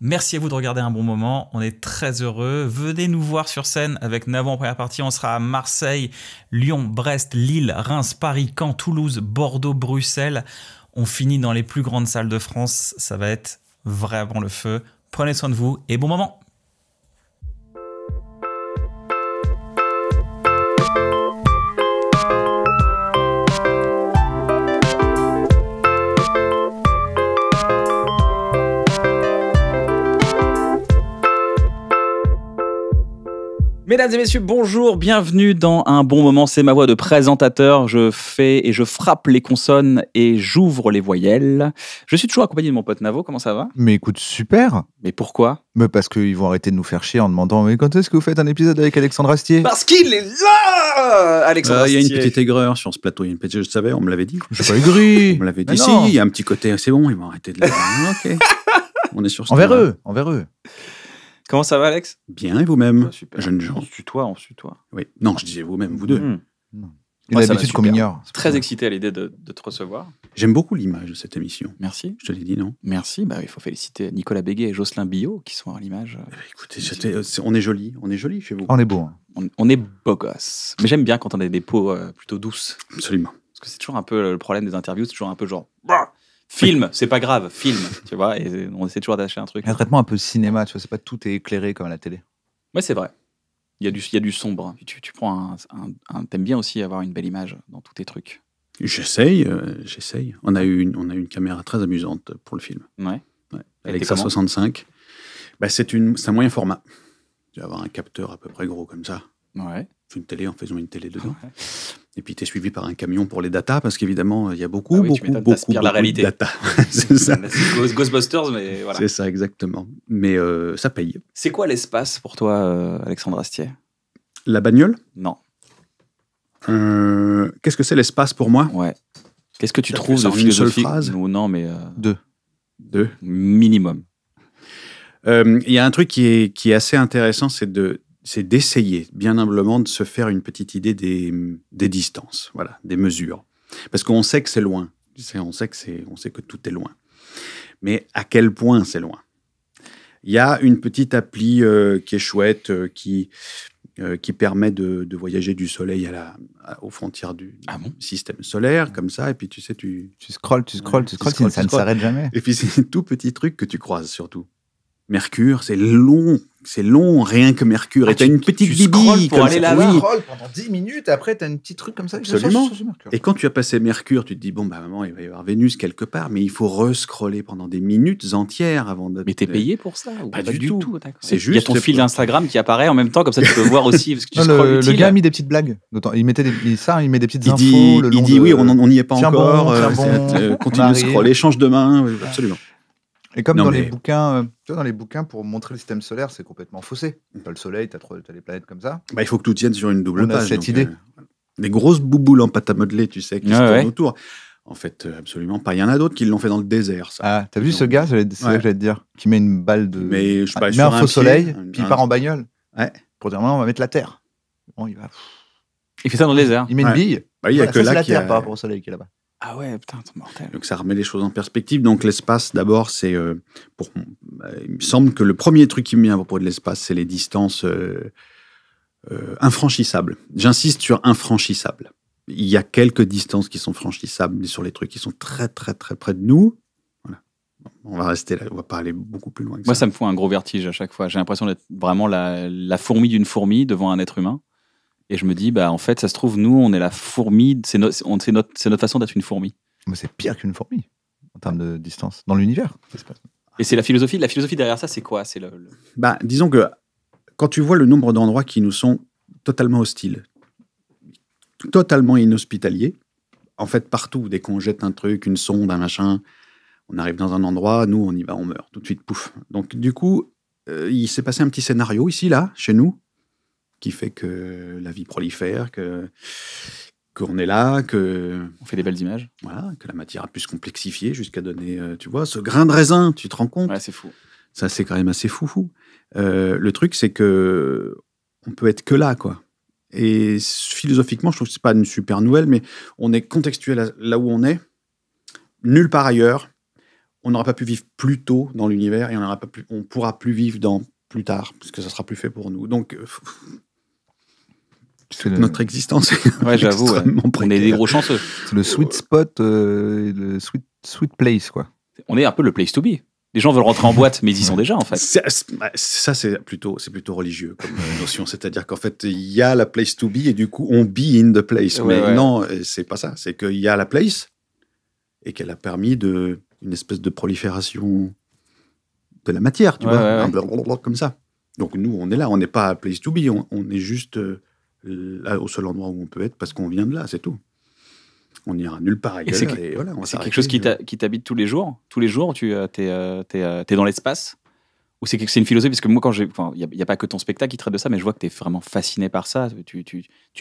Merci à vous de regarder un bon moment, on est très heureux. Venez nous voir sur scène avec Navon en première partie, on sera à Marseille, Lyon, Brest, Lille, Reims, Paris, Caen, Toulouse, Bordeaux, Bruxelles. On finit dans les plus grandes salles de France, ça va être vraiment le feu. Prenez soin de vous et bon moment Mesdames et messieurs, bonjour, bienvenue dans un bon moment. C'est ma voix de présentateur. Je fais et je frappe les consonnes et j'ouvre les voyelles. Je suis toujours accompagné de mon pote Navo. Comment ça va Mais écoute, super. Mais pourquoi Mais parce qu'ils vont arrêter de nous faire chier en demandant Mais quand est-ce que vous faites un épisode avec Alexandre Astier Parce qu'il est là Alexandre euh, Il y a une petite aigreur sur ce plateau. Il y a une petite, je savais, on me l'avait dit. Je suis pas aigri. on me l'avait dit. Si, il y a un petit côté, c'est bon, ils vont arrêter de. ok. On est sur Envers eux, envers eux. Comment ça va, Alex Bien, et vous-même Jeune Jean On se tutoie, on se Oui. Non, je disais vous-même, vous deux. Mmh. a l'habitude qu'on Très excité à l'idée de, te recevoir. J'aime beaucoup l'image de cette émission. Merci. Je te l'ai dit, non Merci. Bah, il faut féliciter Nicolas Béguet et Jocelyn Billot qui sont à l'image. Euh, eh, écoutez, euh, on est joli, on est joli chez vous. On est beau. Hein. On, est beau gosse. Mais j'aime bien quand on a des peaux euh, plutôt douces. Absolument. Parce que c'est toujours un peu le problème des interviews, c'est toujours un peu genre. Film, c'est pas grave, film, tu vois, et on essaie toujours d'acheter un truc. un traitement un peu cinéma, tu vois, c'est pas tout est éclairé comme à la télé. Ouais, c'est vrai. Il y, a du, y du sombre. Tu, tu prends un, un, T'aimes bien aussi avoir une belle image dans tous tes trucs. J'essaye, euh, j'essaye. On, a eu une, on a une caméra très amusante pour le film. Ouais. ouais. Alexa 65. Bah, c'est un moyen format. Tu vas avoir un capteur à peu près gros comme ça. Ouais. Une télé en faisant une télé dedans. Et puis, tu es suivi par un camion pour les datas, parce qu'évidemment, il y a beaucoup, ah beaucoup, beaucoup, la réalité. de data. c'est ça. Ghostbusters, mais voilà. C'est ça, exactement. Mais euh, ça paye. C'est quoi l'espace pour toi, euh, Alexandre Astier La bagnole Non. Euh, qu'est-ce que c'est l'espace pour moi Ouais. Qu'est-ce que tu trouves dans de une seule phrase non, mais... Deux. Deux Minimum. Il y a un truc qui est, qui est assez intéressant, c'est de c'est d'essayer, bien humblement, de se faire une petite idée des, distances, voilà, des mesures. Parce qu'on sait que c'est loin. On sait que, on sait que tout est loin. Mais à quel point c'est loin Il y a une petite appli euh, qui est chouette, euh, qui, euh, qui permet de, voyager du soleil à la, aux frontières du ah système solaire, comme ça. Et puis tu sais, tu. scrolles, tu scrolles, tu scrolles, ça, ça ne s'arrête jamais. Et puis c'est tout petit truc que tu croises surtout. Mercure, c'est long, c'est long, rien que Mercure. Ah, et tu as une petite tu ça pour aller là-bas. pendant 10 minutes, après tu as un petit truc comme ça. Et quand tu as passé Mercure, tu te dis, bon, bah maman, il va y avoir Vénus quelque part, mais il faut re-scroller pendant des minutes entières avant de... Mais t'es euh, payé pour ça ou pas, du tout. c'est juste... Il y a ton fil d'Instagram qui apparaît en même temps, comme ça tu peux voir aussi. Parce que tu le, gars a mis des petites blagues. Il mettait ça, il met des petites il infos. le il dit, oui, on n'y est pas encore. Euh, euh, continue de scroller, change de main. Absolument. Et comme dans, les bouquins, euh, dans les bouquins, pour montrer le système solaire, c'est complètement faussé. Pas mm. le soleil, tu as les planètes comme ça. Bah, il faut que tout tienne sur une double On A cette idée. Euh, des grosses bouboules en pâte à modeler, tu sais, qui se tournent autour. En fait, euh, absolument pas. Il y en a d'autres qui l'ont fait dans le désert. Ça. Ah, t'as vu ce gars, c'est ça que j'allais te dire, qui met une balle de. Mais je sais ah, pas, met un faux soleil, puis il part en bagnole. Ouais. Pour dire, on va mettre la terre. Bon, il va. Il fait ça dans le désert. Il met une bille. Bah, il y a que la terre par rapport au soleil qui est là-bas. Ah ouais, putain, c'est mortel. Donc ça remet les choses en perspective. Donc l'espace, d'abord, c'est euh, pour. Euh, il me semble que le premier truc qui me vient à propos de l'espace, c'est les distances euh, infranchissables. J'insiste sur infranchissables. Il y a quelques distances qui sont franchissables sur les trucs qui sont très très très près de nous. On va rester là, on va pas aller beaucoup plus loin. Que Moi, ça. me fout un gros vertige à chaque fois. J'ai l'impression d'être vraiment la fourmi d'une fourmi devant un être humain. Et je me dis, bah, en fait, ça se trouve, nous, on est la fourmi, c'est notre, façon d'être une fourmi. Mais c'est pire qu'une fourmi, en termes de distance, dans l'univers. Et c'est la philosophie. La philosophie derrière ça, c'est quoi C'est le, Bah, disons que quand tu vois le nombre d'endroits qui nous sont totalement hostiles, totalement inhospitaliers, en fait, partout, dès qu'on jette un truc, une sonde, un machin, on arrive dans un endroit, nous, on y va, on meurt, tout de suite, pouf. Donc, du coup, euh, il s'est passé un petit scénario ici, là, chez nous, qui fait que la vie prolifère, que qu'on est là, que on fait des belles images, voilà, que la matière a pu se complexifier jusqu'à donner, euh, tu vois, ce grain de raisin, tu te rends compte ouais, c'est fou. Ça, c'est quand même assez fou, fou. Euh, le truc, c'est que on peut être que là, quoi. Et philosophiquement, je trouve que c'est pas une super nouvelle, mais on est contextuel là où on est, nulle part ailleurs. On n'aura pas pu vivre plus tôt dans l'univers et on ne pas on pourra plus vivre dans plus tard parce que ça sera plus fait pour nous. Donc, euh, notre existence. Ouais, j'avoue. On est des gros chanceux. C'est le sweet spot, euh, le sweet, sweet place, quoi. On est un peu le place to be. Les gens veulent rentrer en boîte, mais ils y sont déjà en fait. Bah, ça, c'est plutôt, c'est plutôt religieux comme notion. C'est-à-dire qu'en fait, il y a la place to be et du coup, on be in the place. mais non, euh, c'est pas ça. C'est qu'il y a la place et qu'elle a permis de une espèce de prolifération de la matière, tu vois, comme ça. Donc nous, on est là, on n'est pas place to be, on, est juste euh, au seul endroit où on peut être parce qu'on vient de là, c'est tout. On n'ira nulle part ailleurs. C'est quelque chose qui t'habite tous les jours Tous les jours, tu euh, es, euh, euh, dans l'espace ou c'est c'est une philosophie Parce que moi, quand j'ai. il n'y a, pas que ton spectacle qui traite de ça, mais je vois que tu es vraiment fasciné par ça. Tu,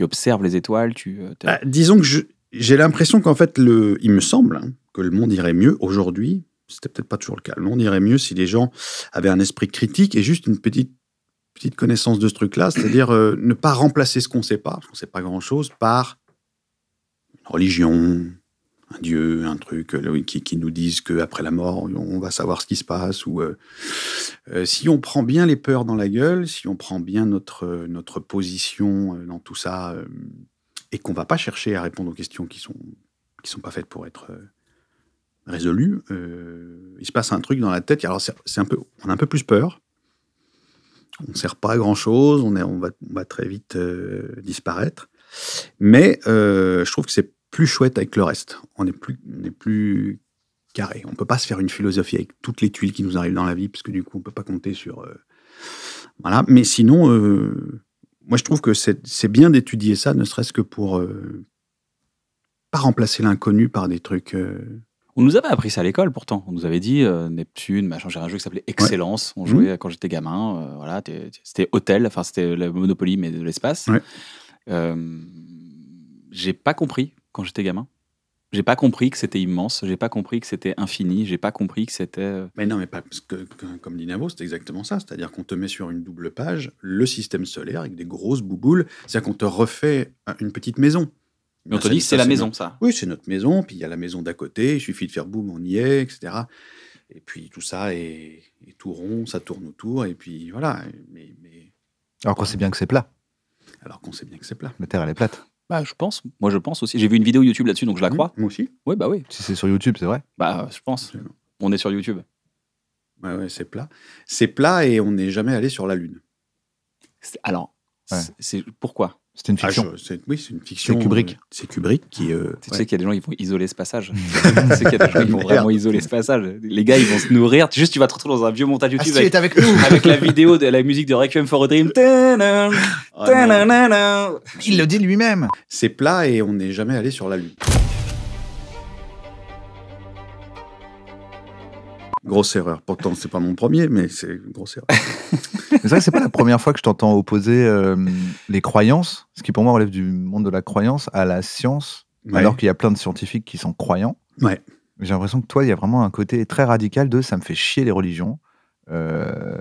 observes les étoiles. tu bah, Disons que j'ai l'impression qu'en fait, le, il me semble hein, que le monde irait mieux aujourd'hui. C'était peut-être pas toujours le cas. Le monde irait mieux si les gens avaient un esprit critique et juste une petite petite connaissance de ce truc-là, c'est-à-dire euh, ne pas remplacer ce qu'on ne sait pas, parce qu'on ne sait pas grand-chose, par une religion, un dieu, un truc euh, qui, nous disent qu'après la mort, on va savoir ce qui se passe. Ou euh, si on prend bien les peurs dans la gueule, si on prend bien notre, notre position dans tout ça, et qu'on ne va pas chercher à répondre aux questions qui ne sont, qui sont pas faites pour être résolues, il se passe un truc dans la tête. Alors, c'est un peu, on a un peu plus peur on ne sert pas à grand-chose, on, on, va, on, va, très vite euh, disparaître. Mais euh, je trouve que c'est plus chouette avec le reste. On n'est plus, plus carré. On ne peut pas se faire une philosophie avec toutes les tuiles qui nous arrivent dans la vie, parce que du coup, on ne peut pas compter sur... Euh, voilà, mais sinon, moi je trouve que c'est bien d'étudier ça, ne serait-ce que pour... pas remplacer l'inconnu par des trucs on nous avait appris ça à l'école pourtant. On nous avait dit euh, Neptune, machin. J'ai un jeu qui s'appelait Excellence. On jouait mhm. quand j'étais gamin. Euh, voilà, c'était Hôtel. Enfin, c'était le Monopoly, mais de l'espace. Euh, j'ai pas compris quand j'étais gamin. J'ai pas compris que c'était immense, j'ai pas compris que c'était infini, j'ai pas compris que c'était. Mais non, mais pas parce que, comme dit c'est exactement ça. C'est-à-dire qu'on te met sur une double page le système solaire avec des grosses bouboules. C'est-à-dire qu'on te refait une petite maison. Mais on te dit, c'est la maison, ça. Oui, c'est notre maison, puis il y a la maison d'à côté, il suffit de faire boum, on y est, etc. Et puis tout ça est, tout rond, ça tourne autour, et puis voilà. Mais, mais... Alors qu'on sait bien que c'est plat. Alors qu'on sait bien que c'est plat. La Terre, elle est plate. Bah, je pense. Moi, je pense aussi. J'ai vu une vidéo YouTube là-dessus, donc je la mmh, crois. moi aussi. Oui, bah oui. Si c'est sur YouTube, c'est vrai. Bah, euh, je pense. On est sur YouTube. Ouais, ouais, c'est plat. C'est plat et on n'est jamais allé sur la Lune. Alors, c'est pourquoi ah, c'est une fiction. oui, c'est une fiction. C'est Kubrick. Euh, c'est Kubrick qui. Euh, tu sais qu'il y a des gens qui vont isoler ce passage. tu sais qu'il y a des gens qui vont vraiment isoler ce passage. Les gars, ils vont se nourrir. Juste, tu vas te retrouver dans un vieux montage ah, YouTube. avec, avec, la vidéo de la musique de Requiem for a Dream. Il le dit lui-même. C'est plat et on n'est jamais allé sur la Lune. Grosse erreur. Pourtant, c'est pas mon premier, mais c'est une grosse erreur c'est vrai que c'est pas la première fois que je t'entends opposer euh, les croyances, ce qui pour moi relève du monde de la croyance, à la science, alors qu'il y a plein de scientifiques qui sont croyants. Ouais. J'ai l'impression que toi, il y a vraiment un côté très radical de ça me fait chier les religions. Euh,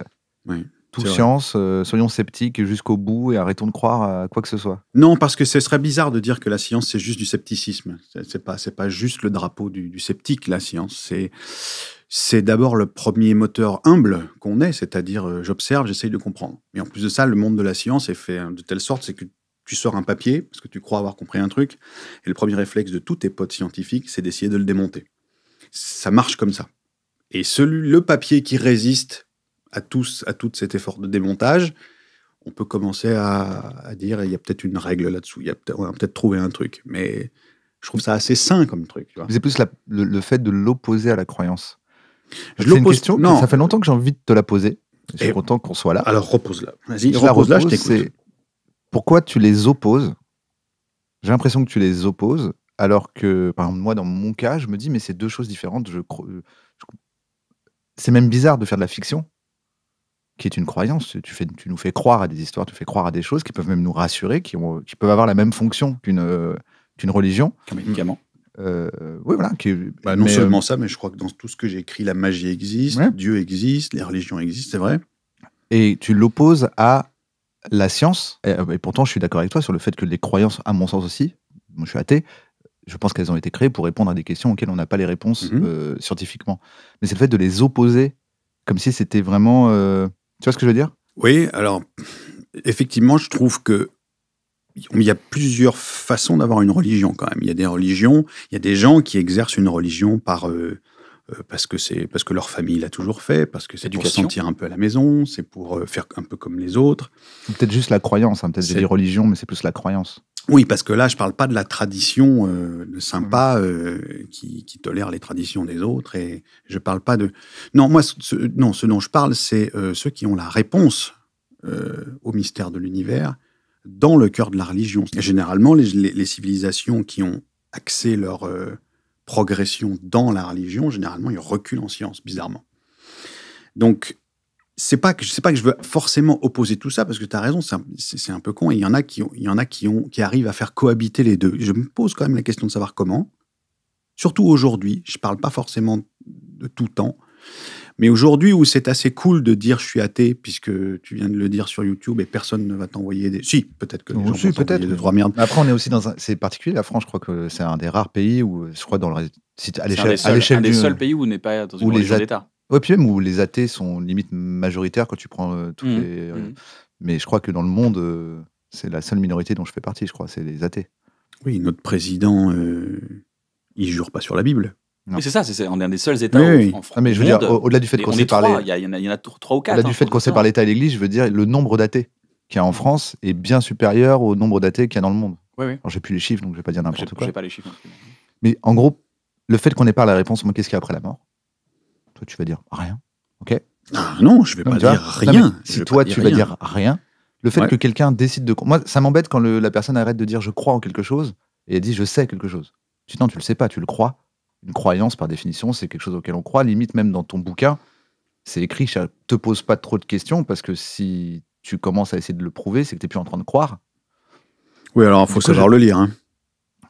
tout science, euh, soyons sceptiques jusqu'au bout et arrêtons de croire à quoi que ce soit. Non, parce que ce serait bizarre de dire que la science, c'est juste du scepticisme. C'est pas, pas juste le drapeau du, du sceptique, la science. C'est c'est d'abord le premier moteur humble qu'on est, c'est-à-dire euh, j'observe, j'essaye de comprendre. Et en plus de ça, le monde de la science est fait hein, de telle sorte, que tu sors un papier, parce que tu crois avoir compris un truc, et le premier réflexe de tous tes potes scientifiques, c'est d'essayer de le démonter. Ça marche comme ça. Et celui, le papier qui résiste à, tous, à tout cet effort de démontage, on peut commencer à, dire, il y a peut-être une règle là-dessous, il y peut on a peut-être trouvé un truc, mais je trouve ça assez sain comme truc. C'est plus le, fait de l'opposer à la croyance. Je question ça fait longtemps que j'ai envie de te la poser. Je suis content qu'on soit là. Alors repose-la. Vas-y, repose-la, Pourquoi tu les opposes J'ai l'impression que tu les opposes, alors que, par moi, dans mon cas, je me dis, mais c'est deux choses différentes. Je, c'est même bizarre de faire de la fiction, qui est une croyance. Tu, nous fais croire à des histoires, tu fais croire à des choses qui peuvent même nous rassurer, qui, peuvent avoir la même fonction qu'une euh, religion. Qu'un médicament. Euh, oui, voilà. Bah, non euh, seulement ça, mais je crois que dans tout ce que j'ai écrit, la magie existe, Dieu existe, les religions existent, c'est vrai. Et tu l'opposes à la science. Euh, et, pourtant, je suis d'accord avec toi sur le fait que les croyances, à mon sens aussi, moi je suis athée, je pense qu'elles ont été créées pour répondre à des questions auxquelles on n'a pas les réponses mhm. scientifiquement. Mais c'est le fait de les opposer, comme si c'était vraiment. tu vois ce que je veux dire Oui, alors effectivement, je trouve que il y a plusieurs façons d'avoir une religion quand même. Il y a des religions, il y a des gens qui exercent une religion par euh, euh, parce que c'est parce que leur famille l'a toujours fait, parce que c'est pour se sentir un peu à la maison, c'est pour euh, faire un peu comme les autres. Peut-être juste la croyance, hein. peut-être des religions, mais c'est plus la croyance. Oui, parce que là, je parle pas de la tradition de sympa mmh. qui, tolère les traditions des autres, et je parle pas de non moi non ce dont je parle c'est ceux qui ont la réponse au mystère de l'univers dans le cœur de la religion. généralement, les, civilisations qui ont axé leur euh, progression dans la religion, généralement, ils reculent en science, bizarrement. Donc, c'est pas que je sais pas que je veux forcément opposer tout ça parce que tu as raison, c'est un, un, peu con. Et il y en a qui, il y en a qui ont, qui arrivent à faire cohabiter les deux. Je me pose quand même la question de savoir comment. Surtout aujourd'hui, je parle pas forcément de tout temps. Mais aujourd'hui, où c'est assez cool de dire je suis athée, puisque tu viens de le dire sur YouTube et personne ne va t'envoyer des. Si, peut-être que. les gens peut-être. des trois Après, on est aussi dans un. C'est particulier, la France, je crois que c'est un des rares pays où, je crois, dans le. À l'échelle, des, seuls, un des seuls pays où on n'est pas dans une où d'État. Oui, puis même où les athées sont limite majoritaires quand tu prends euh, tous mmh. les. Euh, mmh. Mais je crois que dans le monde, euh, c'est la seule minorité dont je fais partie, je crois, c'est les athées. Oui, notre président, il jure pas sur la Bible c'est ça, c'est, on est un des seuls États oui, oui. en France. Ah, mais je veux dire, au-delà du fait qu'on s'est parlé Il y, en a trois ou quatre. Au-delà du hein, fait qu'on parlé l'État et l'Église, je veux dire, le nombre d'athées qu'il y a en France est bien supérieur au nombre d'athées qu'il y a dans le monde. Oui, oui. j'ai plus les chiffres, donc je vais pas dire n'importe quoi. J'ai pas les chiffres. Mais en gros, le fait qu'on ait pas la réponse, moi, qu'est-ce qu'il y a après la mort Toi, tu vas dire rien. OK ah, Non, je vais pas dire rien. si toi, tu vas dire rien, le fait que quelqu'un décide de. Moi, ça m'embête quand la personne arrête de dire je crois en quelque chose et elle dit je sais quelque chose. Tu non, tu le sais pas, tu le crois une croyance, par définition, c'est quelque chose auquel on croit. Limite, même dans ton bouquin, c'est écrit, ça te pose pas trop de questions, parce que si tu commences à essayer de le prouver, c'est que tu n'es plus en train de croire. Oui, alors il faut savoir le lire. Hein.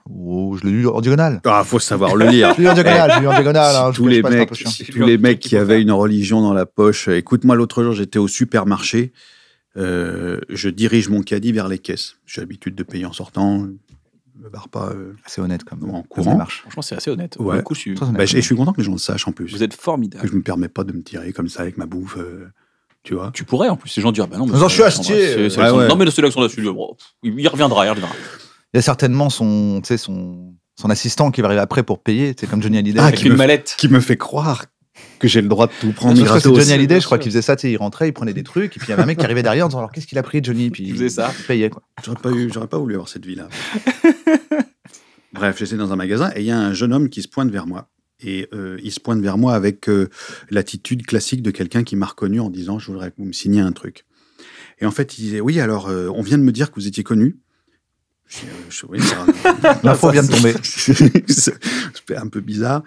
Oh, je l'ai lu en diagonale. Ah, faut savoir le lire. je l'ai lu en diagonale. je eh, hein, tous, les mecs, tous les mecs qui avaient une religion dans la poche. Euh, écoute-moi, l'autre jour, j'étais au supermarché. Euh, je dirige mon caddie vers les caisses. J'ai l'habitude de payer en sortant me barre pas. c'est euh, honnête comme en courant. Franchement, c'est assez honnête. Ouais. je suis... Bah, je, suis content que les gens le sachent en plus. Vous êtes formidable. Que je me permets pas de me tirer comme ça avec ma bouffe. Euh, tu vois. Tu pourrais en plus. Les gens diront bah non, mais non, je suis ah Non, mais c'est là sont dessus. Il reviendra, il reviendra. Il y a certainement son, son, son assistant qui va arriver après pour payer. C'est comme Johnny Hallyday. Ah, qui une mallette. Qui me fait croire que j'ai le droit de tout prendre. C'est Johnny Hallyday, je crois qu'il faisait ça. Il rentrait, il prenait des trucs, et puis il y avait un mec qui arrivait derrière en disant Alors qu'est-ce qu'il a pris, Johnny Puis il faisait ça. Il payait, quoi. J'aurais pas, eu, j'aurais pas voulu avoir cette vie-là. Bref, j'étais dans un magasin et il y a un jeune homme qui se pointe vers moi. Et euh, il se pointe vers moi avec euh, l'attitude classique de quelqu'un qui m'a reconnu en disant Je voudrais que vous me signiez un truc. Et en fait, il disait Oui, alors, euh, on vient de me dire que vous étiez connu. La L'info vient de tomber. C'est un peu bizarre.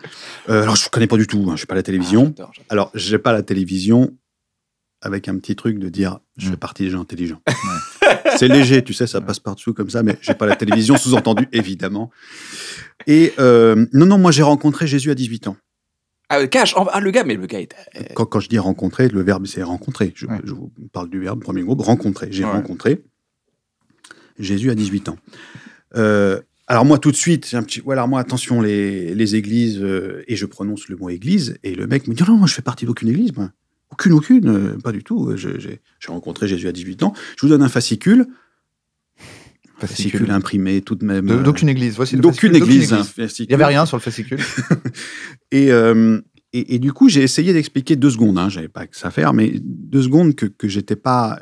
Euh, alors, je ne connais pas du tout. Hein. je ne suis pas la télévision. Ah, alors, je n'ai pas la télévision avec un petit truc de dire je fais hmm. partie des gens intelligents. C'est léger, tu sais, ça passe par-dessous comme ça, mais j'ai pas la télévision, sous-entendu, évidemment. Et euh, non, non, moi j'ai rencontré Jésus à 18 ans. Ah, le cash, ah, le gars, mais le gars est. Euh, quand, quand je dis rencontrer, le verbe c'est rencontrer. Je, vous parle du verbe, premier groupe, rencontrer. J'ai rencontré Jésus à 18 ans. Euh, alors moi tout de suite, j'ai un petit, alors moi attention les, les églises, euh, et je prononce le mot église, et le mec me dit, non, moi je fais partie d'aucune église, moi. Aucune, aucune, euh, pas du tout. J'ai rencontré Jésus à 18 ans. Je vous donne un fascicule. Fascicule, fascicule imprimé tout de même. D'aucune église, voici le D'aucune église. Il n'y avait rien sur le fascicule. et, et, du coup, j'ai essayé d'expliquer deux secondes, hein, j'avais pas que ça faire, mais deux secondes que, que j'étais pas,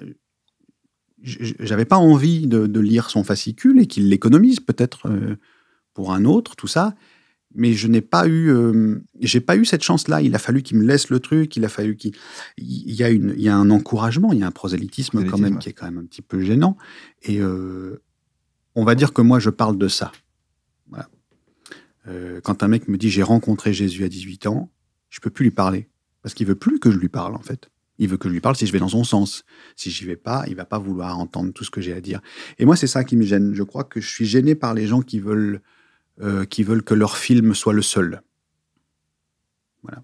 j'avais pas envie de, lire son fascicule et qu'il l'économise peut-être euh, pour un autre, tout ça. Mais je n'ai pas eu, euh, j'ai pas eu cette chance-là. Il a fallu qu'il me laisse le truc. Il a fallu qu'il, il y a une, un encouragement, il y a un prosélytisme, quand même qui est quand même un petit peu gênant. Et euh, on va dire que moi je parle de ça. quand un mec me dit j'ai rencontré Jésus à 18 ans, je peux plus lui parler parce qu'il veut plus que je lui parle en fait il veut que je lui parle si je vais dans son sens. Si j'y vais pas, il va pas vouloir entendre tout ce que j'ai à dire. Et moi, c'est ça qui me gêne. Je crois que je suis gêné par les gens qui veulent, euh, qui veulent que leur film soit le seul. Voilà.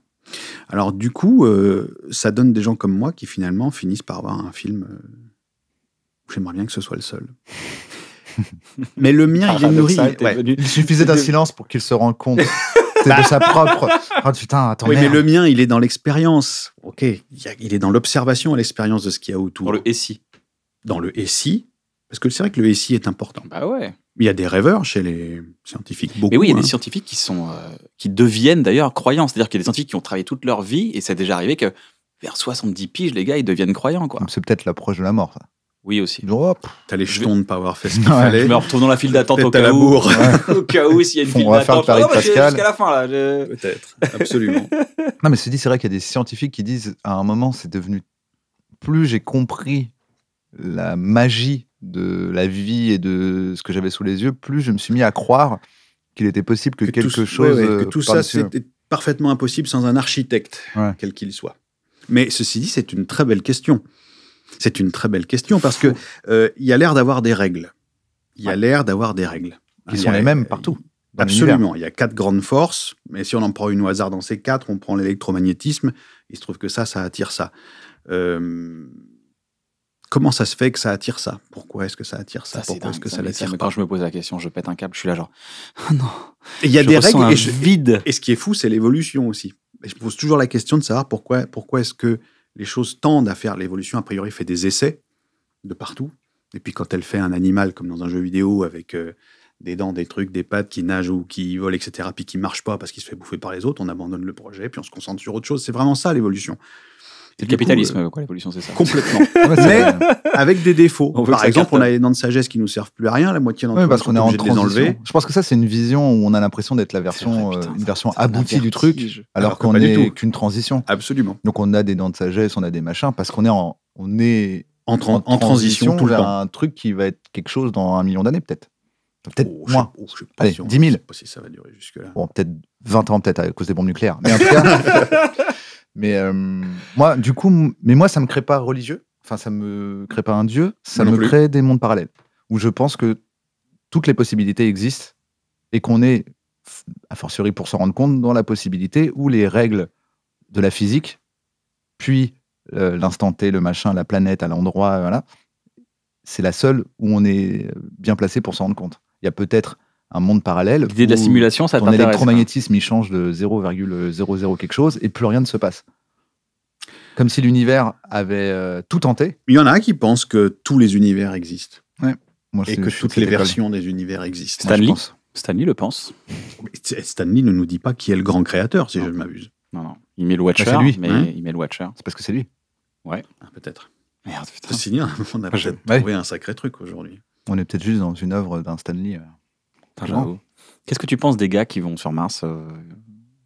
Alors du coup, euh, ça donne des gens comme moi qui finalement finissent par avoir un film. Euh, j'aimerais bien que ce soit le seul. Mais le mien, il est nourri. Il suffisait d'un silence pour qu'il se rende compte. de sa propre. Oh putain, attends. Oui, mais le mien, il est dans l'expérience. Ok, il est dans l'observation et l'expérience de ce qu'il y a autour. Dans le SI. Dans le SI, parce que c'est vrai que le SI est important. Bah ouais. Il y a des rêveurs chez les scientifiques, beaucoup. Mais oui, il y a des hein. scientifiques qui, sont, euh, qui deviennent d'ailleurs croyants. C'est-à-dire qu'il y a des scientifiques qui ont travaillé toute leur vie, et c'est déjà arrivé que vers 70 piges, les gars, ils deviennent croyants. Quoi. C'est peut-être l'approche de la mort. Oui, aussi. T'as les jetons de ne pas avoir fait ce qu'il fallait. Mais me retrouve dans la file d'attente au cas où. au cas où, s'il y a une file d'attente. Oh, pascal jusqu'à la fin, là. Peut-être, absolument. non, mais c'est dit, c'est vrai qu'il y a des scientifiques qui disent à un moment, c'est devenu. Plus j'ai compris la magie de la vie et de ce que j'avais sous les yeux, plus je me suis mis à croire qu'il était possible que, quelque chose. que tout euh, ça, c'était parfaitement impossible sans un architecte, quel qu'il soit. Mais ceci dit, c'est une très belle question. C'est une très belle question parce que euh, il y a l'air d'avoir des règles. Il y a l'air d'avoir des règles. Qui sont les mêmes partout. Absolument. Il y a quatre grandes forces, mais si on en prend une au hasard dans ces quatre, on prend l'électromagnétisme. Il se trouve que ça, ça attire ça. Euh, comment ça se fait que ça attire ça Pourquoi est-ce que ça attire ça, Pourquoi est-ce que ça, ça l'attire Quand je me pose la question, je pète un câble, je suis là genre oh non. Il y a des règles et je, vide. Et ce qui est fou, c'est l'évolution aussi. Et je pose toujours la question de savoir pourquoi, pourquoi est-ce que les choses tendent à faire. L'évolution, a priori, fait des essais de partout. Et puis quand elle fait un animal, comme dans un jeu vidéo, avec euh, des dents, des trucs, des pattes qui nagent ou qui volent, etc., puis qui marche pas parce qu'il se fait bouffer par les autres, on abandonne le projet, puis on se concentre sur autre chose. C'est vraiment ça l'évolution. C'est le capitalisme, quoi, l'évolution, pollution, c'est ça Complètement. mais avec des défauts. Par exemple, on a des dents de sagesse qui nous servent plus à rien, la moitié d'entre eux. parce qu'on est en enlever. Je pense que ça, c'est une vision où on a l'impression d'être la version, euh, une version aboutie du truc, alors qu'on n'est qu'une transition. Absolument. Donc on a des dents de sagesse, on a des machins, parce qu'on est en, on est en, transition, tout vers un truc qui va être quelque chose dans un million d'années, peut-être. Peut-être oh, moins. 10 000. sais pas si ça va durer jusque-là. Bon, peut-être 20 ans, peut-être, à cause des bombes nucléaires. Mais en tout cas, Mais euh, moi, du coup, mais moi, ça me crée pas religieux. Enfin, ça me crée pas un dieu. Ça me crée des mondes parallèles où je pense que toutes les possibilités existent et qu'on est, a fortiori pour s'en rendre compte, dans la possibilité où les règles de la physique, puis euh, l'instant T, le machin, la planète, à l'endroit, voilà, c'est la seule où on est euh, bien placé pour s'en rendre compte. Il y a peut-être un monde parallèle. L'idée de la simulation, ça t'intéresse. Ton hein. il change de 0,00 quelque chose et plus rien ne se passe. Comme si l'univers avait euh, tout tenté. Il y en a qui pensent que tous les univers existent. Moi, et que toutes les versions des univers existent. Stanley, le pense. Stanley ne nous dit pas qui est le grand créateur, si je ne m'abuse. Non, non. Il met le Watcher, lui. mais il Watcher. C'est parce que c'est lui. Ouais. Ah, peut-être. Merde, putain. on a peut-être trouvé un sacré truc aujourd'hui. On est peut-être juste dans une œuvre d'un Stanley. Euh. Qu'est-ce que tu penses des gars qui vont sur Mars euh,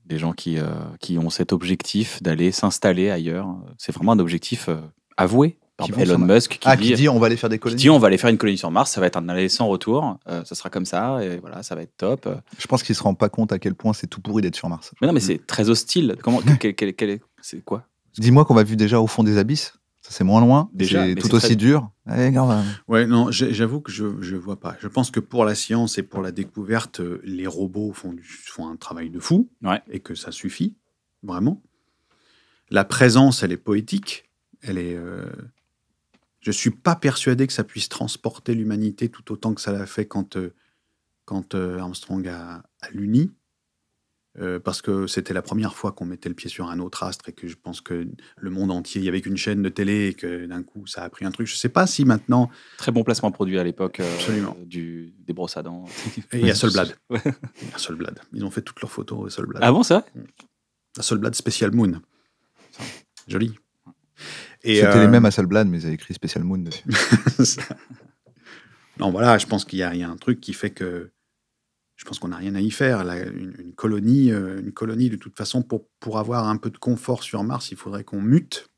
Des gens qui, euh, qui ont cet objectif d'aller s'installer ailleurs C'est vraiment un objectif euh, avoué par Elon Musk ah, qui, dit, on va aller faire des colonies. Qui dit on va aller faire une colonie sur Mars, ça va être un aller sans retour, ça sera comme ça, et voilà, ça va être top. Je pense qu'il ne se rend pas compte à quel point c'est tout pourri d'être sur Mars. Mais non, mais c'est très hostile. Comment, c'est quoi Dis-moi qu'on va vivre déjà au fond des abysses c'est moins loin, c'est tout aussi dur. ouais, non, j'avoue que je ne vois pas. Je pense que pour la science et pour la découverte, euh, les robots font, font un travail de fou et que ça suffit, vraiment. La présence, elle est poétique. Elle est, euh, Je ne suis pas persuadé que ça puisse transporter l'humanité tout autant que ça l'a fait quand, euh, quand Armstrong a, a l'uni. Euh, parce que c'était la première fois qu'on mettait le pied sur un autre astre et que je pense que le monde entier, il y avait qu'une chaîne de télé et que d'un coup, ça a pris un truc. Je ne sais pas si maintenant. Très bon placement produit à l'époque. Euh, du, des brosses à dents. Et Il Ils ont fait toutes leurs photos à euh, Solblad. Ah bon, ça mm. Solblad, Special Moon. Joli. C'était les mêmes à Solblad, mais ils avaient écrit Special Moon dessus. non, voilà, je pense qu'il y, y, a un truc qui fait que je pense qu'on n'a rien à y faire. une, colonie, euh, une colonie, de toute façon, pour, pour avoir un peu de confort sur Mars, il faudrait qu'on mute.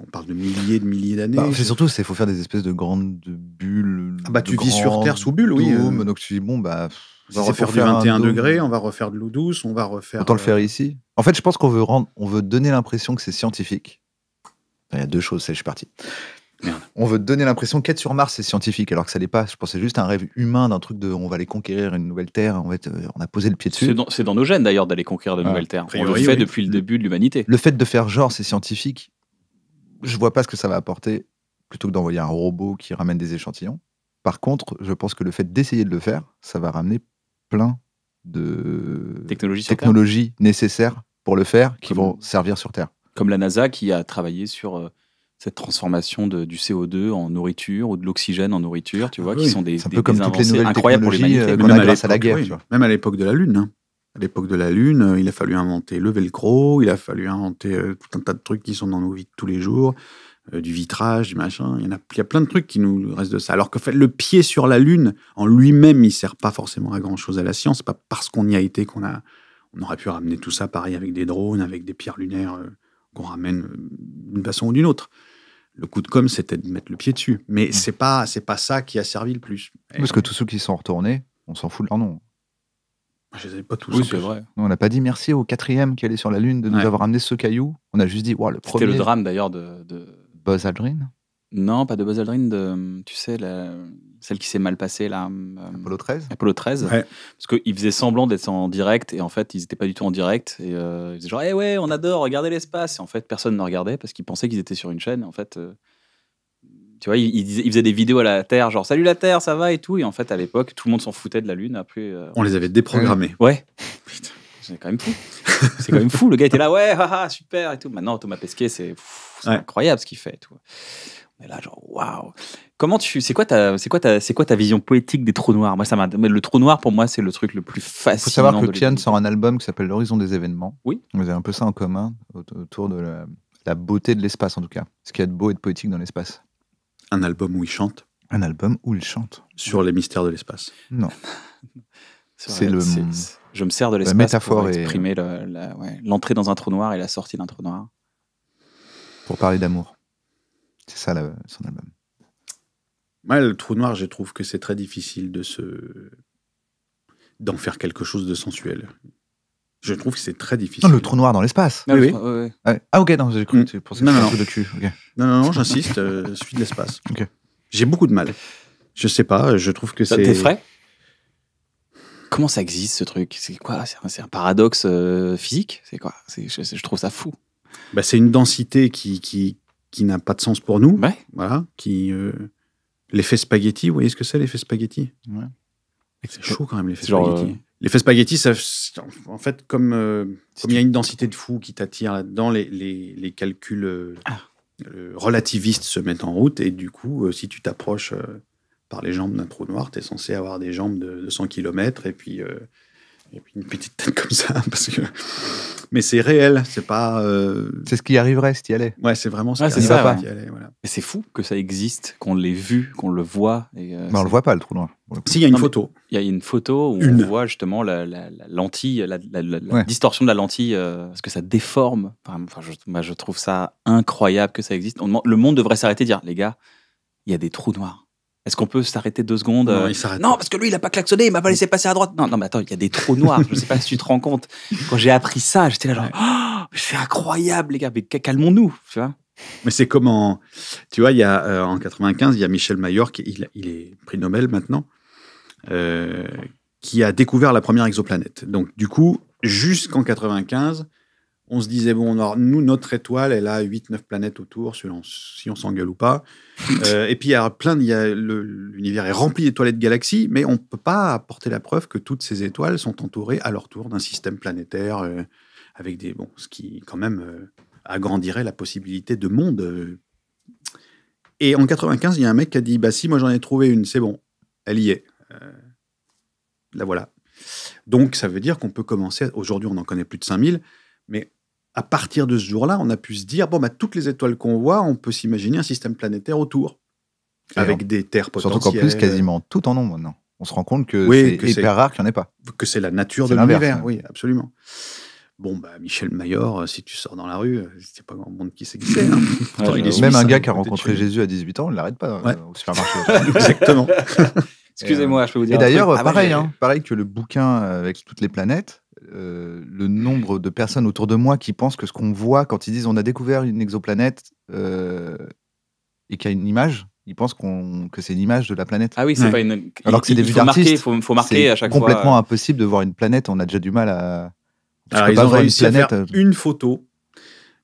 On parle de milliers de milliers d'années. Bah, c'est surtout, il faut faire des espèces de grandes bulles. Ah bah, tu vis sur Terre sous bulle, oui. Euh. Donc tu dis, bon, bah. On va refaire du 21 degrés, on va refaire de l'eau douce, on va refaire. Autant le euh, faire ici. En fait, je pense qu'on veut, rendre, on veut donner l'impression que c'est scientifique. Il y a deux choses, c'est je suis parti. On veut donner l'impression qu'être sur Mars, c'est scientifique, alors que ça n'est pas. Je pense c'est juste un rêve humain d'un truc de on va aller conquérir une nouvelle Terre. Euh, on a posé le pied dessus. C'est dans, nos gènes d'ailleurs d'aller conquérir de nouvelles Terres. on le fait depuis le début de l'humanité. Le fait de faire genre, c'est scientifique. Je vois pas ce que ça va apporter plutôt que d'envoyer un robot qui ramène des échantillons. Par contre, je pense que le fait d'essayer de le faire, ça va ramener plein de technologies, nécessaires pour le faire qui vont servir sur Terre. Comme la NASA qui a travaillé sur euh, cette transformation du CO2 en nourriture ou de l'oxygène en nourriture, tu ah vois, bah qui sont des, un des, peu comme toutes les incroyables pour euh, Même, à la guerre, même à l'époque de la Lune. Hein. À l'époque de la Lune, euh, il a fallu inventer le velcro, il a fallu inventer euh, tout un tas de trucs qui sont dans nos vies de tous les jours, du vitrage, du machin. Il y, a, plein de trucs qui nous restent de ça. Alors que le pied sur la Lune, en lui-même, il sert pas forcément à grand-chose à la science. pas parce qu'on y a été qu'on a... On aurait pu ramener tout ça, pareil, avec des drones, avec des pierres lunaires... qu'on ramène d'une façon ou d'une autre le coup de com, c'était de mettre le pied dessus. Mais c'est pas c'est pas ça qui a servi le plus. Parce que tous ceux qui sont retournés, on s'en fout de leur nom. Je les ai pas tous. c'est vrai. Non, on n'a pas dit merci au quatrième qui allait sur la Lune de nous avoir amené ce caillou. On a juste dit, waouh le premier. C'était le drame d'ailleurs de, de, Buzz Aldrin Non, pas de Buzz Aldrin, de, tu sais, la, celle qui s'est mal passée là. Euh, Apollo 13 Apollo 13. Parce qu'ils faisaient semblant d'être en direct et en fait ils n'étaient pas du tout en direct. Et euh, ils disaient genre, eh ouais, on adore, regardez l'espace. Et en fait personne ne regardait parce qu'ils pensaient qu'ils étaient sur une chaîne. en fait, euh, tu vois, ils, faisaient des vidéos à la Terre, genre salut la Terre, ça va et tout. Et en fait à l'époque tout le monde s'en foutait de la Lune. Après, on les avait déprogrammés. Ouais. C'est quand même fou. c'est quand même fou. Le gars était là, ouais, haha, super et tout. Maintenant, Thomas Pesquet, c'est incroyable ce qu'il fait et tout. On là, genre, waouh. Comment tu, c'est quoi ta, c'est quoi ta, c'est quoi ta vision poétique des trous noirs Moi, ça Le trou noir pour moi, c'est le truc le plus facile. Il faut savoir que Kian sort un album qui s'appelle L'horizon des événements. Oui. Vous avez un peu ça en commun autour de la, beauté de l'espace en tout cas. Ce qu'il y a de beau et de poétique dans l'espace. Un album où il chante. Un album où il chante. Sur les mystères de l'espace. Non. c'est le. Je me sers de l'espace métaphore pour exprimer l'entrée dans un trou noir et la sortie d'un trou noir. Pour parler d'amour. C'est ça son album le trou noir, je trouve que c'est très difficile de se d'en faire quelque chose de sensuel. Je trouve que c'est très difficile. Non, le trou noir dans l'espace. Ah, oui, Ah, ok, non, j'ai Non, j'insiste, suite euh, suis de l'espace. J'ai beaucoup de mal. Je sais pas, je trouve que c'est. T'es frais Comment ça existe ce truc C'est quoi C'est un, paradoxe euh, physique C'est quoi je, je, trouve ça fou. Bah, c'est une densité qui, qui, n'a pas de sens pour nous. Ouais. Voilà. Qui. Euh, L'effet spaghetti, vous voyez ce que c'est l'effet spaghetti ouais. C'est chaud quand même l'effet spaghetti. Euh, l'effet spaghetti, ça, en fait, euh, comme, il y a une densité de fou qui t'attire là-dedans, les, calculs euh, ah. relativistes se mettent en route et du coup, si tu t'approches par les jambes d'un trou noir, tu es censé avoir des jambes de, de 100 km et puis et puis une petite tête comme ça, parce que. Mais c'est réel, c'est pas. Euh, c'est ce qui arriverait si y allais. Ouais, c'est vraiment ce qui ça, si y allait, c'est fou que ça existe, qu'on l'ait vu, qu'on le voit. Et, euh, on le voit pas le trou noir. S'il il y a une photo. Il y a une photo où on voit justement la, lentille, la, distorsion de la lentille, euh, parce que ça déforme. Enfin, je, trouve ça incroyable que ça existe. le monde devrait s'arrêter dire, les gars, il y a des trous noirs. Est-ce qu'on peut s'arrêter deux secondes Non, euh, parce que lui, il a pas klaxonné, il m'a pas laissé passer à droite. Non, non, mais attends, il y a des trous noirs. je ne sais pas si tu te rends compte. Quand j'ai appris ça, j'étais là genre, oh, c'est incroyable, les gars. Mais calmons-nous, tu vois. Mais c'est comme en, tu vois, il y a euh, en 95, il y a Michel Mayor qui il, est prix Nobel maintenant, euh, qui a découvert la première exoplanète. Donc du coup, jusqu'en 95, on se disait, bon, alors, nous, notre étoile, elle a 8-9 planètes autour, selon si on s'engueule ou pas. Euh, et puis, il y a plein, l'univers est rempli d'étoiles et de galaxies, mais on ne peut pas apporter la preuve que toutes ces étoiles sont entourées à leur tour d'un système planétaire, euh, avec des. Bon, ce qui, quand même, euh, agrandirait la possibilité de monde. Et en 95, il y a un mec qui a dit, bah si, moi j'en ai trouvé une, c'est bon, elle y est. la voilà. Donc, ça veut dire qu'on peut commencer. Aujourd'hui, on en connaît plus de 5000, mais à partir de ce jour-là, on a pu se dire, bon, bah, toutes les étoiles qu'on voit, on peut s'imaginer un système planétaire autour, avec des terres potentielles. Surtout qu'en plus, quasiment tout en nombre maintenant. On se rend compte que oui, c'est hyper rare qu'il n'y en ait pas. Que c'est la nature de l'univers, hein. oui, absolument. Bon, bah, Michel Mayor, euh, si tu sors dans la rue, euh, c'est pas grand monde qui sait qui c'est. Hein. même un hein, gars qui a rencontré Jésus à 18 ans, on ne l'arrête pas euh, au supermarché. Exactement. Excusez-moi, je peux vous dire. Et d'ailleurs, pareil, ah, pareil que le bouquin avec toutes les planètes, euh, le nombre de personnes autour de moi qui pensent que ce qu'on voit quand ils disent on a découvert une exoplanète euh, et qu'il y a une image, ils pensent qu'on que c'est une image de la planète. Ah oui, c'est pas une. Alors que c'est des vues Il faut, marquer à chaque fois. fois. Complètement impossible de voir une planète. On a déjà du mal à. Alors, ils ont réussi une à faire euh. une photo.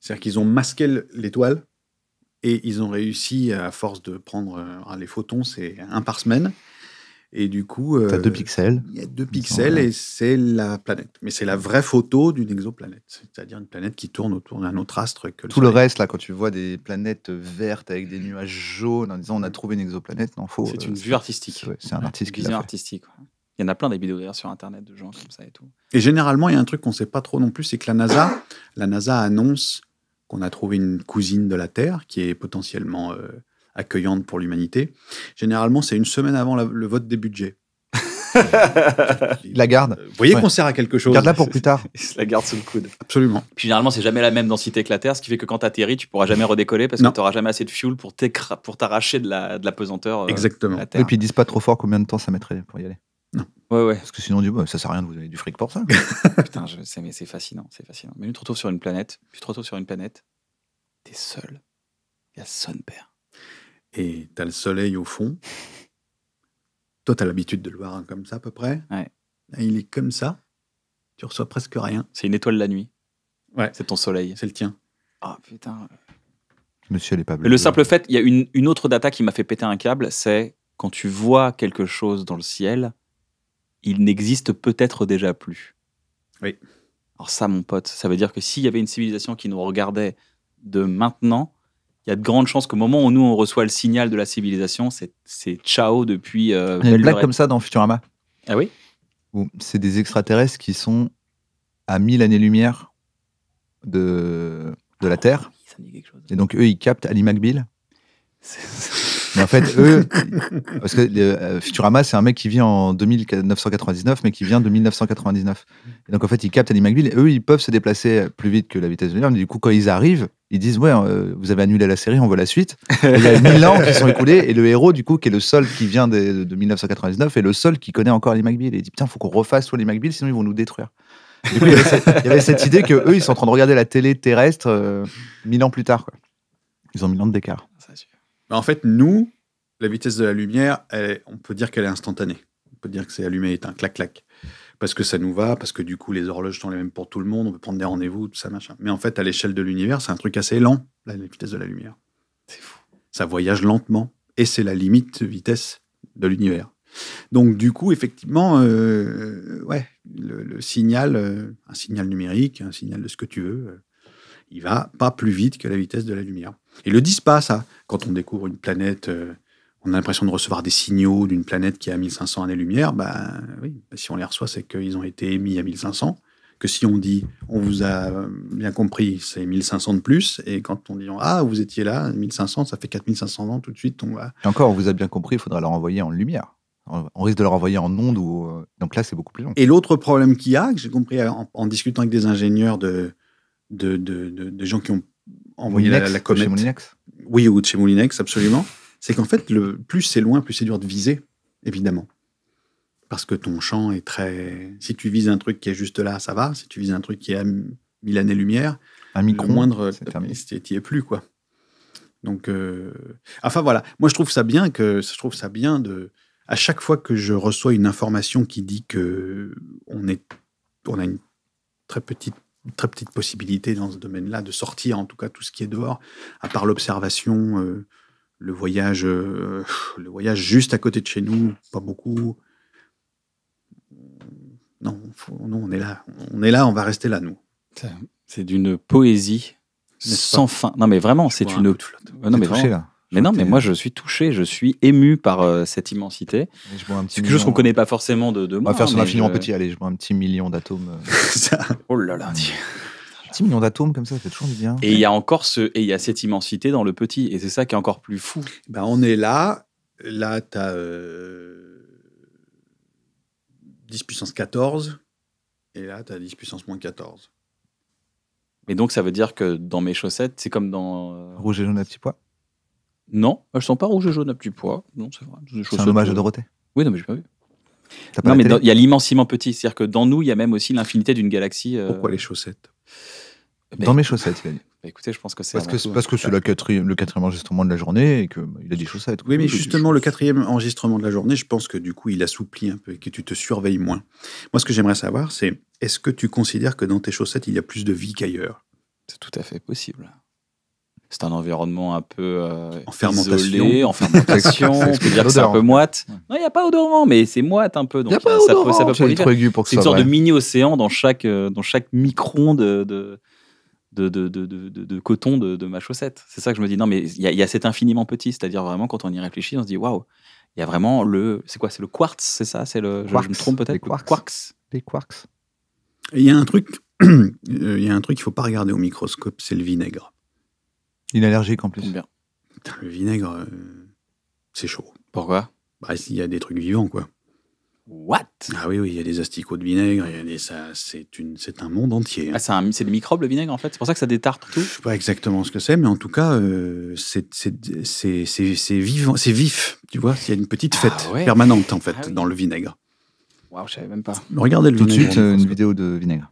C'est-à-dire qu'ils ont masqué l'étoile et ils ont réussi à force de prendre les photons, c'est un par semaine. Et du coup. Euh, tu as deux pixels. Il y a deux pixels et c'est la planète. Mais c'est la vraie photo d'une exoplanète, c'est-à-dire une planète qui tourne autour d'un autre astre que le Tout le reste, là, quand tu vois des planètes vertes avec des nuages jaunes en disant on a trouvé une exoplanète, non, faux. C'est euh, une vue artistique. C'est un artiste artistique. Il y en a plein des vidéos d'ailleurs sur Internet de gens comme ça et tout. Et généralement, il y a un truc qu'on ne sait pas trop non plus, c'est que la NASA, la NASA annonce qu'on a trouvé une cousine de la Terre qui est potentiellement euh, accueillante pour l'humanité. Généralement, c'est une semaine avant le vote des budgets. la garde. Euh, vous voyez qu'on sert à quelque chose. Garde-la pour plus tard. la garde sous le coude. Absolument. Puis généralement, c'est jamais la même densité que la Terre, ce qui fait que quand tu atterris, tu pourras jamais redécoller parce que tu jamais assez de fuel pour, t'arracher de la, pesanteur. Euh, Exactement. la Terre. Et puis ils disent pas trop fort combien de temps ça mettrait pour y aller. Non. Ouais, ouais. Parce que sinon, du bah, ça sert à rien de vous donner du fric pour ça. Putain, je sais, mais c'est fascinant, c'est fascinant. Mais tu te retrouves sur une planète, tu te retrouves sur une planète, es seul. Il y a son père et tu as le soleil au fond. Toi, tu as l'habitude de le voir comme ça à peu près. il est comme ça. Tu reçois presque rien. C'est une étoile la nuit. C'est ton soleil. C'est le tien. Ah oh, me Monsieur est pas bleu. Le simple fait, il y a une, une autre data qui m'a fait péter un câble, c'est quand tu vois quelque chose dans le ciel, il n'existe peut-être déjà plus. Oui. Alors ça, mon pote, ça veut dire que s'il y avait une civilisation qui nous regardait de maintenant, il y a de grandes chances qu'au moment où nous, on reçoit le signal de la civilisation, c'est ciao depuis. Euh, il y a une blague comme ça dans Futurama. Ah oui C'est des extraterrestres qui sont à 1000 années-lumière de, de la ah, Terre. Et donc, eux, ils captent Ali McBeal. Mais en fait, eux, parce que euh, Futurama, c'est un mec qui vit en 2999, mais qui vient de 1999. Et donc, en fait, ils captent Ali McBeal et eux, ils peuvent se déplacer plus vite que la vitesse de lumière. Mais du coup, quand ils arrivent, ils disent ouais euh, vous avez annulé la série on voit la suite il y a mille ans qui sont écoulés et le héros du coup qui est le seul qui vient de, 1999 est le seul qui connaît encore les McBeal il dit putain faut qu'on refasse tous les McBeal sinon ils vont nous détruire il, y avait cette, idée que eux ils sont en train de regarder la télé terrestre euh, mille ans plus tard ils ont mille ans d'écart en fait nous la vitesse de la lumière on peut dire qu'elle est instantanée on peut dire que c'est allumé éteint clac clac parce que ça nous va, parce que du coup, les horloges sont les mêmes pour tout le monde, on peut prendre des rendez-vous, tout ça, machin. Mais en fait, à l'échelle de l'univers, c'est un truc assez lent, la vitesse de la lumière. C'est fou. Ça voyage lentement, et c'est la limite vitesse de l'univers. Donc, du coup, effectivement, euh, euh, ouais, le, signal, euh, un signal numérique, un signal de ce que tu veux, il va pas plus vite que la vitesse de la lumière. Et le disent pas, ça. Quand on découvre une planète on a l'impression de recevoir des signaux d'une planète qui est à 1500 années-lumière, ben oui, bah, si on les reçoit, c'est qu'ils ont été émis à 1500. Que si on dit, on vous a euh, bien compris, c'est 1500 de plus, et quand on dit, ah, vous étiez là, 1500, ça fait 4500 ans, tout de suite, on va. Et encore, on vous a bien compris, il faudra leur envoyer en lumière. On risque de leur envoyer en onde, ou... Euh, donc là, c'est beaucoup plus long. Et l'autre problème qu'il y a, que j'ai compris en, discutant avec des ingénieurs de, de, de, gens qui ont envoyé la, comète. Chez Moulinex Oui, ou de chez Moulinex, absolument c'est qu'en fait, le plus c'est loin, plus c'est dur de viser, évidemment. Parce que ton champ est très. Si tu vises un truc qui est juste là, ça va. Si tu vises un truc qui est à mille années-lumière, à le moindre, tu es plus, quoi. Donc, euh, enfin voilà. Moi, je trouve ça bien que je trouve ça bien de. À chaque fois que je reçois une information qui dit que on est, on a une très petite, très petite possibilité dans ce domaine-là de sortir, en tout cas tout ce qui est dehors, à part l'observation. Euh, le voyage, euh, le voyage juste à côté de chez nous, pas beaucoup. Non, on est là, on est là, on va rester là, nous. C'est d'une poésie sans fin. Non, mais vraiment, c'est une. non, mais Mais non, mais moi je suis touché, je suis ému par euh, cette immensité. C'est quelque chose qu'on connaît pas forcément de, moi. On va faire son infiniment petit, allez, je bois un petit million d'atomes. Euh. oh là là. 6 millions d'atomes comme ça, ça toujours du bien. Et il y a encore ce, et il y a cette immensité dans le petit, et c'est ça qui est encore plus fou. Ben, on est là, là, tu as 10 puissance 14, et là, tu as 10 puissance moins 14. Et donc, ça veut dire que dans mes chaussettes, c'est comme dans. Euh, rouge et jaune à petit poids Non, elles sont pas rouge et jaune à petit poids. Non, c'est vrai. C'est un hommage à euh, Dorothée. Oui, non, mais j'ai pas vu. non, mais il y a l'immensément petit. C'est-à-dire que dans nous, il y a même aussi l'infinité d'une galaxie. Euh, Pourquoi les chaussettes dans mes chaussettes, bah, écoutez, je pense que c'est. Parce, que, c'est le quatrième, enregistrement de la journée et qu'il bah, a des chaussettes. Oui, mais justement, le quatrième enregistrement de la journée, je pense que du coup, il assouplit un peu et que tu te surveilles moins. Moi, ce que j'aimerais savoir, c'est est-ce que tu considères que dans tes chaussettes, il y a plus de vie qu'ailleurs C'est tout à fait possible. C'est un environnement un peu euh, en fermentation. en fermentation. on peut dire que c'est un peu moite. Non, il n'y a pas odorant, mais c'est moite un peu. Donc y a pas C'est une sorte de mini-océan dans chaque, euh, dans chaque micron de de, coton de, ma chaussette. C'est ça que je me dis, non, mais il y, y, a cet infiniment petit, c'est-à-dire vraiment quand on y réfléchit, on se dit, waouh, il y a vraiment le. C'est quoi C'est le quartz, c'est ça C'est le. je, me trompe peut-être Les quarks. Les quarks. Il y a un truc euh, il y a un truc qu'il faut pas regarder au microscope, c'est le vinaigre. une est allergique en plus. le vinaigre, euh, c'est chaud. Pourquoi bah, Il y a des trucs vivants, quoi. What Ah oui, oui, il y a des asticots de vinaigre, il ça, c'est, une, c'est un monde entier. Hein. Ah, c'est, un, c'est des microbes le vinaigre en fait C'est pour ça que ça détarte tout Je ne sais pas exactement ce que c'est, mais en tout cas, euh, c'est, vivant, c'est vif, tu vois. Il y a une petite ah fête permanente en fait ah dans le vinaigre. Waouh, je savais même pas. Regardez le tout de suite, une vidéo de vinaigre.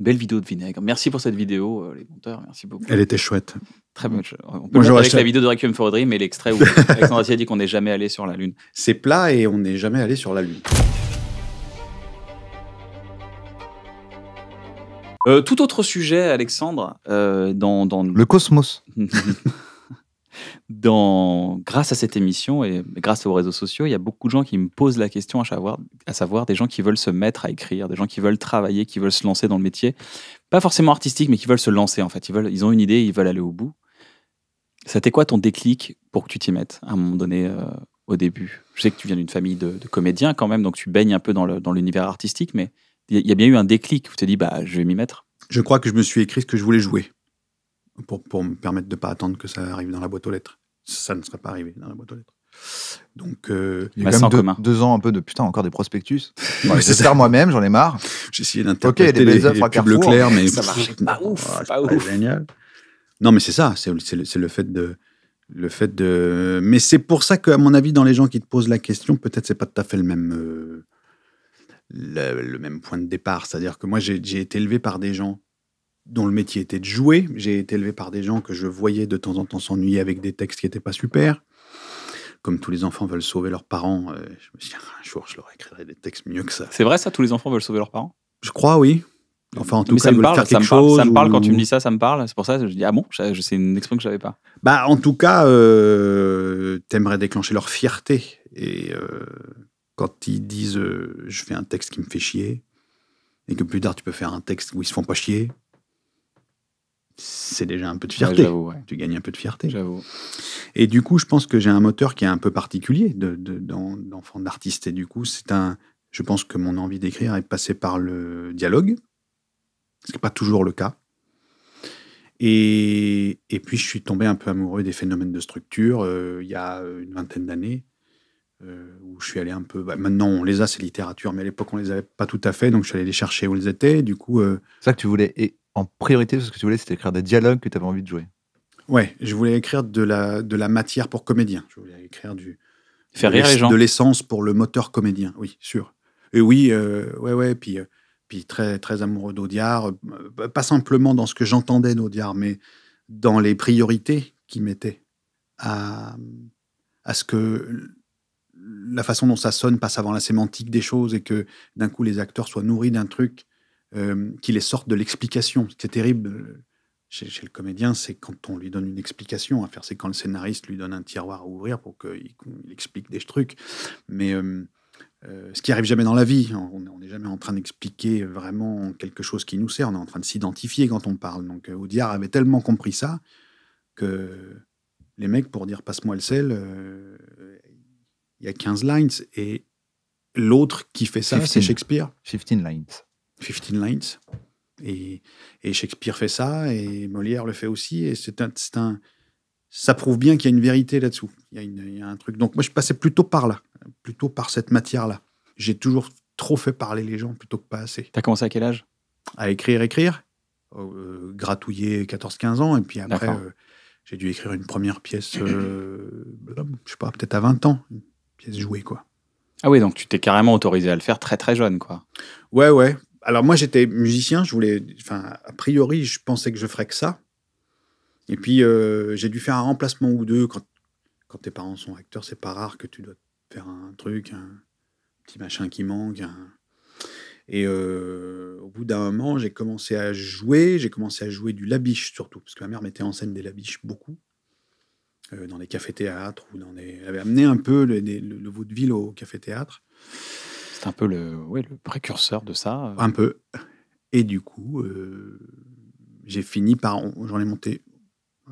Belle vidéo de vinaigre. Merci pour cette vidéo, euh, les monteurs. Merci beaucoup. Elle était chouette. Très mm. bonne On peut avec la vidéo de Requiem for a Dream et l'extrait où Alexandre Assier dit qu'on n'est jamais allé sur la Lune. C'est plat et on n'est jamais allé sur la Lune. Euh, tout autre sujet, Alexandre, euh, dans, dans, Le cosmos. dans... Grâce à cette émission et grâce aux réseaux sociaux, il y a beaucoup de gens qui me posent la question, à savoir, à savoir des gens qui veulent se mettre à écrire, des gens qui veulent travailler, qui veulent se lancer dans le métier. Pas forcément artistique, mais qui veulent se lancer en fait. Ils, veulent, ils ont une idée, ils veulent aller au bout. C'était quoi ton déclic pour que tu t'y mettes à un moment donné euh, au début Je sais que tu viens d'une famille de, comédiens quand même, donc tu baignes un peu dans l'univers artistique, mais il y a bien eu un déclic où tu te dis, bah, je vais m'y mettre. Je crois que je me suis écrit ce que je voulais jouer pour, me permettre de ne pas attendre que ça arrive dans la boîte aux lettres. Ça ne serait pas arrivé dans la boîte aux lettres. Donc, euh, il y a bah, quand même deux, ans un peu de putain, encore des prospectus. Bon, moi-même, j'en ai marre. J'ai essayé d'interpréter okay, les, les, mais ça marchait pas ouf, pas, génial. Non, mais c'est ça, c'est le, fait de. Le fait de... Mais c'est pour ça qu'à mon avis, dans les gens qui te posent la question, peut-être c'est pas tout à fait le même, euh, le, même point de départ. C'est-à-dire que moi, j'ai été élevé par des gens dont le métier était de jouer. J'ai été élevé par des gens que je voyais de temps en temps s'ennuyer avec des textes qui n'étaient pas super. Comme tous les enfants veulent sauver leurs parents, euh, je me suis dit, un jour, je leur écrirai des textes mieux que ça. C'est vrai ça, tous les enfants veulent sauver leurs parents Je crois, oui. Enfin, en tout cas, ça me parle, quelque me parle quand tu me dis ça, ça me parle. C'est pour ça que je dis ah bon, c'est une expression que j'avais pas. Bah, en tout cas, euh, t'aimerais déclencher leur fierté et euh, quand ils disent euh, je fais un texte qui me fait chier et que plus tard tu peux faire un texte où ils se font pas chier, c'est déjà un peu de fierté. Tu gagnes un peu de fierté. J'avoue. Et du coup, je pense que j'ai un moteur qui est un peu particulier d'enfant de, d'artiste et du coup, c'est un je pense que mon envie d'écrire est passée par le dialogue ce qui n'est pas toujours le cas. Et, puis, je suis tombé un peu amoureux des phénomènes de structure euh, il y a une vingtaine d'années, euh, où je suis allé un peu. Bah, maintenant, on les a, ces littératures, mais à l'époque, on les avait pas tout à fait, donc je suis allé les chercher où ils étaient. Du coup. Euh, c'est ça que tu voulais. Et en priorité, ce que tu voulais, c'était écrire des dialogues que tu avais envie de jouer. Ouais, je voulais écrire de la, de la matière pour comédien. Je voulais écrire du. Faire rire les gens. De l'essence pour le moteur comédien, oui, sûr. Et oui, ouais, ouais, puis puis très, très amoureux d'Audiard, euh, pas simplement dans ce que j'entendais d'Audiard, mais dans les priorités qu'il mettait à, à ce que la façon dont ça sonne passe avant la sémantique des choses et que d'un coup les acteurs soient nourris d'un truc euh, qui les sorte de l'explication. C'est terrible euh, chez, le comédien, c'est quand on lui donne une explication à faire, c'est quand le scénariste lui donne un tiroir à ouvrir pour qu'il explique des trucs. Mais. Euh, ce qui arrive jamais dans la vie. On n'est jamais en train d'expliquer vraiment quelque chose qui nous sert. On est en train de s'identifier quand on parle. Donc, Audiard euh, avait tellement compris ça que les mecs, pour dire passe-moi le sel, euh, il y a 15 lines. Et l'autre qui fait ça, c'est Shakespeare. 15 lines. 15 lines. Et, et, Shakespeare fait ça, et Molière le fait aussi. Et c'est un, un ça prouve bien qu'il y a une vérité là-dessous. Il, y, a un truc. Donc moi, je passais plutôt par là, plutôt par cette matière-là. J'ai toujours trop fait parler les gens plutôt que pas assez. as commencé à quel âge À écrire, écrire. Euh, gratouiller 14-15 ans. Et puis après, euh, j'ai dû écrire une première pièce, euh, je sais pas, peut-être à 20 ans. Une pièce jouée, quoi. Ah oui, donc tu t'es carrément autorisé à le faire très très jeune, quoi. Ouais, ouais. Alors moi, j'étais musicien. Je voulais... Enfin, a priori, je pensais que je ferais que ça. Et puis, euh, j'ai dû faire un remplacement ou deux. Quand, quand tes parents sont acteurs, c'est pas rare que tu dois faire un truc, un petit machin qui manque. Et euh, au bout d'un moment, j'ai commencé à jouer. J'ai commencé à jouer du labiche surtout, parce que ma mère mettait en scène des labiches beaucoup. Euh, dans les cafés-théâtres, ou dans les... elle avait amené un peu le, le, ville vaudeville au café-théâtre. C'est un peu le, le précurseur de ça. Un peu. Et du coup, j'ai fini par. J'en ai monté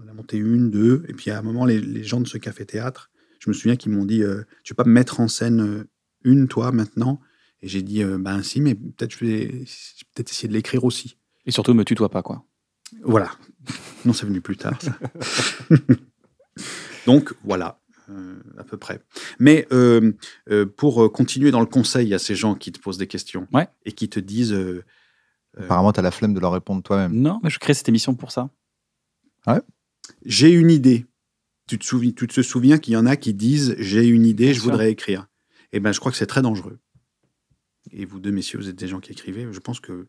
on a monté une, deux. Et puis à un moment, les, gens de ce café-théâtre, je me souviens qu'ils m'ont dit Tu euh, Tu veux pas mettre en scène euh, une, toi, maintenant Et j'ai dit euh, Ben si, mais peut-être je vais, peut-être essayer de l'écrire aussi. Et surtout, me tutoie pas, quoi. Voilà. non, c'est venu plus tard, ça. Donc, voilà. à peu près. Mais pour continuer dans le conseil à ces gens qui te posent des questions et qui te disent. Apparemment, tu as la flemme de leur répondre toi-même. Non, mais je crée cette émission pour ça. Ah ouais j'ai une idée. Tu te, souviens, qu'il y en a qui disent j'ai une idée, je voudrais écrire. Eh ben, je crois que c'est très dangereux. Et vous deux messieurs, vous êtes des gens qui écrivez. Je pense que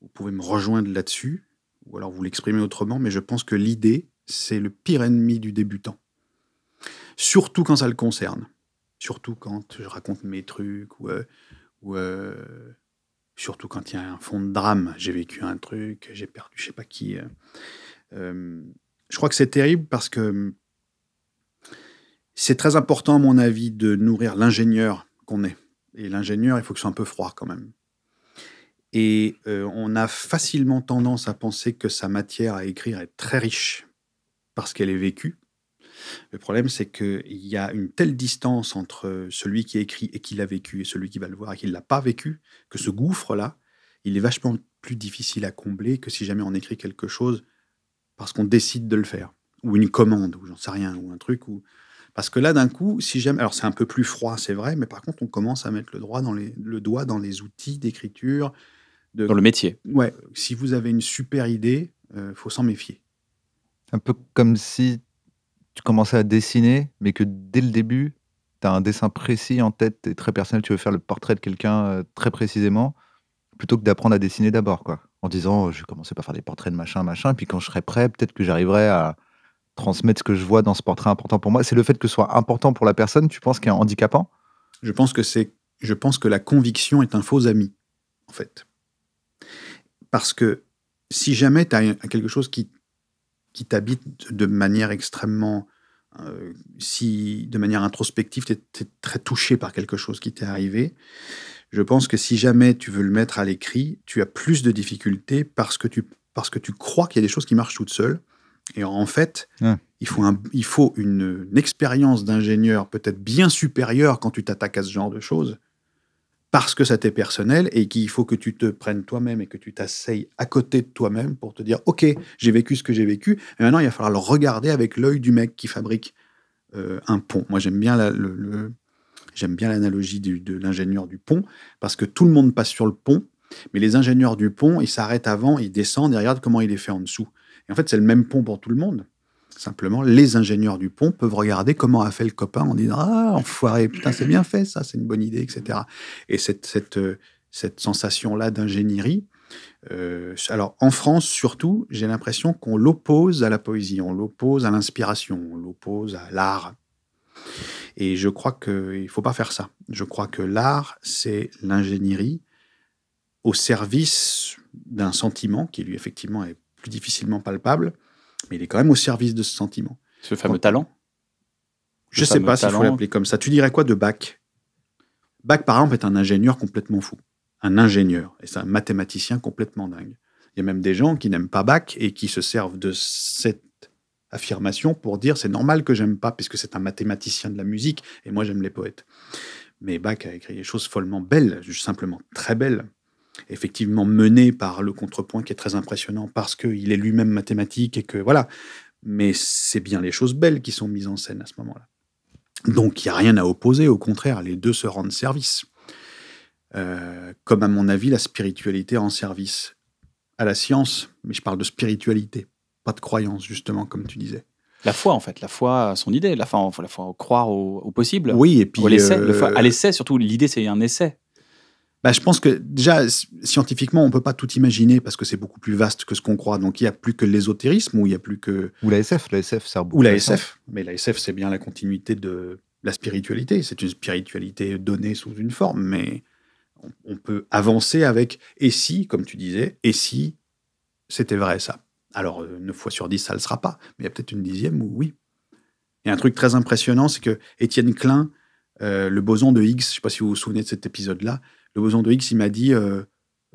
vous pouvez me rejoindre là-dessus, ou alors vous l'exprimez autrement, mais je pense que l'idée, c'est le pire ennemi du débutant. Surtout quand ça le concerne. Surtout quand je raconte mes trucs, ou, euh, euh, surtout quand il y a un fond de drame. J'ai vécu un truc, j'ai perdu je sais pas qui. Euh, euh je crois que c'est terrible parce que hum, c'est très important, à mon avis, de nourrir l'ingénieur qu'on est. Et l'ingénieur, il faut que ce soit un peu froid quand même. Et euh, on a facilement tendance à penser que sa matière à écrire est très riche parce qu'elle est vécue. Le problème, c'est qu'il y a une telle distance entre celui qui écrit et qui l'a vécu et celui qui va le voir et qui ne l'a pas vécu, que ce gouffre-là, il est vachement plus difficile à combler que si jamais on écrit quelque chose parce qu'on décide de le faire, ou une commande, ou j'en sais rien, ou un truc. Ou... Parce que là, d'un coup, si j'aime. Alors, c'est un peu plus froid, c'est vrai, mais par contre, on commence à mettre le, droit dans doigt dans les outils d'écriture. Dans le métier. Ouais. Si vous avez une super idée, il euh, faut s'en méfier. Un peu comme si tu commençais à dessiner, mais que dès le début, tu as un dessin précis en tête et très personnel, tu veux faire le portrait de quelqu'un euh, très précisément, plutôt que d'apprendre à dessiner d'abord, quoi en disant euh, je vais commencer par faire des portraits de machin, machin, puis quand je serai prêt, peut-être que j'arriverai à transmettre ce que je vois dans ce portrait important pour moi. C'est le fait que ce soit important pour la personne, tu penses qui est handicapant Je pense que c'est je pense que la conviction est un faux ami en fait. Parce que si jamais tu as quelque chose qui qui t'habite de manière extrêmement euh, si de manière introspective, tu es, très touché par quelque chose qui t'est arrivé, je pense que si jamais tu veux le mettre à l'écrit, tu as plus de difficultés parce que tu, parce que tu crois qu'il y a des choses qui marchent toutes seules. Et en fait, il, faut il faut une, expérience d'ingénieur peut-être bien supérieure quand tu t'attaques à ce genre de choses, parce que ça t'est personnel et qu'il faut que tu te prennes toi-même et que tu t'asseyes à côté de toi-même pour te dire Ok, j'ai vécu ce que j'ai vécu, et maintenant il va falloir le regarder avec l'œil du mec qui fabrique euh, un pont. Moi j'aime bien le, J'aime bien l'analogie de l'ingénieur du pont, parce que tout le monde passe sur le pont, mais les ingénieurs du pont, ils s'arrêtent avant, ils descendent et regardent comment il est fait en dessous. Et en fait, c'est le même pont pour tout le monde. Simplement, les ingénieurs du pont peuvent regarder comment a fait le copain en disant Ah, enfoiré, putain, c'est bien fait, ça, c'est une bonne idée, etc. Et cette, cette, cette sensation-là d'ingénierie, euh, alors en France surtout, j'ai l'impression qu'on l'oppose à la poésie, on l'oppose à l'inspiration, on l'oppose à l'art. Et je crois qu'il ne faut pas faire ça. Je crois que l'art, c'est l'ingénierie au service d'un sentiment qui, lui, effectivement, est plus difficilement palpable, mais il est quand même au service de ce sentiment. Ce fameux talent Je ne sais pas s'il faut l'appeler comme ça. Tu dirais quoi de Bach Bach, par exemple, est un ingénieur complètement fou. Un ingénieur, et c'est un mathématicien complètement dingue. Il y a même des gens qui n'aiment pas Bach et qui se servent de cette affirmation pour dire c'est normal que j'aime pas, puisque c'est un mathématicien de la musique, et moi j'aime les poètes. Mais Bach a écrit des choses follement belles, simplement très belles, effectivement menées par le contrepoint qui est très impressionnant, parce qu'il est lui-même mathématique et que voilà. Mais c'est bien les choses belles qui sont mises en scène à ce moment-là. Donc il n'y a rien à opposer, au contraire, les deux se rendent service. Euh, comme à mon avis la spiritualité rend service à la science, mais je parle de spiritualité pas de croyance, justement, comme tu disais. La foi, en fait, la foi, son idée, la foi, la foi croire au, possible. Oui, et puis. Euh, à l'essai, surtout, l'idée, c'est un essai. Bah, je pense que déjà, scientifiquement, on ne peut pas tout imaginer parce que c'est beaucoup plus vaste que ce qu'on croit. Donc, il n'y a plus que l'ésotérisme ou il n'y a plus que. Ou la SF, la SF ça Ou la SF. Mais la SF, c'est bien la continuité de la spiritualité. C'est une spiritualité donnée sous une forme, mais on peut avancer avec et si, comme tu disais, et si c'était vrai ça alors, 9 euh, fois sur dix, ça ne le sera pas, mais il y a peut-être une dixième où oui. Et un truc très impressionnant, c'est que Étienne Klein, euh, le boson de Higgs, je ne sais pas si vous vous souvenez de cet épisode-là, le boson de Higgs, il m'a dit euh,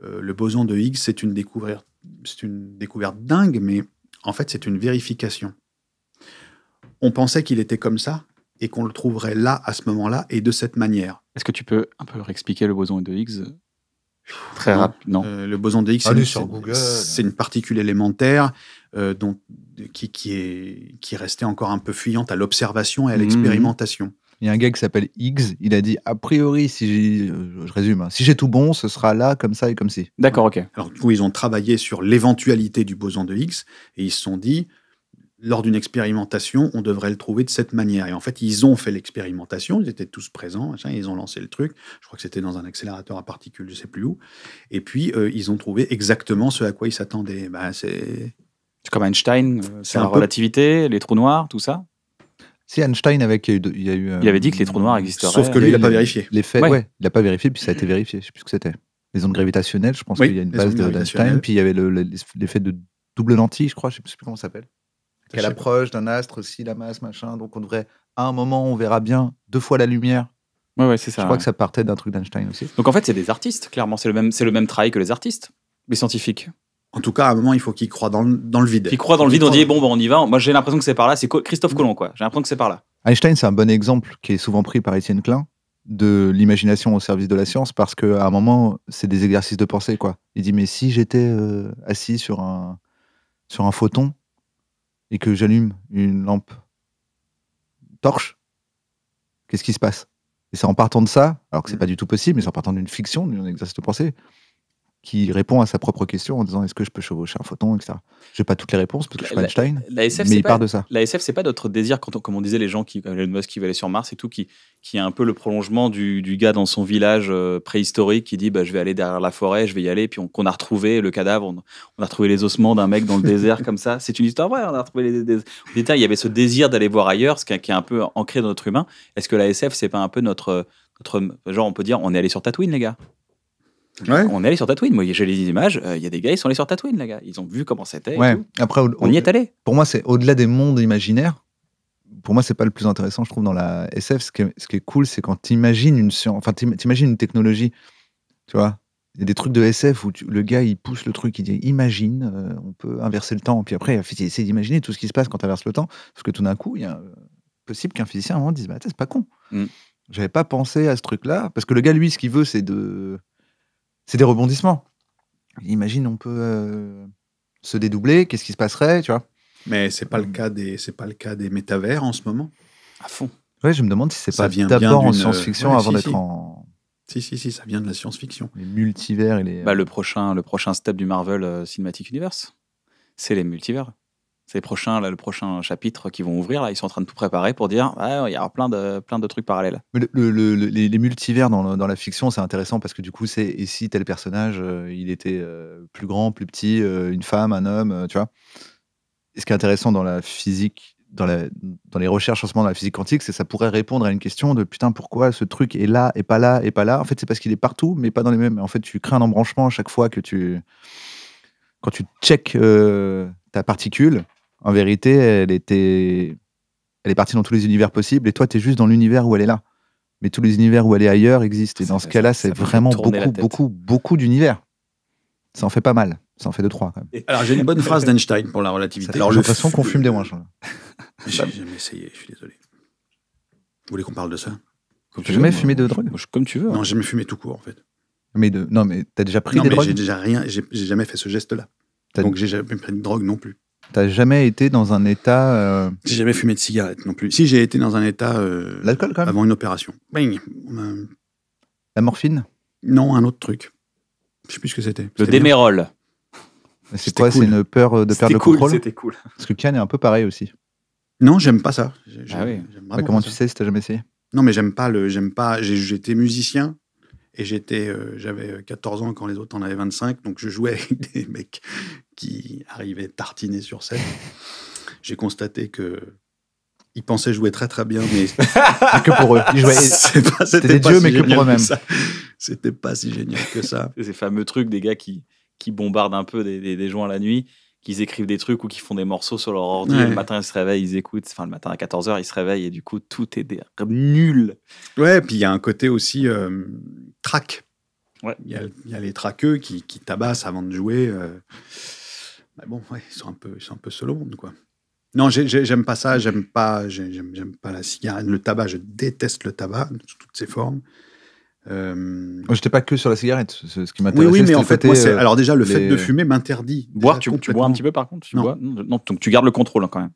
le boson de Higgs, c'est une, découverte, c'est une découverte dingue, mais en fait, c'est une vérification. On pensait qu'il était comme ça et qu'on le trouverait là, à ce moment-là, et de cette manière. Est-ce que tu peux un peu expliquer le boson de Higgs Très rapide, euh, le boson de Higgs, c'est une, particule élémentaire euh, qui, est, qui encore un peu fuyante à l'observation et à mmh. l'expérimentation. Il y a un gars qui s'appelle Higgs, il a dit a priori, si euh, je résume, hein, si j'ai tout bon, ce sera là, comme ça et comme si. D'accord, ok. Alors, du ils ont travaillé sur l'éventualité du boson de X et ils se sont dit lors d'une expérimentation, on devrait le trouver de cette manière. Et en fait, ils ont fait l'expérimentation, ils étaient tous présents, ils ont lancé le truc. Je crois que c'était dans un accélérateur à particules, je sais plus où. Et puis, euh, ils ont trouvé exactement ce à quoi ils s'attendaient. Bah, c'est comme Einstein, euh, c'est la relativité, les trous noirs, tout ça. C'est Einstein avec, il y euh, avait dit que les trous noirs existeraient. Sauf que lui, il n'a pas vérifié. Les faits, il n'a pas vérifié, puis ça a été vérifié. Je sais plus ce que c'était. Les ondes gravitationnelles, je pense qu'il y a une base d'Einstein, puis il y avait l'effet de double lentille, je crois, je sais plus comment ça s'appelle. Quelle approche d'un astre, aussi, la masse, machin. Donc on devrait, à un moment, on verra bien deux fois la lumière. Ouais, ouais, c'est ça. Je crois que ça partait d'un truc d'Einstein aussi. Donc en fait, c'est des artistes, clairement. C'est le, même, le même travail que les artistes, les scientifiques. En tout cas, à un moment, il faut qu'ils croient dans le, vide. Qu'ils croient dans le vide, on dit, bon, bah, on y va. Moi, j'ai l'impression que c'est par là. C'est Christophe mm. Colomb, quoi. J'ai l'impression que c'est par là. Einstein, c'est un bon exemple qui est souvent pris par Étienne Klein de l'imagination au service de la science parce qu'à un moment, c'est des exercices de pensée, quoi. Il dit, mais si j'étais euh, assis sur un, sur un photon, et que j'allume une lampe torche, qu'est-ce qui se passe Et c'est en partant de ça, alors que c'est mmh. pas du tout possible, mais c'est en partant d'une fiction, d'un exercice de pensée, qui répond à sa propre question en disant est-ce que je peux chevaucher un photon, etc. Je n'ai pas toutes les réponses parce que je suis pas Einstein, mais il pas, part de ça. La SF, c'est pas notre désir, quand on, comme on disait les gens qui, Elon Musk qui va aller sur Mars et tout, qui, qui est un peu le prolongement du, du gars dans son village euh, préhistorique qui dit bah, je vais aller derrière la forêt, je vais y aller, puis qu'on a retrouvé le cadavre, on, a retrouvé les ossements d'un mec dans le désert comme ça. C'est une histoire vraie, on a retrouvé les, les, détails. Il y avait ce désir d'aller voir ailleurs, ce qui, est un peu ancré dans notre humain. Est-ce que la SF, c'est pas un peu notre, notre. Genre, on peut dire on est allé sur Tatooine, les gars on est allé sur Tatooine. Moi, j'ai les images. Euh, il y a des gars, ils sont allés sur Tatooine, les gars. Ils ont vu comment c'était. Ouais. Après, on y est allé. Pour moi, c'est au-delà des mondes imaginaires. Pour moi, c'est pas le plus intéressant, je trouve, dans la SF. Ce qui est, cool, c'est quand t'imagines une science, enfin, t'imagines une technologie. Tu vois, il y a des trucs de SF où le gars, il pousse le truc, il dit imagine, euh, on peut inverser le temps. Puis après, il essaie d'imaginer tout ce qui se passe quand tu inverses le temps. Parce que tout d'un coup, il y a euh, possible qu'un physicien à un moment dise bah, c'est pas con. Mm. J'avais pas pensé à ce truc-là. Parce que le gars, lui, ce qu'il veut, c'est de c'est des rebondissements. Imagine, on peut euh, se dédoubler, qu'est-ce qui se passerait, tu vois Mais c'est pas le euh. cas des, c'est pas le cas des métavers en ce moment. À fond. Oui, je me demande si c'est pas d'abord en science-fiction avant d'être en. Si, si, si, ça vient de la science-fiction. Les multivers et les. Bah, le prochain, le prochain step du Marvel euh, Cinematic Universe, c'est les multivers c'est prochains, là, le prochain chapitre qu'ils vont ouvrir, là, ils sont en train de tout préparer pour dire il y aura plein de, plein de trucs parallèles. les, multivers dans, la fiction, c'est intéressant parce que du coup, c'est ici si tel personnage, euh, il était euh, plus grand, plus petit, euh, une femme, un homme, tu vois. Et ce qui est intéressant dans la physique, dans, la, dans les recherches en ce moment dans la physique quantique, c'est que ça pourrait répondre à une question de putain, pourquoi ce truc est là et pas là et pas là En fait, c'est parce qu'il est partout, mais pas dans les mêmes. En fait, tu crées un embranchement à chaque fois que tu. Quand tu check ta particule, en vérité, elle était. Elle est partie dans tous les univers possibles et toi, tu es juste dans l'univers où elle est là. Mais tous les univers où elle est ailleurs existent. Et dans ce cas-là, c'est vraiment beaucoup, beaucoup, beaucoup d'univers. Ça en fait pas mal. Ça en fait deux, trois. Quand même. alors, j'ai une bonne phrase d'Einstein pour la relativité. Alors, toute façon, qu'on fume des moins. j'ai jamais essayé, je suis désolé. Vous voulez qu'on parle de ça comme jamais fumé de drogue Comme tu veux. Hein. Non, j'ai jamais fumé tout court, en fait. Mais de... Non, mais t'as déjà pris non, des mais drogues J'ai déjà rien, j'ai jamais fait ce geste-là. Donc, j'ai jamais pris de drogue non plus. T'as jamais été dans un état. Euh... J'ai jamais fumé de cigarette non plus. Si j'ai été dans un état. Euh, L'alcool quand même. Avant une opération. Euh, La morphine. Non, un autre truc. Je sais plus ce que c'était. Le démérol. C'est quoi C'est une peur euh, de perdre le contrôle. C'était cool. Parce que est un peu pareil aussi. Non, j'aime pas ça. Ah oui. Bah, comment tu sais si t'as jamais essayé Non, mais j'aime pas le. J'aime pas. J'étais musicien et j'étais, euh, j'avais 14 euh, ans quand les autres en avaient 25, donc je jouais avec des mecs qui arrivaient tartinés sur scène. J'ai constaté que ils pensaient jouer très très bien, mais que pour eux. C'était Dieu, mais que pour eux-mêmes. C'était pas si génial que ça. Ces fameux trucs des gars qui bombardent un peu des, des, des gens à la nuit qu'ils écrivent des trucs ou qu'ils font des morceaux sur leur ordi. Le matin, ils se réveillent, ils écoutent. Enfin, le matin à 14h, ils se réveillent et du coup, tout est des... nul. Ouais, puis il y a un côté aussi euh, Il y, a les traqueux qui, qui, tabassent avant de jouer. Euh. Mais bon, ils sont un peu, ils sont un peu solo monde, quoi. Non, j'aime pas ça, j'aime pas, j'aime pas la cigarette, le tabac, je déteste le tabac, sous toutes ses formes. Euh... J'étais pas que sur la cigarette, ce qui m'intéressait. Oui, mais en fait, euh, alors déjà, le fait de fumer m'interdit. Boire, tu, tu, bois un petit peu par contre tu non. Bois non, donc tu gardes le contrôle hein, quand même.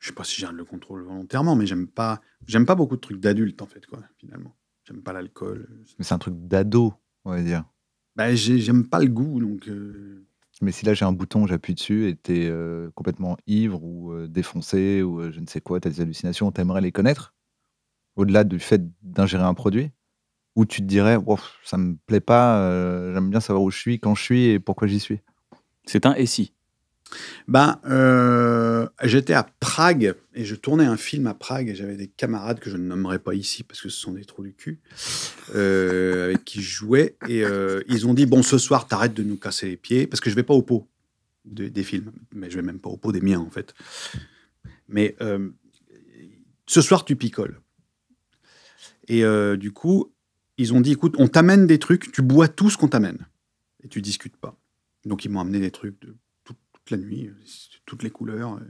Je sais pas si j'ai le contrôle volontairement, mais j'aime pas, j'aime pas beaucoup de trucs d'adultes, en fait, quoi, finalement. J'aime pas l'alcool. Mais c'est un truc d'ado, on va dire. Bah, j'aime pas le goût, donc. Euh. Mais si là j'ai un bouton, j'appuie dessus et t'es euh, complètement ivre ou défoncé ou je ne sais quoi, t'as des hallucinations, t'aimerais les connaître Au-delà du fait d'ingérer un produit où tu te dirais, oh, ça me plaît pas, euh, j'aime bien savoir où je suis, quand je suis et pourquoi j'y suis C'est un et si ben, euh, J'étais à Prague et je tournais un film à Prague et j'avais des camarades que je ne nommerai pas ici parce que ce sont des trous du cul euh, avec qui je jouais. Et ils ont dit Bon, ce soir, t'arrêtes de nous casser les pieds parce que je vais pas au pot des films, mais je vais même pas au pot des miens en fait. Mais ce soir, tu picoles. Et du coup, ils ont dit écoute, on t'amène des trucs, tu bois tout ce qu'on t'amène et tu discutes pas. Donc ils m'ont amené des trucs toute, la nuit, euh, toutes les couleurs. Euh.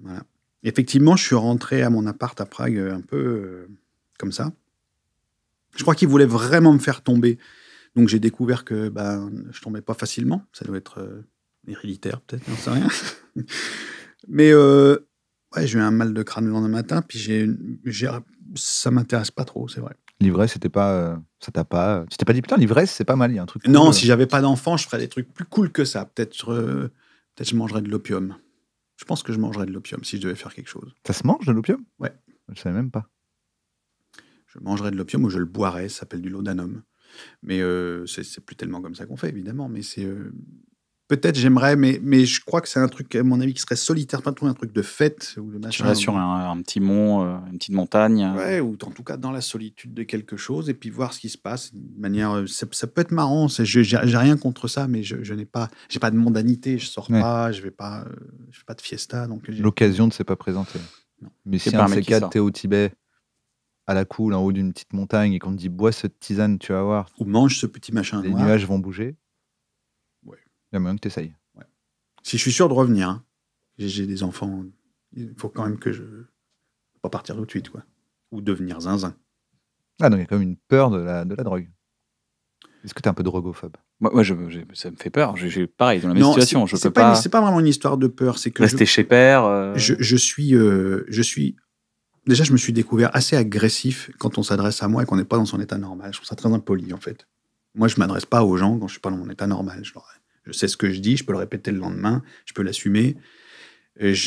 Voilà. Effectivement, je suis rentré à mon appart à Prague euh, un peu comme ça. Je crois qu'ils voulaient vraiment me faire tomber. Donc j'ai découvert que ben, je tombais pas facilement. Ça doit être héréditaire, peut-être, j'en sais rien. Mais ouais, j'ai eu un mal de crâne le lendemain matin, puis j'ai, ça m'intéresse pas trop, c'est vrai. L'ivresse, c'était pas. Euh, ça t'a pas. Tu pas dit, putain, l'ivresse, c'est pas mal, il y a un truc. Non, euh. si j'avais pas d'enfant, je ferais des trucs plus cool que ça. Peut-être euh, peut-être je mangerais de l'opium. Je pense que je mangerais de l'opium si je devais faire quelque chose. Ça se mange de l'opium Ouais. Je savais même pas. Je mangerais de l'opium ou je le boirais, ça s'appelle du laudanum. Mais c'est plus tellement comme ça qu'on fait, évidemment. Mais c'est. Peut-être j'aimerais, mais, mais je crois que c'est un truc, à mon avis, qui serait solitaire, pas tout un truc de fête. Ou de machin. sur un, petit mont, euh, une petite montagne. Euh. Ouais, ou en tout cas dans la solitude de quelque chose, et puis voir ce qui se passe. De manière, euh, ça, peut être marrant. J'ai rien contre ça, mais je, n'ai pas, pas de mondanité. Je sors pas, je vais pas, je fais pas de fiesta. Donc l'occasion ne s'est pas présentée. Mais si un de cas au Tibet, à la coule, en haut d'une petite montagne, et qu'on te dit bois cette tisane, tu vas voir. Ou mange ce petit machin. Les nuages vont bouger. Il y a moyen que tu essayes. Si je suis sûr de revenir, hein. j'ai des enfants, il faut quand même que je. Pas partir tout de suite, quoi. Ou devenir zinzin. Ah non, il y a quand même une peur de la, de la drogue. Est-ce que tu es un peu drogophobe Moi, je, ça me fait peur. J'ai pareil dans la même situation. Je peux pas. pas... C'est pas vraiment une histoire de peur. C'est que rester chez père. Euh. Je, suis, euh, je suis. Déjà, je me suis découvert assez agressif quand on s'adresse à moi et qu'on n'est pas dans son état normal. Je trouve ça très impoli, en fait. Moi, je m'adresse pas aux gens quand je suis pas dans mon état normal. Je leur je sais ce que je dis, je peux le répéter le lendemain, je peux l'assumer.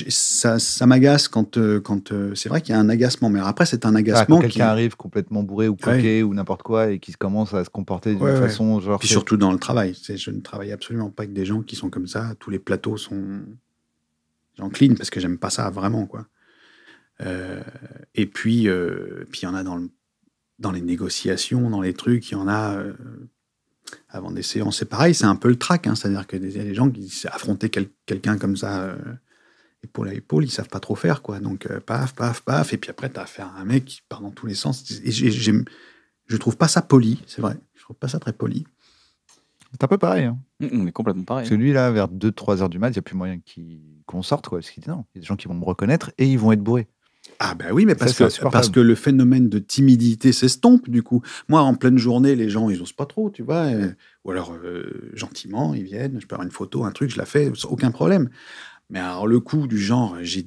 ça, m'agace quand, euh, quand euh, c'est vrai qu'il y a un agacement, mais après c'est un ah, agacement. quand quelqu'un qui... arrive complètement bourré ou coqué ou n'importe quoi et qui commence à se comporter d'une façon genre. Puis surtout dans le travail, je ne travaille absolument pas avec des gens qui sont comme ça. Tous les plateaux sont clean parce que j'aime pas ça vraiment quoi. Euh, et puis puis il y en a dans le, dans les négociations, dans les trucs, il y en a avant des séances. C'est pareil, c'est un peu le trac. Hein. C'est-à-dire qu'il y des gens qui affronter quelqu'un comme ça, euh, épaule à épaule, ils savent pas trop faire. quoi. Donc, euh, paf, paf, paf. Et puis après, tu as affaire un mec qui part dans tous les sens. Et j je trouve pas ça poli, c'est vrai. Je trouve pas ça très poli. C'est un peu pareil. Hein. Mm, mm, mais complètement pareil. Celui-là, vers 2-3 heures du mat, il n'y a plus moyen qu'on sorte, quoi, parce qu'il dit non, il y a des gens qui vont me reconnaître et ils vont être bourrés. Ah ben oui, mais parce, que, parce que le phénomène de timidité s'estompe du coup. Moi, en pleine journée, les gens, ils n'osent pas trop, tu vois. Euh, ou alors, euh, gentiment, ils viennent, je perds une photo, un truc, je la fais, aucun problème. Mais alors, le coup du genre, j'ai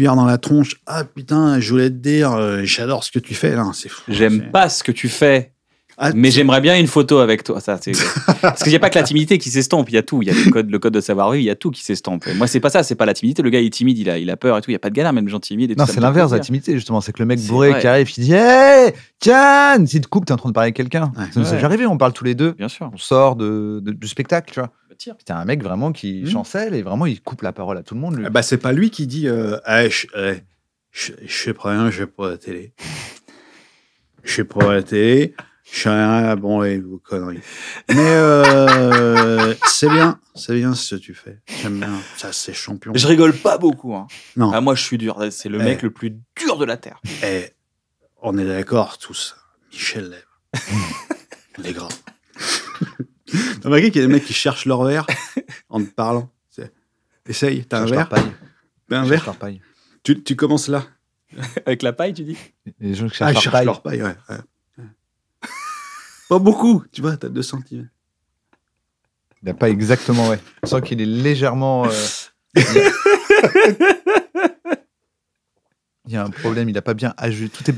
verres dans la tronche, ah putain, je voulais te dire, euh, j'adore ce que tu fais, là, hein, c'est fou. J'aime pas ce que tu fais. Ah, mais j'aimerais bien une photo avec toi. Ça, Parce qu'il n'y a pas que la timidité qui s'estompe, il y a tout. Il y a le code, le code de savoir-vivre, il y a tout qui s'estompe. Moi, c'est pas ça, c'est pas la timidité. Le gars, il est timide, il a, il a peur et tout. Il n'y a pas de galère, même gens timides. non, c'est l'inverse, la timidité, justement. C'est que le mec bourré qui arrive, qui dit Hey, Can Si te coupe, es en train de parler avec quelqu'un. Ouais. arrivé, on parle tous les deux. Bien sûr. On sort du spectacle, tu vois. C'était bah, un mec vraiment qui hmm. chancelle et vraiment il coupe la parole à tout le monde. Ah bah, c'est pas lui qui dit euh, je, sais pas rien, hein, je vais pas la télé. Je sais pas la télé. Je suis bon, et vos conneries. Mais euh, c'est bien, c'est bien ce que tu fais. J'aime bien, ça c'est champion. Je rigole pas beaucoup. Hein. Non. Ah, moi je suis dur, c'est le eh. mec le plus dur de la Terre. et eh, on est d'accord tous, Michel Les grands. remarqué qu'il y a des mecs qui cherchent leur verre en te parlant. Essaye, t'as un verre un verre Tu, commences là. Avec la paille, tu dis Les gens qui ah, cherchent, leur, paille. ouais. Pas beaucoup, tu vois, t'as 2 centimes. Il n'a pas exactement, ouais. Je sens qu'il est légèrement. Euh, il y a un problème, il n'a pas bien ajusté. Tout est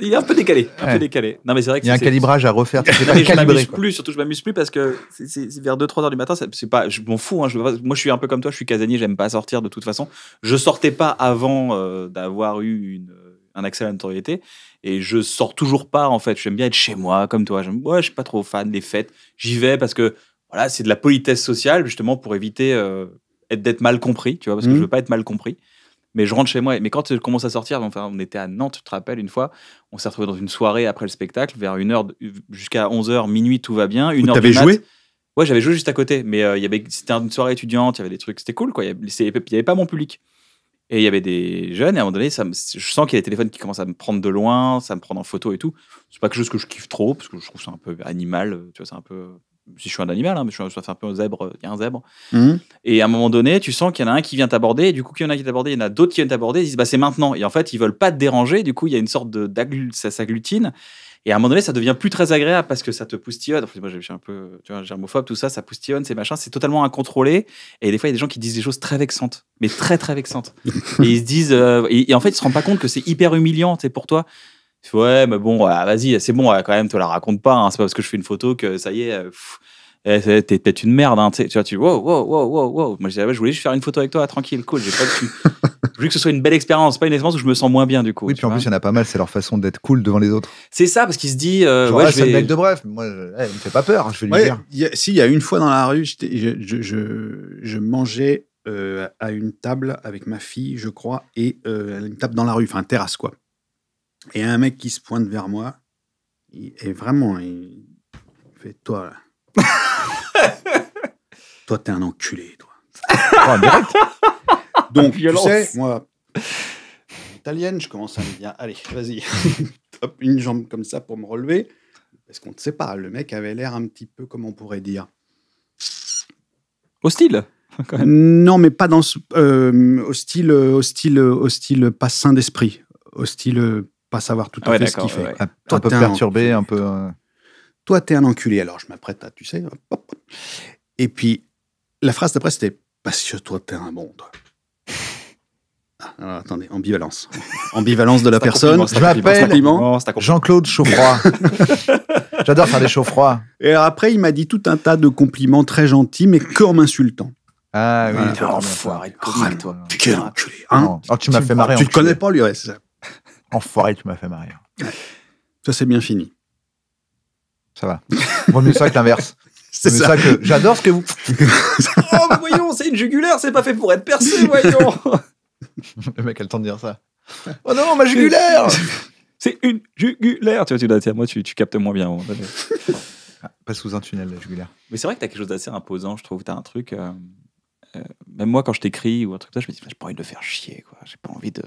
il est un peu décalé, un peu décalé. Non mais c'est vrai. il y a un calibrage à refaire. non, pas je m'amuse plus, surtout je m'amuse plus parce que c'est vers 2-3 heures du matin, c'est pas, je m'en fous. Hein, je, moi je suis un peu comme toi, je suis casanier, j'aime pas sortir de toute façon. Je sortais pas avant euh, d'avoir eu une un accès à la notoriété. Et je sors toujours pas, en fait. J'aime bien être chez moi, comme toi. Je ouais, je suis pas trop fan des fêtes. J'y vais parce que, voilà, c'est de la politesse sociale, justement, pour éviter euh, d'être mal compris, tu vois, parce que je mmh. veux pas être mal compris. Mais je rentre chez moi. Mais quand je commence à sortir, enfin, on était à Nantes, tu te rappelles, une fois, on s'est retrouvé dans une soirée après le spectacle, vers une heure, jusqu'à 11h, minuit, tout va bien. Une heure avais joué Ouais, j'avais joué juste à côté, mais euh, il y avait, c'était une soirée étudiante, il y avait des trucs, c'était cool, quoi. Il n'y avait, pas mon public. Et il y avait des jeunes, et à un moment donné, je sens qu'il y a des téléphones qui commencent à me prendre de loin, ça me prend en photo et tout. C'est pas quelque chose que je kiffe trop, parce que je trouve ça un peu animal, tu vois, c'est un peu. Si je suis un animal, hein, mais je suis un, peu un zèbre, il y a un zèbre. Mmh. Et à un moment donné, tu sens qu'il y en a un qui vient t'aborder, et du coup, qu'il y en a qui t'aborder, il y en a d'autres qui viennent t'aborder, ils disent, bah, c'est maintenant. Et en fait, ils veulent pas te déranger, du coup, il y a une sorte de. ça s'agglutine. Et à un moment donné, ça devient plus très agréable parce que ça te poustillonne. Enfin, moi, je suis un peu tu vois, germophobe, tout ça, ça poustillonne, c'est machin, c'est totalement incontrôlé. Et des fois, il y a des gens qui disent des choses très vexantes, mais très, très vexantes. et ils se disent, euh, et, en fait, ils se rendent pas compte que c'est hyper humiliant, et pour toi. Ouais, mais bon, vas-y, c'est bon, quand même, te la raconte pas. Hein. c'est pas parce que je fais une photo que ça y est. Euh, eh, t'es peut-être une merde, hein, tu vois, tu wow, wow, wow, wow, wow. Moi, je ah je voulais juste faire une photo avec toi, tranquille, cool, j'ai Je voulais que ce soit une belle expérience, pas une expérience où je me sens moins bien du coup. Oui, puis en plus, il y en a pas mal, c'est leur façon d'être cool devant les autres. C'est ça, parce qu'il se dit. Euh, ouais, ah, mec de bref, moi, je... Eh, me fait pas peur, hein, je vais lui dire. a, si, il y a une fois dans la rue, je, mangeais euh, à une table avec ma fille, je crois, et euh, une table dans la rue, enfin, terrasse quoi. Et un mec qui se pointe vers moi, et, vraiment, il fait Toi, toi, t'es un enculé, toi. Ah, Donc, tu sais, moi, italienne, je commence à me dire, allez, vas-y, une jambe comme ça pour me relever. Parce qu'on ne sait pas, le mec avait l'air un petit peu, comme on pourrait dire Hostile Non, mais pas dans ce. Euh, hostile, hostile, hostile, pas sain d'esprit. Hostile, pas savoir tout à ah fait ce qu'il fait. Un, peu perturbé, un peu. Euh, toi, t'es un enculé. Alors, je m'apprête à, tu sais. Et puis, la phrase d'après, c'était Parce que toi, t'es un monde. Ah, alors, attendez, ambivalence. ambivalence de la personne. Je m'appelle Jean-Claude Chauffroy. J'adore faire des chauffroids. Et après, il m'a dit tout un tas de compliments très gentils, mais comme insultants. Ah oui, t'es un enfoiré de oh, toi. Ah. enculé. Hein oh, tu m'as fait marrer. Tu ne connais pas, lui, c'est ça. Enfoiré, tu m'as fait marrer. Ça, c'est bien fini. Ça va. Vaut mieux ça que l'inverse. C'est ça. que j'adore ce que vous. oh, voyons, c'est une jugulaire, c'est pas fait pour être percé, voyons. le mec a le temps de dire ça. Oh non, ma jugulaire C'est une jugulaire. Tu vois, tu dois, dire. moi, tu, captes moins bien. Ah, pas sous un tunnel, la jugulaire. Mais c'est vrai que t'as quelque chose d'assez imposant, je trouve. T'as un truc. Euh, euh, même moi, quand je t'écris ou un truc ça, je me dis, j'ai pas envie de le faire chier, quoi. J'ai pas envie de.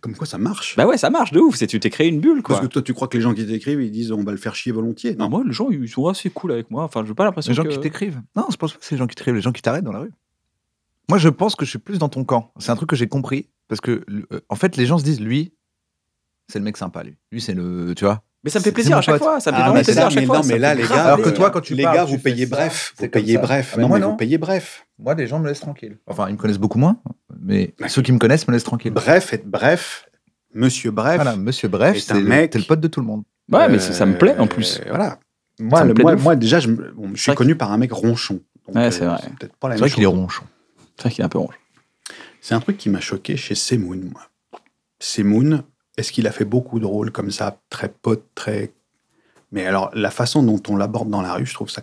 Comme quoi, ça marche. Bah ouais, ça marche de ouf. C'est tu t'es créé une bulle, quoi. Parce que toi, tu crois que les gens qui t'écrivent, ils disent, on va le faire chier volontiers. Non, moi, les gens, ils sont assez cool avec moi. Enfin, j'ai pas l'impression. Les gens qui t'écrivent. Non, je pense pas que c'est les gens qui t'écrivent, les gens qui t'arrêtent dans la rue. Moi, je pense que je suis plus dans ton camp. C'est un truc que j'ai compris parce que, euh, en fait, les gens se disent, lui, c'est le mec sympa, lui. Lui, c'est le, tu vois. Mais ça me fait plaisir à chaque fois. Ça me fait ah, vraiment plaisir à chaque fois. Non, mais là, les gars, alors que toi, quand tu les gars, vous payez bref, vous payez bref. Bah, non, mais non. vous payez bref. Moi, les gens me laissent tranquille. Enfin, ils me connaissent beaucoup moins, mais ceux qui me connaissent me laissent tranquille. Bref, être bref, Monsieur Bref. Voilà, Monsieur Bref, c'est mec... le pote de tout le monde. Ouais, mais ça me plaît en plus. Euh, voilà. Moi, moi, déjà, je, je suis connu par un mec ronchon. Ouais, euh, c'est vrai. C'est vrai qu'il est ronchon. C'est vrai qu'il est un peu ronchon. C'est un truc qui m'a choqué chez Semoun, moi. Semoun, est-ce qu'il a fait beaucoup de rôles comme ça, très potes, très. Mais alors, la façon dont on l'aborde dans la rue, je trouve ça.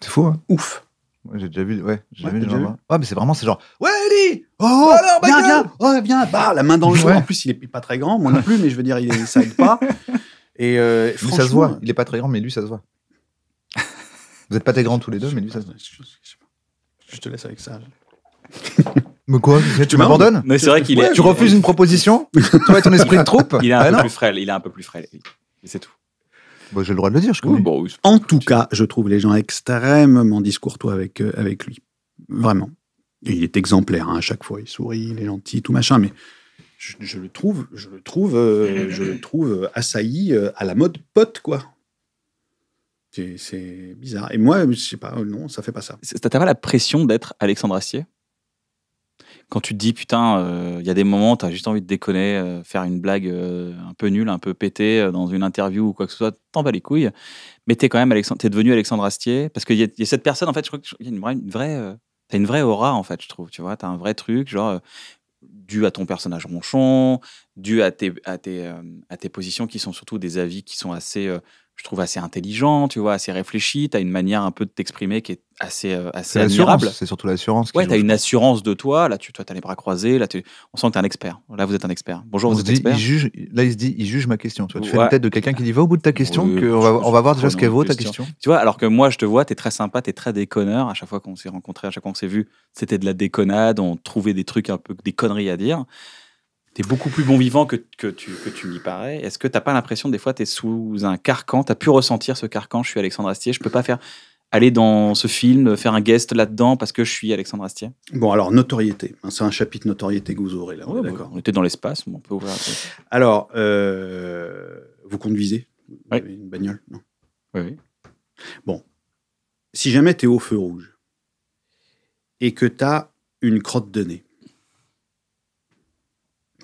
C'est fou, hein Ouf J'ai déjà vu, ouais, j'ai vu Ouais, mais c'est vraiment C'est genre. Ouais, Ellie oh, oh, alors, viens, viens, oh, viens, bah, la main dans le jeu. En plus, il est pas très grand, moi non plus, mais je veux dire, il est, ça aide pas. Et euh, lui, ça se voit. Il n'est pas très grand, mais lui, ça se voit. Vous n'êtes pas très grands tous les deux, mais lui, ça se voit. Je te laisse avec ça. Mais quoi Tu m'abandonnes Mais c'est vrai qu'il est. Tu refuses une proposition Toi ton esprit de troupe Il est un ah peu plus frêle. Il est un peu plus frêle. C'est tout. Bah, j'ai le droit de le dire, je crois. Bah en tout cas, je trouve les gens extrêmement discourtois avec, toi euh, avec lui. Vraiment. Et il est exemplaire hein. à chaque fois. Il sourit, il est gentil, tout machin. Mais je, le trouve, je le trouve, je le trouve euh, euh, assailli à la mode pote, quoi. C'est bizarre. Et moi, je sais pas, non, ça fait pas ça. T'as pas la pression d'être Alexandre Assier quand tu te dis, putain, euh, il y a des moments, tu as juste envie de déconner, euh, faire une blague euh, un peu nulle, un peu pétée dans une interview ou quoi que ce soit, t'en bats les couilles. Mais t'es quand même Alexandre, es devenu Alexandre Astier parce qu'il y, a cette personne, en fait, je crois qu'il y a une vraie. Une vraie une vraie aura en fait, je trouve. Tu vois, t'as un vrai truc, genre dû à ton personnage ronchon, dû à tes, à tes, à tes positions qui sont surtout des avis qui sont assez je trouve assez intelligent, tu vois, assez réfléchi. Tu as une manière un peu de t'exprimer qui est assez, euh, assez C'est surtout l'assurance. Ouais, tu as une assurance de toi. Là, tu toi, as les bras croisés. Là, on sent que tu es un expert. Là, vous êtes un expert. Bonjour, vous êtes un expert. là, il se dit, il juge ma question. Tu, fais la tête de quelqu'un qui dit, va au bout de ta question, que on, va, on, va, voir déjà ce qu'elle vaut ta question. Tu vois, alors que moi, je te vois, tu es très sympa, tu es très déconneur. À chaque fois qu'on s'est rencontrés, à chaque fois qu'on s'est vu, c'était de la déconnade. On trouvait des trucs un peu, des conneries à dire beaucoup plus bon vivant que, que tu, que tu m'y parais. Est-ce que t'as pas l'impression, des fois, tu es sous un carcan Tu as pu ressentir ce carcan, je suis Alexandre Astier, je peux pas faire aller dans ce film, faire un guest là-dedans parce que je suis Alexandre Astier Bon, alors, notoriété. Hein, c'est un chapitre notoriété que vous aurez là. d'accord. on était dans l'espace, on peut ouvrir. Alors, euh, vous conduisez une bagnole non oui, oui. Bon. Si jamais tu es au feu rouge et que tu as une crotte de nez,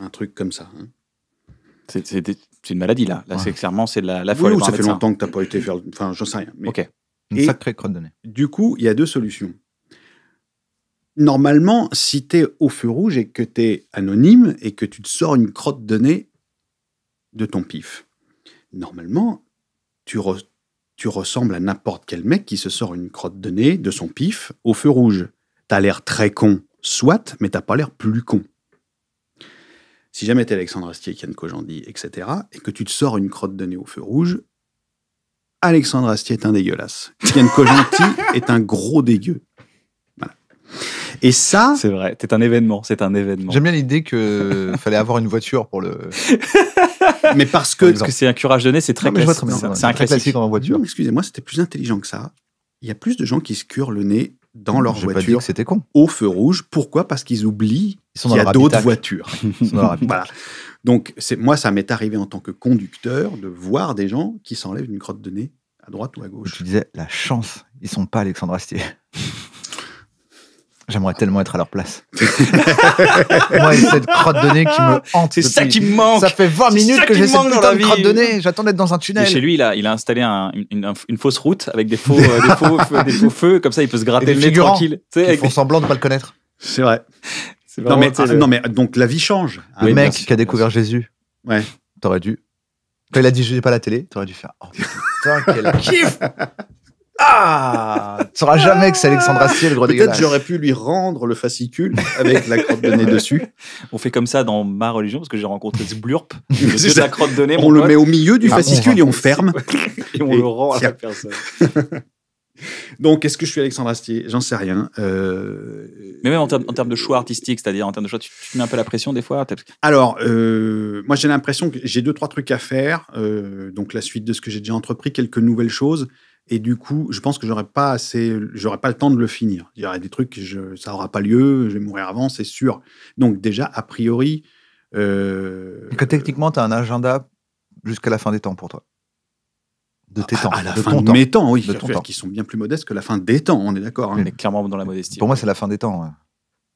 un truc comme ça. Hein. C'est une maladie, là. Là, c'est clairement, c'est la, la folie. Oui, ça fait longtemps que tu n'as pas été faire. Enfin, j'en sais rien. Ok. Une sacrée crotte de nez. Du coup, il y a deux solutions. Normalement, si tu es au feu rouge et que tu es anonyme et que tu te sors une crotte de nez de ton pif, normalement, tu, tu ressembles à n'importe quel mec qui se sort une crotte de nez de son pif au feu rouge. Tu as l'air très con, soit, mais t'as pas l'air plus con. Si jamais t'es Alexandre Astier, Kian Kojandi, etc., et que tu te sors une crotte de nez au feu rouge, Alexandre Astier est un dégueulasse. Kian Kojandi est un gros dégueu. Et ça. C'est vrai, c'est un événement, c'est un événement. J'aime bien l'idée que fallait avoir une voiture pour le. mais parce que. Parce que c'est un curage de nez, c'est très, classique. C'est un classique. en voiture. Excusez-moi, c'était plus intelligent que ça. Il y a plus de gens qui se curent le nez dans mmh. leur voiture. c'était con. Au feu rouge. Pourquoi Parce qu'ils oublient il y a d'autres voitures. voilà. Donc, moi, ça m'est arrivé en tant que conducteur de voir des gens qui s'enlèvent d'une crotte de nez à droite ou à gauche. Je disais, la chance, ils sont pas Alexandre Astier. J'aimerais tellement être à leur place. Moi, cette crotte de nez qui me hante. C'est ça qui me manque. Ça fait 20 minutes que j'ai cette putain de crotte de nez. J'attends d'être dans un tunnel. Et chez lui, il a, il a installé une, fausse route avec des faux, euh, des, feux. Comme ça, il peut se gratter le nez tranquille. Ils font semblant de pas le connaître. C'est vrai. Ah, non mais, donc la vie change. Le ah, mec qui a découvert Jésus, ouais. t'aurais dû. Quand il a dit je n'ai pas la télé, t'aurais dû faire Oh putain, quel kiff Ah Tu sauras jamais que c'est Alexandre Astier le gros Peut-être j'aurais pu lui rendre le fascicule avec la crotte de nez dessus. On fait comme ça dans ma religion parce que j'ai rencontré ce blurp de la crotte de nez. On le met au milieu du ah fascicule et on ferme. et on le rend à la personne. Donc, est-ce que je suis Alexandre Astier J'en sais rien. Euh, Mais même en, termes de choix artistiques, c'est-à-dire en termes de choix, tu, tu, mets un peu la pression des fois Alors, euh, moi j'ai l'impression que j'ai deux, trois trucs à faire. Euh, donc, la suite de ce que j'ai déjà entrepris, quelques nouvelles choses. Et du coup, je pense que j'aurais pas assez, j'aurais pas le temps de le finir. Il y aurait des trucs, ça n'aura pas lieu, je vais mourir avant, c'est sûr. Donc, déjà, a priori. que techniquement, tu as un agenda jusqu'à la fin des temps pour toi de tes ah, temps. À la fin de mes temps, oui. De ton temps. Qui sont bien plus modestes que la fin des temps, on est d'accord. On hein. est clairement dans la modestie. Pour moi, c'est la fin des temps.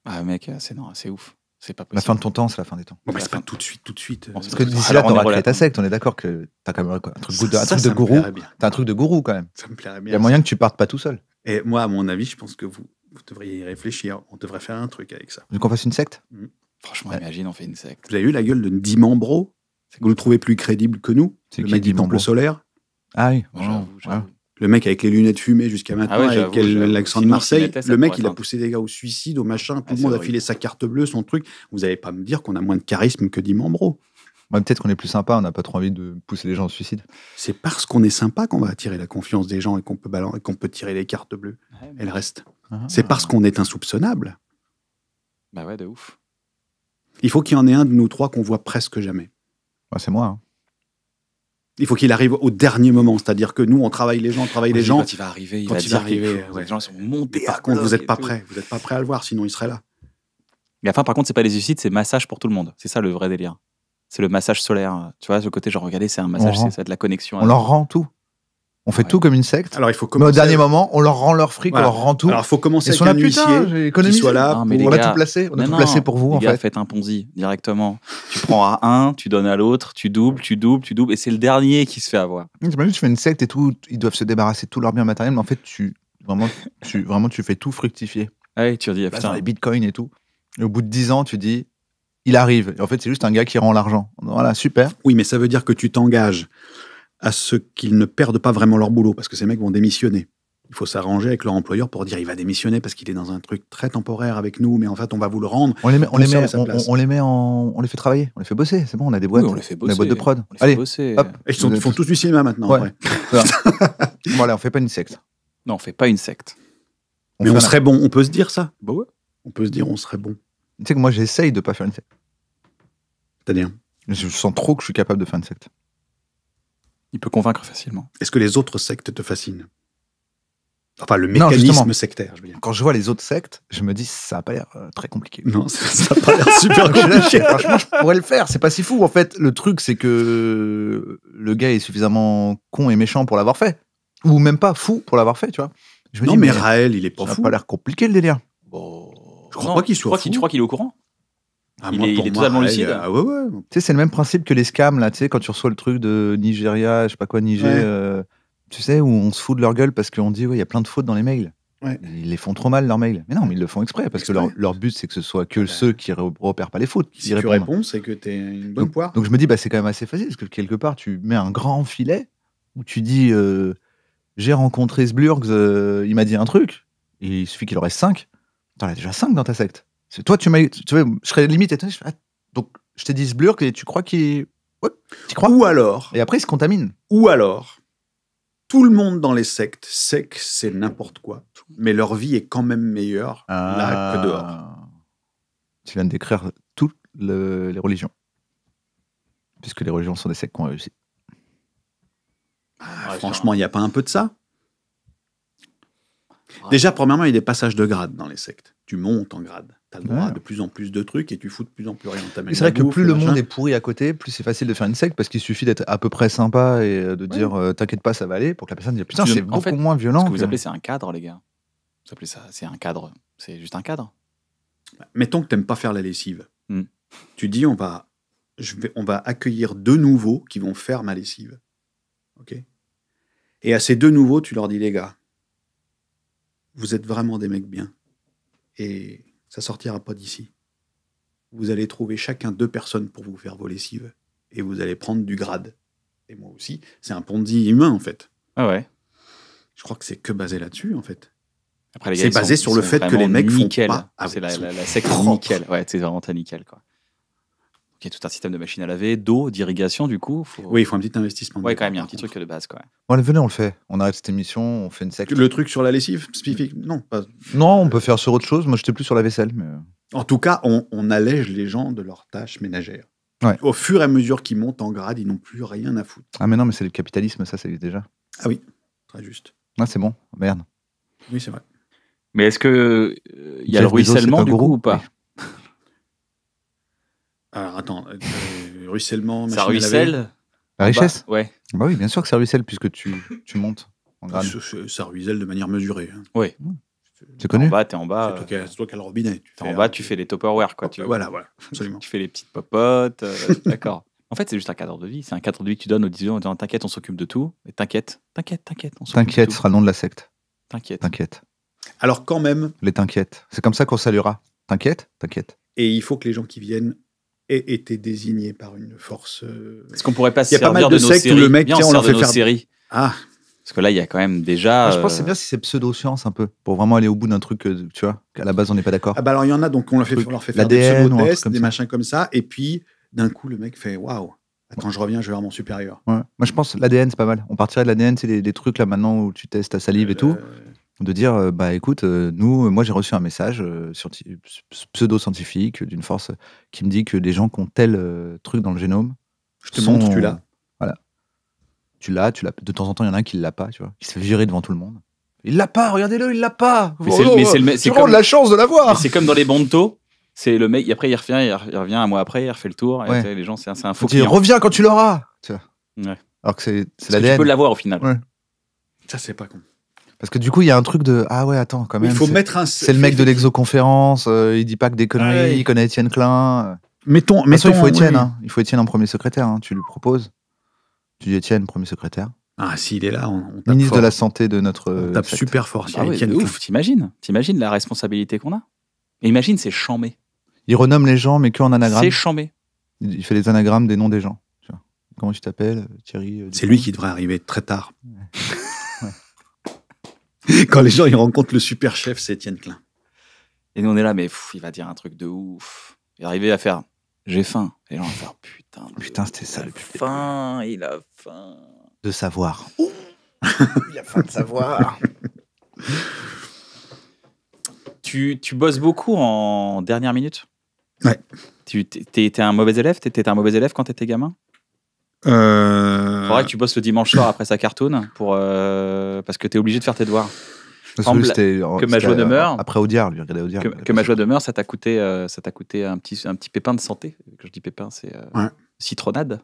Ah, mec, euh, c'est c'est ouf. C'est pas La fin de ton temps, c'est la fin des temps. c'est pas tout de suite, tout de suite. Parce que d'ici là, t'auras ta secte, on est d'accord que t'as quand même un truc, de, truc gourou. T'as un truc de gourou quand même. Ça me plairait bien. Il y a moyen que tu partes pas tout seul. Et moi, à mon avis, je pense que vous, vous devriez y réfléchir. On devrait faire un truc avec ça. Donc on fasse une secte mm. Franchement, imagine, on fait une secte. Vous avez eu la gueule de Dimambro Vous le trouvez plus crédible que nous C'est qui solaire ah oui. Oh, ah. Le mec avec les lunettes fumées jusqu'à ah maintenant, avec l'accent de Marseille, le mec, il a poussé des gars au suicide, au machin, tout ah, le monde a filé sa carte bleue, son truc. Vous n'allez pas me dire qu'on a moins de charisme que Dimambro. Ouais, peut-être qu'on est plus sympa, on n'a pas trop envie de pousser les gens au suicide. C'est parce qu'on est sympa qu'on va attirer la confiance des gens et qu'on peut, tirer les cartes bleues Elle reste. C'est parce qu'on est insoupçonnable. Bah ouais, de ouf. Il faut qu'il y en ait un de nous trois qu'on voit presque jamais. c'est moi. Hein il faut qu'il arrive au dernier moment. C'est-à-dire que nous, on travaille les gens, on travaille les gens. Quand il va arriver, il va arriver. Les gens sont montés. par contre, vous n'êtes pas prêt. Vous n'êtes pas prêt à le voir, sinon il serait là. Mais enfin, par contre, c'est pas les suicides, c'est massage pour tout le monde. C'est ça le vrai délire. C'est le massage solaire. Tu vois, ce côté, genre, regardez, c'est un massage, c'est ça, de la connexion. On leur rend tout on fait tout comme une secte. Alors il faut Mais au dernier moment, on leur rend leur fric, on leur rend tout. Alors il faut commencer à un huissier soit On a tout placé, on a tout placé pour vous. Les en fait. faites un ponzi directement. Tu prends à un, tu donnes à l'autre, tu doubles, tu doubles, tu doubles, et c'est le dernier qui se fait avoir. tu fais une secte et tout, ils doivent se débarrasser de tout leur bien matériel, mais en fait tu vraiment, tu vraiment tu fais tout fructifier. Ah tu dis ah, les bitcoins et tout. Et au bout de 10 ans, tu dis il arrive. Et en fait, c'est juste un gars qui rend l'argent. Voilà, super. Oui, mais ça veut dire que tu t'engages à ce qu'ils ne perdent pas vraiment leur boulot, parce que ces mecs vont démissionner. Il faut s'arranger avec leur employeur pour dire il va démissionner parce qu'il est dans un truc très temporaire avec nous, mais en fait on va vous le rendre. On les met, on les, en, on les fait travailler, on les fait bosser. C'est bon, on a des boîtes, les des boîtes de prod. On Allez, bosser. ils, sont, font tous du cinéma maintenant. voilà, on fait pas une secte. Non, on fait pas une secte. mais on serait bon, on peut se dire ça. Bah On peut se dire on serait bon. Tu sais que moi j'essaye de pas faire une secte. cest à Je sens trop que je suis capable de faire une secte il peut convaincre facilement. Est-ce que les autres sectes te fascinent Enfin, le mécanisme sectaire. Je veux dire. Quand je vois les autres sectes, je me dis, ça n'a pas l'air euh, très compliqué. Non, ça n'a pas l'air super compliqué. Franchement, je pourrais le faire. C'est pas si fou. En fait, le truc, c'est que le gars est suffisamment con et méchant pour l'avoir fait. Ou même pas fou pour l'avoir fait, tu vois. Je me non, dis, mais, Raël, il est pas fou. Ça n'a pas l'air compliqué, le délire. Bon... Je crois pas qu'il soit fou. tu crois qu'il est au courant c'est le même principe que les scams, là, tu quand tu reçois le truc de Nigeria, je sais pas quoi, Niger, euh, tu sais, où on se fout de leur gueule parce qu'on dit, ouais, il y a plein de fautes dans les mails. Ils les font trop mal, leurs mails. Mais non, ils le font exprès, parce que leur, but, c'est que ce soit que ah bah. ceux qui repèrent pas les fautes. Si tu réponds, c'est que t'es une bonne poire. Donc je me dis, bah, c'est quand même assez facile, parce que quelque part, tu mets un grand filet où tu dis, euh, j'ai rencontré Sblurgs, euh, il m'a dit un truc, il suffit qu'il en reste 5. T'en as déjà 5 dans ta secte. Toi, tu m'as. Tu vois, je serais limite étonné. Ah, donc, je t'ai dit ce blur et tu crois qu'il. tu crois Ou alors. Et après, il se contamine. Ou alors. Tout le monde dans les sectes sait que c'est n'importe quoi, mais leur vie est quand même meilleure là que ah. dehors. Tu viens de décrire toutes les religions. Puisque les religions sont des sectes qui ont réussi. Ah, franchement, il n'y a pas un peu de ça Déjà, premièrement, il y a des passages de grade dans les sectes. Tu montes en grade. T'as le droit de plus en plus de trucs et tu fous de plus en plus rien. C'est vrai que plus le monde est pourri à côté, plus c'est facile de faire une secte parce qu'il suffit d'être à peu près sympa et euh, de dire euh, t'inquiète pas, ça va aller pour que la personne dise putain, c'est beaucoup moins violent. Ce que, vous appelez, c'est un cadre, les gars. Vous appelez ça, c'est un cadre. C'est juste un cadre. Mettons que t'aimes pas faire la lessive. Hmm. Tu dis, on va, on va accueillir deux nouveaux qui vont faire ma lessive. OK Et à ces deux nouveaux, tu leur dis, les gars, vous êtes vraiment des mecs bien. Et ça sortira pas d'ici. Vous allez trouver chacun deux personnes pour vous faire vos lessives, et vous allez prendre du grade. Et moi aussi, c'est un ponzi humain en fait. Ah ouais. Je crois que c'est que basé là-dessus en fait. c'est basé sur le fait que les mecs font pas. C'est la, secte nickel. Ouais, c'est vraiment nickel quoi il y a tout un système de machines à laver, d'eau, d'irrigation, du coup. Oui, il faut un petit investissement. Oui, quand même, il y a un petit truc de base. Quoi. Bon, venez, on le fait. On arrête cette émission, on fait une secte. Le truc sur la lessive spécifique Non. Non, on peut faire sur autre chose. Moi, j'étais plus sur la vaisselle. Mais... Euh. En tout cas, on, allège les gens de leurs tâches ménagères. Au fur et à mesure qu'ils montent en grade, ils n'ont plus rien à foutre. Ah, mais non, mais c'est le capitalisme, ça, c'est déjà. Ah oui, très juste. Ah, c'est bon, merde. Oui, c'est vrai. Mais est-ce qu'il euh, y a le ruissellement du coup ou pas alors attends, euh, euh ruissellement, ça ruisselle La richesse bah, Ouais. Bah oui, bien sûr que ça ruisselle puisque tu, tu montes en ah, grade. Ça ruisselle de manière mesurée. Hein. Oui. C'est connu. En bas, t'es en bas. C'est toi, qui as le robinet. en bas, tu fais les topperware, quoi. tu voilà, voilà, absolument. tu fais les petites popotes. Euh, d'accord. En fait, c'est juste un cadre de vie. C'est un cadre de vie que tu donnes aux disons. T'inquiète, on s'occupe de tout. Et t'inquiète, t'inquiète, t'inquiète. T'inquiète sera le nom de la secte. T'inquiète. T'inquiète. Alors, quand même. Les t'inquiète. C'est comme ça qu'on saluera. T'inquiète, t'inquiète. Et il faut que les gens qui viennent été était désigné par une force. Est-ce euh, qu'on pourrait pas se servir de, de nos séries le mec, on, fait faire... Ah. Parce que là, il y a quand même déjà. Ah, je pense que c'est euh, bien si c'est pseudo-science un peu, pour vraiment aller au bout d'un truc, euh, tu vois, qu'à la base, on n'est pas d'accord. Ah, bah alors, il y en a, donc on, leur fait, faire des pseudo-tests, des machins comme ça, et puis d'un coup, le mec fait waouh. Attends, je reviens, je vais voir mon supérieur. Ouais. Moi, je pense l'ADN, c'est pas mal. On partirait de l'ADN, c'est des, trucs là maintenant où tu testes ta salive et tout de dire euh, bah écoute, euh, nous, euh, moi j'ai reçu un message pseudo-scientifique d'une force qui me dit que les gens qui ont tel truc dans le génome. Je te montre, tu l'as. Voilà. Tu l'as, tu l'as. De temps en temps, il y en a un qui l'a pas, tu vois. Il se fait virer devant tout le monde. Il l'a pas, regardez-le, il l'a pas. Mais c'est le oh, comme... la chance de l'avoir. C'est comme dans les bandeaux c'est le mec, après il revient, il revient un mois après, il refait le tour, les gens, c'est un, un Il revient quand tu l'auras. Ouais. Alors que c'est l'ADN. Tu peux l'avoir au final. Ça, c'est pas con. Parce que du coup, il y a un truc de ah ouais, attends, quand même. Il faut mettre un. C'est le mec de l'exoconférence, euh, il dit pas que des conneries, il connaît Étienne Klein. Mettons, mettons il faut Étienne, hein, il faut Étienne en premier secrétaire, hein. tu lui proposes. Tu dis Étienne, premier secrétaire. Ah, si, il est là, on, Ministre de la Santé de notre. On euh, tape super fort. Ah oui, Étienne ouf, t'imagines T'imagines la responsabilité qu'on a imagine, c'est chambé. Il renomme les gens, mais que en anagramme. C'est chambé. Il fait les anagrammes des noms des gens. Comment tu t'appelles Thierry. Euh, c'est lui qui devrait arriver très tard. Quand les gens ils rencontrent le super chef, c'est Etienne Klein. Et nous, on est là, mais il va dire un truc de ouf. Il est arrivé à faire j'ai faim. Et on va faire putain. Putain, c'était ça le plus. Faim, il a faim. De savoir. il a faim de savoir. tu, tu, bosses beaucoup en dernière minute Ouais. Tu étais un mauvais élève T'étais un mauvais élève quand t'étais gamin euh... Faudrait que tu bosses le dimanche soir après sa cartoon pour, euh, parce que tu obligé de faire tes devoirs. que ma joie demeure. Après Audiard, lui, regardez Que, ma joie demeure, ça t'a coûté, euh, ça t'a coûté un petit, un petit pépin de santé. Quand je dis pépin, c'est euh, citronnade.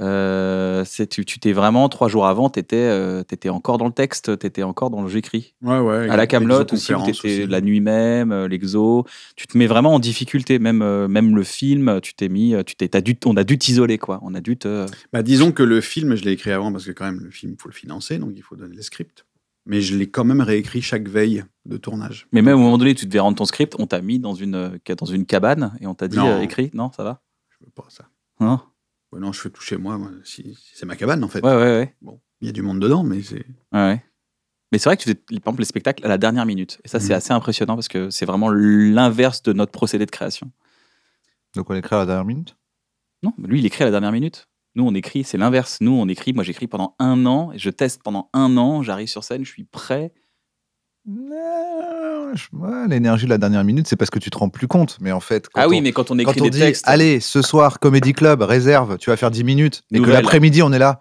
Euh, tu t'es vraiment trois jours avant, t'étais euh, étais encore dans le texte, t'étais encore dans le j'écris. Ouais, ouais, à la Camelot aussi, t'étais la nuit même, euh, l'exo. Tu te mets vraiment en difficulté, même même le film. Tu t'es mis, tu t'es, on a dû t'isoler quoi. On a dû te. Bah disons que le film, je l'ai écrit avant parce que quand même le film faut le financer, donc il faut donner les scripts. Mais je l'ai quand même réécrit chaque veille de tournage. Mais même au moment donné, tu devais rendre ton script, on t'a mis dans une dans une cabane et on t'a dit écrit, non, ça va. Je veux pas ça. Non non, je fais tout chez moi. c'est ma cabane, en fait. Ouais, ouais, ouais. il y a du monde dedans, mais c'est. Mais c'est vrai que tu faisais, par exemple, les spectacles à la dernière minute. Et ça, c'est mhm. assez impressionnant parce que c'est vraiment l'inverse de notre procédé de création. Donc, on écrit à la dernière minute Non, lui, il écrit à la dernière minute. Nous, on écrit, c'est l'inverse. Nous, on écrit, moi, j'écris pendant un an, je teste pendant un an, j'arrive sur scène, je suis prêt, L'énergie de la dernière minute, c'est parce que tu te rends plus compte. Mais en fait, ah oui, mais quand on écrit des dit, textes, allez, ce soir, Comedy Club, réserve, tu vas faire 10 minutes, et que l'après-midi, on est là.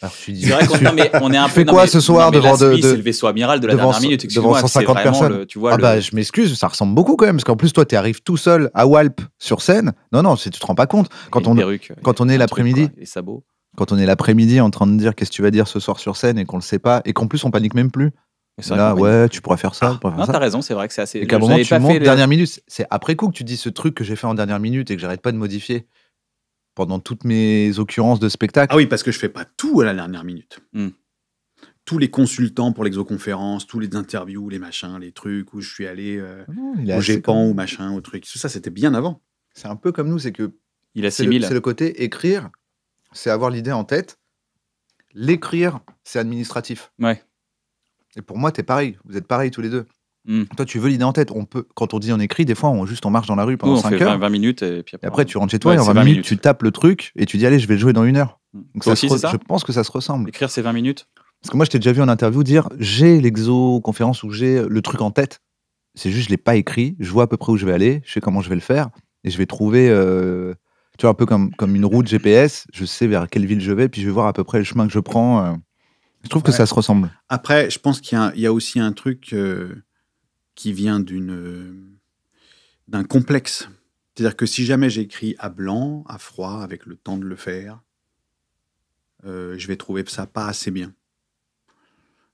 Alors tu dis, vrai qu'on on est un peu. quoi ce soir devant de, de c'est le vaisseau amiral de la dernière minute. Devant 150 personnes. tu vois, ah bah je m'excuse, ça ressemble beaucoup quand même, parce qu'en plus toi tu arrives tout seul à Walp sur scène. Non non, c'est tu te rends pas compte quand on quand on est l'après-midi. Et sabots. Quand on est l'après-midi en train de dire qu'est-ce que tu vas dire ce soir sur scène et qu'on le sait pas et qu'en plus on panique même plus. Là, ouais, tu pourrais faire ça. Ah, non, t'as raison, c'est vrai que c'est assez. Et qu'à un moment, dernière minute. C'est après coup que tu dis ce truc que j'ai fait en dernière minute et que j'arrête pas de modifier pendant toutes mes occurrences de spectacle. Ah oui, parce que je fais pas tout à la dernière minute. Hmm. Tous les consultants pour l'exoconférence, tous les interviews, les machins, les trucs où je suis allé euh, où au pas ou machin, ou truc. Tout ça, c'était bien avant. C'est un peu comme nous, c'est que. Il assimile. C'est le côté écrire, c'est avoir l'idée en tête. L'écrire, c'est administratif. Ouais. Et pour moi, t'es pareil. Vous êtes pareil tous les deux. Hmm. Toi, tu veux l'idée en tête. On peut, quand on dit on écrit, des fois, on juste on marche dans la rue pendant 5 fait 20, 20 minutes et puis après, tu rentres chez toi et en 20, minutes, tu tapes le truc et tu dis allez, je vais le jouer dans une heure. Hmm. Donc ça aussi, ça je pense que ça se ressemble. Écrire ces 20 minutes. Parce que moi, je t'ai déjà vu en interview dire j'ai l'exo-conférence ou j'ai le truc en tête. C'est juste, je l'ai pas écrit. Je vois à peu près où je vais aller. Je sais comment je vais le faire et je vais trouver. Euh, tu vois, un peu comme, comme une route GPS. Je sais vers quelle ville je vais, puis je vais voir à peu près le chemin que je prends. Euh. Je trouve que ça se ressemble. Après, je pense qu'il y, a aussi un truc euh, qui vient d'une d'un complexe. C'est-à-dire que si jamais j'écris à blanc, à froid, avec le temps de le faire, euh, je vais trouver ça pas assez bien.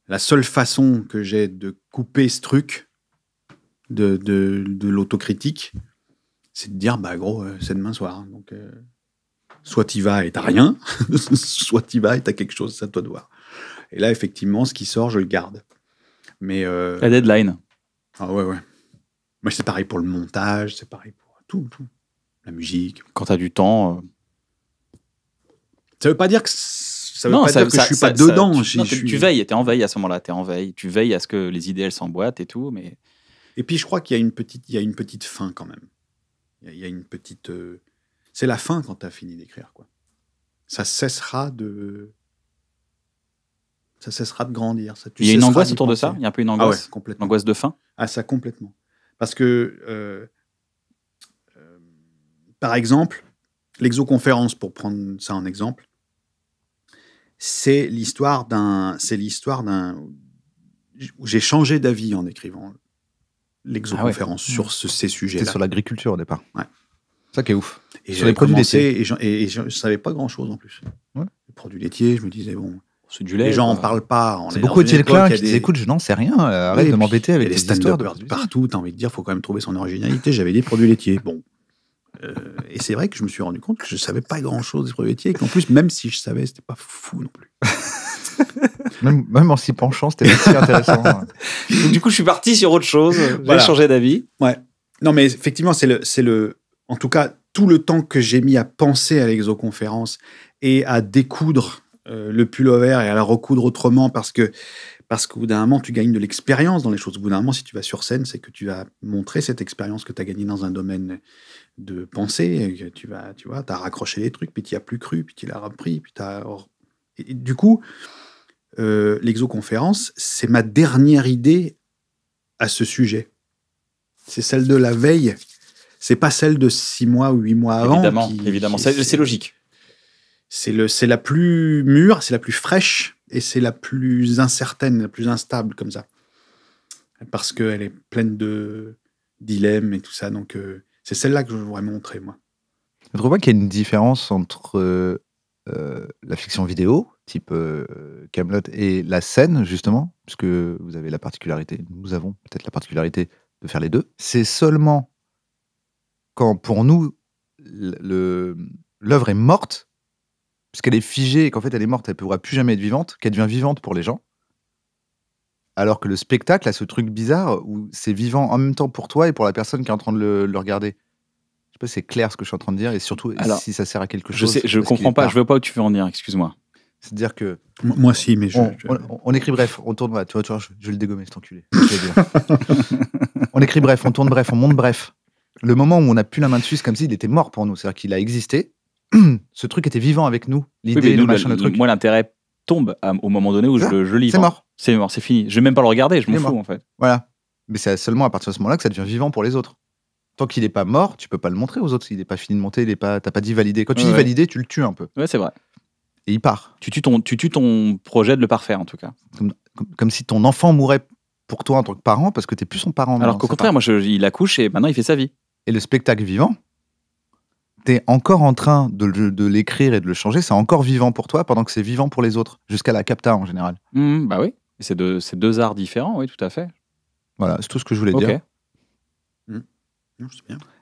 La seule façon que j'ai de couper ce truc de, de, l'autocritique, c'est de dire, bah gros, euh, c'est demain soir. Hein, donc, soit y vas et t'as rien, soit y vas et t'as quelque chose, ça à toi de voir. Et là, effectivement, ce qui sort, je le garde. Mais euh, La deadline. Ah ouais, ouais. Moi, c'est pareil pour le montage, c'est pareil pour tout, La musique. Quand tu as du temps. Euh. Ça veut pas dire que ça veut pas dire que je je suis pas dedans. tu, veilles, tu es en veille à ce moment-là, tu es en veille. Tu veilles à ce que les idées, elles s'emboîtent et tout. Mais... Et puis, je crois qu'il y, a une petite, il y a une petite fin quand même. Il y a, une petite. Euh, c'est la fin quand tu as fini d'écrire, quoi. Ça cessera de ça cessera de grandir. Ça, tu il y a une angoisse autour de ça Il y a un peu une ah angoisse complètement. Angoisse de faim Ah, ça, complètement. Parce que, euh, euh, par exemple, l'exoconférence, pour prendre ça en exemple, c'est l'histoire d'un. C'est l'histoire d'un. J'ai changé d'avis en écrivant ah l'exoconférence mmh. sur ces sujets-là. C'était sur l'agriculture au départ. Ouais. Ça qui est ouf. Et sur les produits laitiers. Et je ne savais pas grand-chose en plus. Les produits laitiers, je me disais, bon, du Les gens n'en parlent pas. C'est beaucoup de qui écoute, je n'en sais rien, euh, arrête de m'embêter avec les standards de partout. tu as envie de dire, faut quand même trouver son originalité. J'avais des produits laitiers. Bon. Euh, et c'est vrai que je me suis rendu compte que je ne savais pas grand-chose des produits laitiers et qu'en plus, même si je savais, c'était pas fou non plus. même, en s'y penchant, c'était si intéressant. du coup, je suis parti sur autre chose. J'ai changé d'avis. Ouais. Non, mais effectivement, c'est le, c'est le, en tout cas, tout le temps que j'ai mis à penser à l'exoconférence et à découdre euh, le pullover et à la recoudre autrement parce que parce qu'au bout d'un moment, tu gagnes de l'expérience dans les choses. Au bout d'un moment, si tu vas sur scène, c'est que tu vas montrer cette expérience que tu as gagnée dans un domaine de pensée. Que tu vas, tu vois, as raccroché les trucs, puis tu as plus cru, puis tu l'as repris, puis du coup, euh, l'exoconférence, c'est ma dernière idée à ce sujet. C'est celle de la veille. C'est pas celle de six mois ou huit mois avant. évidemment. C'est logique c'est le c'est la plus mûre, c'est la plus fraîche et c'est la plus incertaine, la plus instable comme ça, parce qu'elle est pleine de dilemmes et tout ça. Donc euh, c'est celle-là que je voudrais montrer moi. Je trouve qu'il y a une différence entre euh, euh, la fiction vidéo, type Camelot, et la scène justement, puisque vous avez la particularité, nous avons peut-être la particularité de faire les deux. C'est seulement quand pour nous l'œuvre est morte qu'elle est figée et qu'en fait elle est morte, elle ne pourra plus jamais être vivante, qu'elle devient vivante pour les gens. Alors que le spectacle a ce truc bizarre où c'est vivant en même temps pour toi et pour la personne qui est en train de le, regarder. Je sais pas si c'est clair ce que je suis en train de dire et surtout si ça sert à quelque chose. Je je comprends pas, je veux pas où tu veux en dire, excuse-moi. C'est-à-dire que. Moi, si, mais On, écrit bref, on tourne. Tu vois, tu vois je, vais le dégommer, cet enculé. on écrit bref, on tourne bref, on monte bref. Le moment où on a plus la main dessus, c'est comme s'il était mort pour nous. C'est-à-dire qu'il a existé, ce truc était vivant avec nous, l'idée, machin, truc. Moi, l'intérêt tombe au moment donné où je, lis. C'est mort. C'est mort, c'est fini. Je vais même pas le regarder, je m'en fous en fait. Voilà. Mais c'est seulement à partir de ce moment-là que ça devient vivant pour les autres. Tant qu'il n'est pas mort, tu peux pas le montrer aux autres. Il n'est pas fini de monter, il est pas, t'as pas dit valider. Quand tu dis valider, tu le tues un peu. Ouais, c'est vrai. Et il part. Tu tues ton, tu tues ton projet de le parfaire en tout cas. Comme, si ton enfant mourait pour toi en tant que parent parce que t'es plus son parent. Alors qu'au contraire, moi, il accouche et maintenant il fait sa vie. Et le spectacle vivant, tu es encore en train de, l'écrire et de le changer, c'est encore vivant pour toi pendant que c'est vivant pour les autres, jusqu'à la capta en général. Mmh, bah oui, c'est deux, deux arts différents, oui, tout à fait. Voilà, c'est tout ce que je voulais dire. Mmh.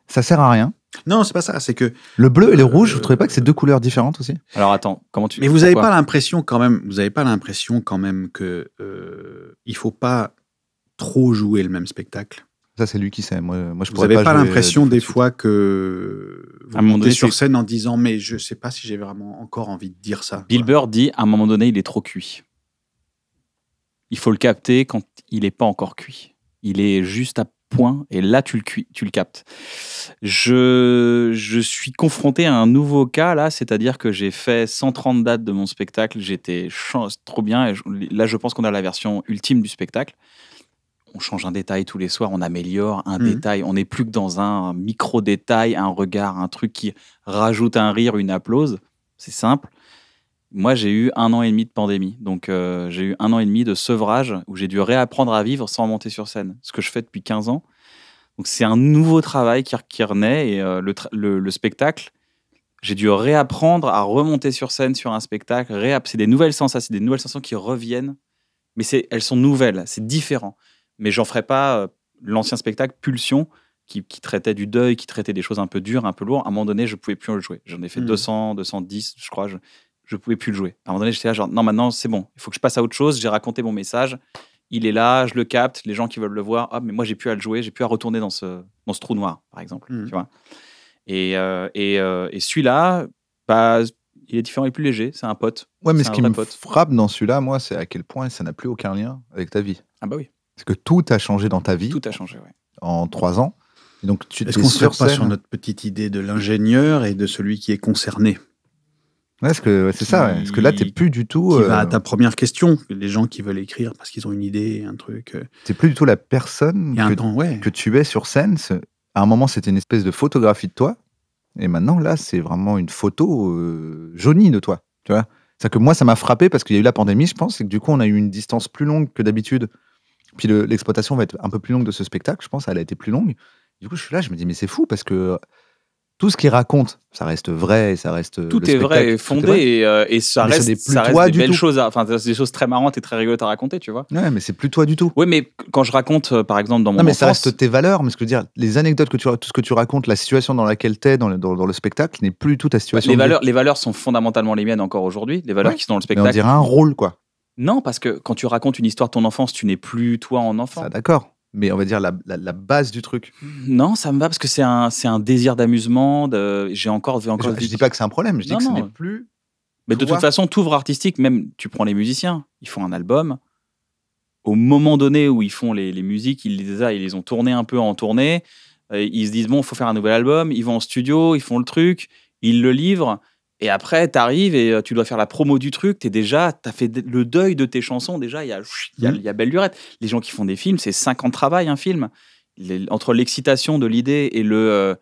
Ça sert à rien. Non, c'est pas ça. C'est que le bleu et le euh, rouge, vous trouvez pas que c'est deux couleurs différentes aussi Alors attends, comment tu Mais vous n'avez pas l'impression quand même, vous avez pas l'impression quand même que euh, il faut pas trop jouer le même spectacle. Ça, c'est lui qui sait. Moi, je Vous n'avez pas, l'impression euh, des fois que vous à montez sur scène en disant mais je ne sais pas si j'ai vraiment encore envie de dire ça. Bill Burr dit à un moment donné il est trop cuit. Il faut le capter quand il n'est pas encore cuit. Il est juste à point et là tu le tu le captes. Je, je suis confronté à un nouveau cas là, c'est-à-dire que j'ai fait 130 dates de mon spectacle, j'étais trop bien là je pense qu'on a la version ultime du spectacle on change un détail tous les soirs, on améliore un mmh. détail, on n'est plus que dans un micro-détail, un regard, un truc qui rajoute un rire, une applause. C'est simple. Moi, j'ai eu un an et demi de pandémie. Donc, euh, j'ai eu un an et demi de sevrage où j'ai dû réapprendre à vivre sans monter sur scène, ce que je fais depuis 15 ans. Donc, c'est un nouveau travail qui, renaît et euh, le, spectacle, j'ai dû réapprendre à remonter sur scène sur un spectacle. C'est des nouvelles sensations, des nouvelles sensations qui reviennent, mais elles sont nouvelles, c'est différent mais j'en ferai pas euh, l'ancien spectacle Pulsion qui, traitait du deuil, qui traitait des choses un peu dures, un peu lourdes. À un moment donné, je pouvais plus le jouer. J'en ai fait 200, hmm. 210, je crois. Je, ne pouvais plus le jouer. À un moment donné, j'étais là, genre, non, maintenant, c'est bon. Il faut que je passe à autre chose. J'ai raconté mon message. Il est là, je le capte. Les gens qui veulent le voir, mais moi, j'ai plus à le jouer. J'ai plus à retourner dans ce, trou noir, par exemple. Hmm. vois et, euh, euh, celui-là, bah, il est différent et plus léger. C'est un pote. Ouais, mais ce qui me frappe dans celui-là, moi, c'est à quel point ça n'a plus aucun lien avec ta vie. Ah, bah oui. Parce que tout a changé dans ta vie. Tout a changé, oui. En trois ans. donc, tu Est-ce qu'on se pas sur notre petite idée de l'ingénieur et de celui qui est concerné Ouais, que c'est ça. Parce que là, t'es plus du tout. Qui va euh, à ta première question. Les gens qui veulent écrire parce qu'ils ont une idée, un truc. Euh... T'es plus du tout la personne que, tu es sur scène. À un moment, c'était une espèce de photographie de toi, et maintenant, là, c'est vraiment une photo euh, jaunie de toi. Tu vois. C'est que moi, ça m'a frappé parce qu'il y a eu la pandémie, je pense, et que du coup, on a eu une distance plus longue que d'habitude puis l'exploitation va être un peu plus longue de ce spectacle, je pense, elle a été plus longue. Du coup, je suis là, je me dis, mais c'est fou parce que tout ce qu'il raconte, ça reste vrai, et ça reste. Tout est vrai et fondé euh, Et, ça reste, plus ça des belles choses, enfin des choses très marrantes et très rigolotes à raconter, tu vois. Ouais, mais c'est plus toi du tout. Oui, mais quand je raconte, euh, par exemple, dans mon. Non, mais ça reste tes valeurs, mais ce que je veux dire, les anecdotes que tu tout ce que tu racontes, la situation dans laquelle t'es dans le, dans, dans le spectacle n'est plus du tout ta situation. les valeurs, les valeurs sont fondamentalement les miennes encore aujourd'hui. Les valeurs qui sont dans le spectacle. on dirait un rôle, quoi. Non, parce que quand tu racontes une histoire de ton enfance, tu n'es plus toi en enfant. d'accord. Mais on va dire la, base du truc. Non, ça me va parce que c'est un, c'est un désir d'amusement. De... J'ai encore. J'ai encore... Je, dis pas que c'est un problème, je dis que ce n'est plus. Mais de toute façon, tout œuvre artistique, même tu prends les musiciens, ils font un album. Au moment donné où ils font les, musiques, ils les, ont tournées un peu en tournée. Ils se disent, bon, il faut faire un nouvel album. Ils vont en studio, ils font le truc, ils le livrent. Et après, tu arrives et euh, tu dois faire la promo du truc. T'es déjà, t'as fait le deuil de tes chansons. Déjà, il y a, y, mmh. y a belle lurette. Les gens qui font des films, c'est cinq ans de travail un film. entre l'excitation de l'idée et le, euh,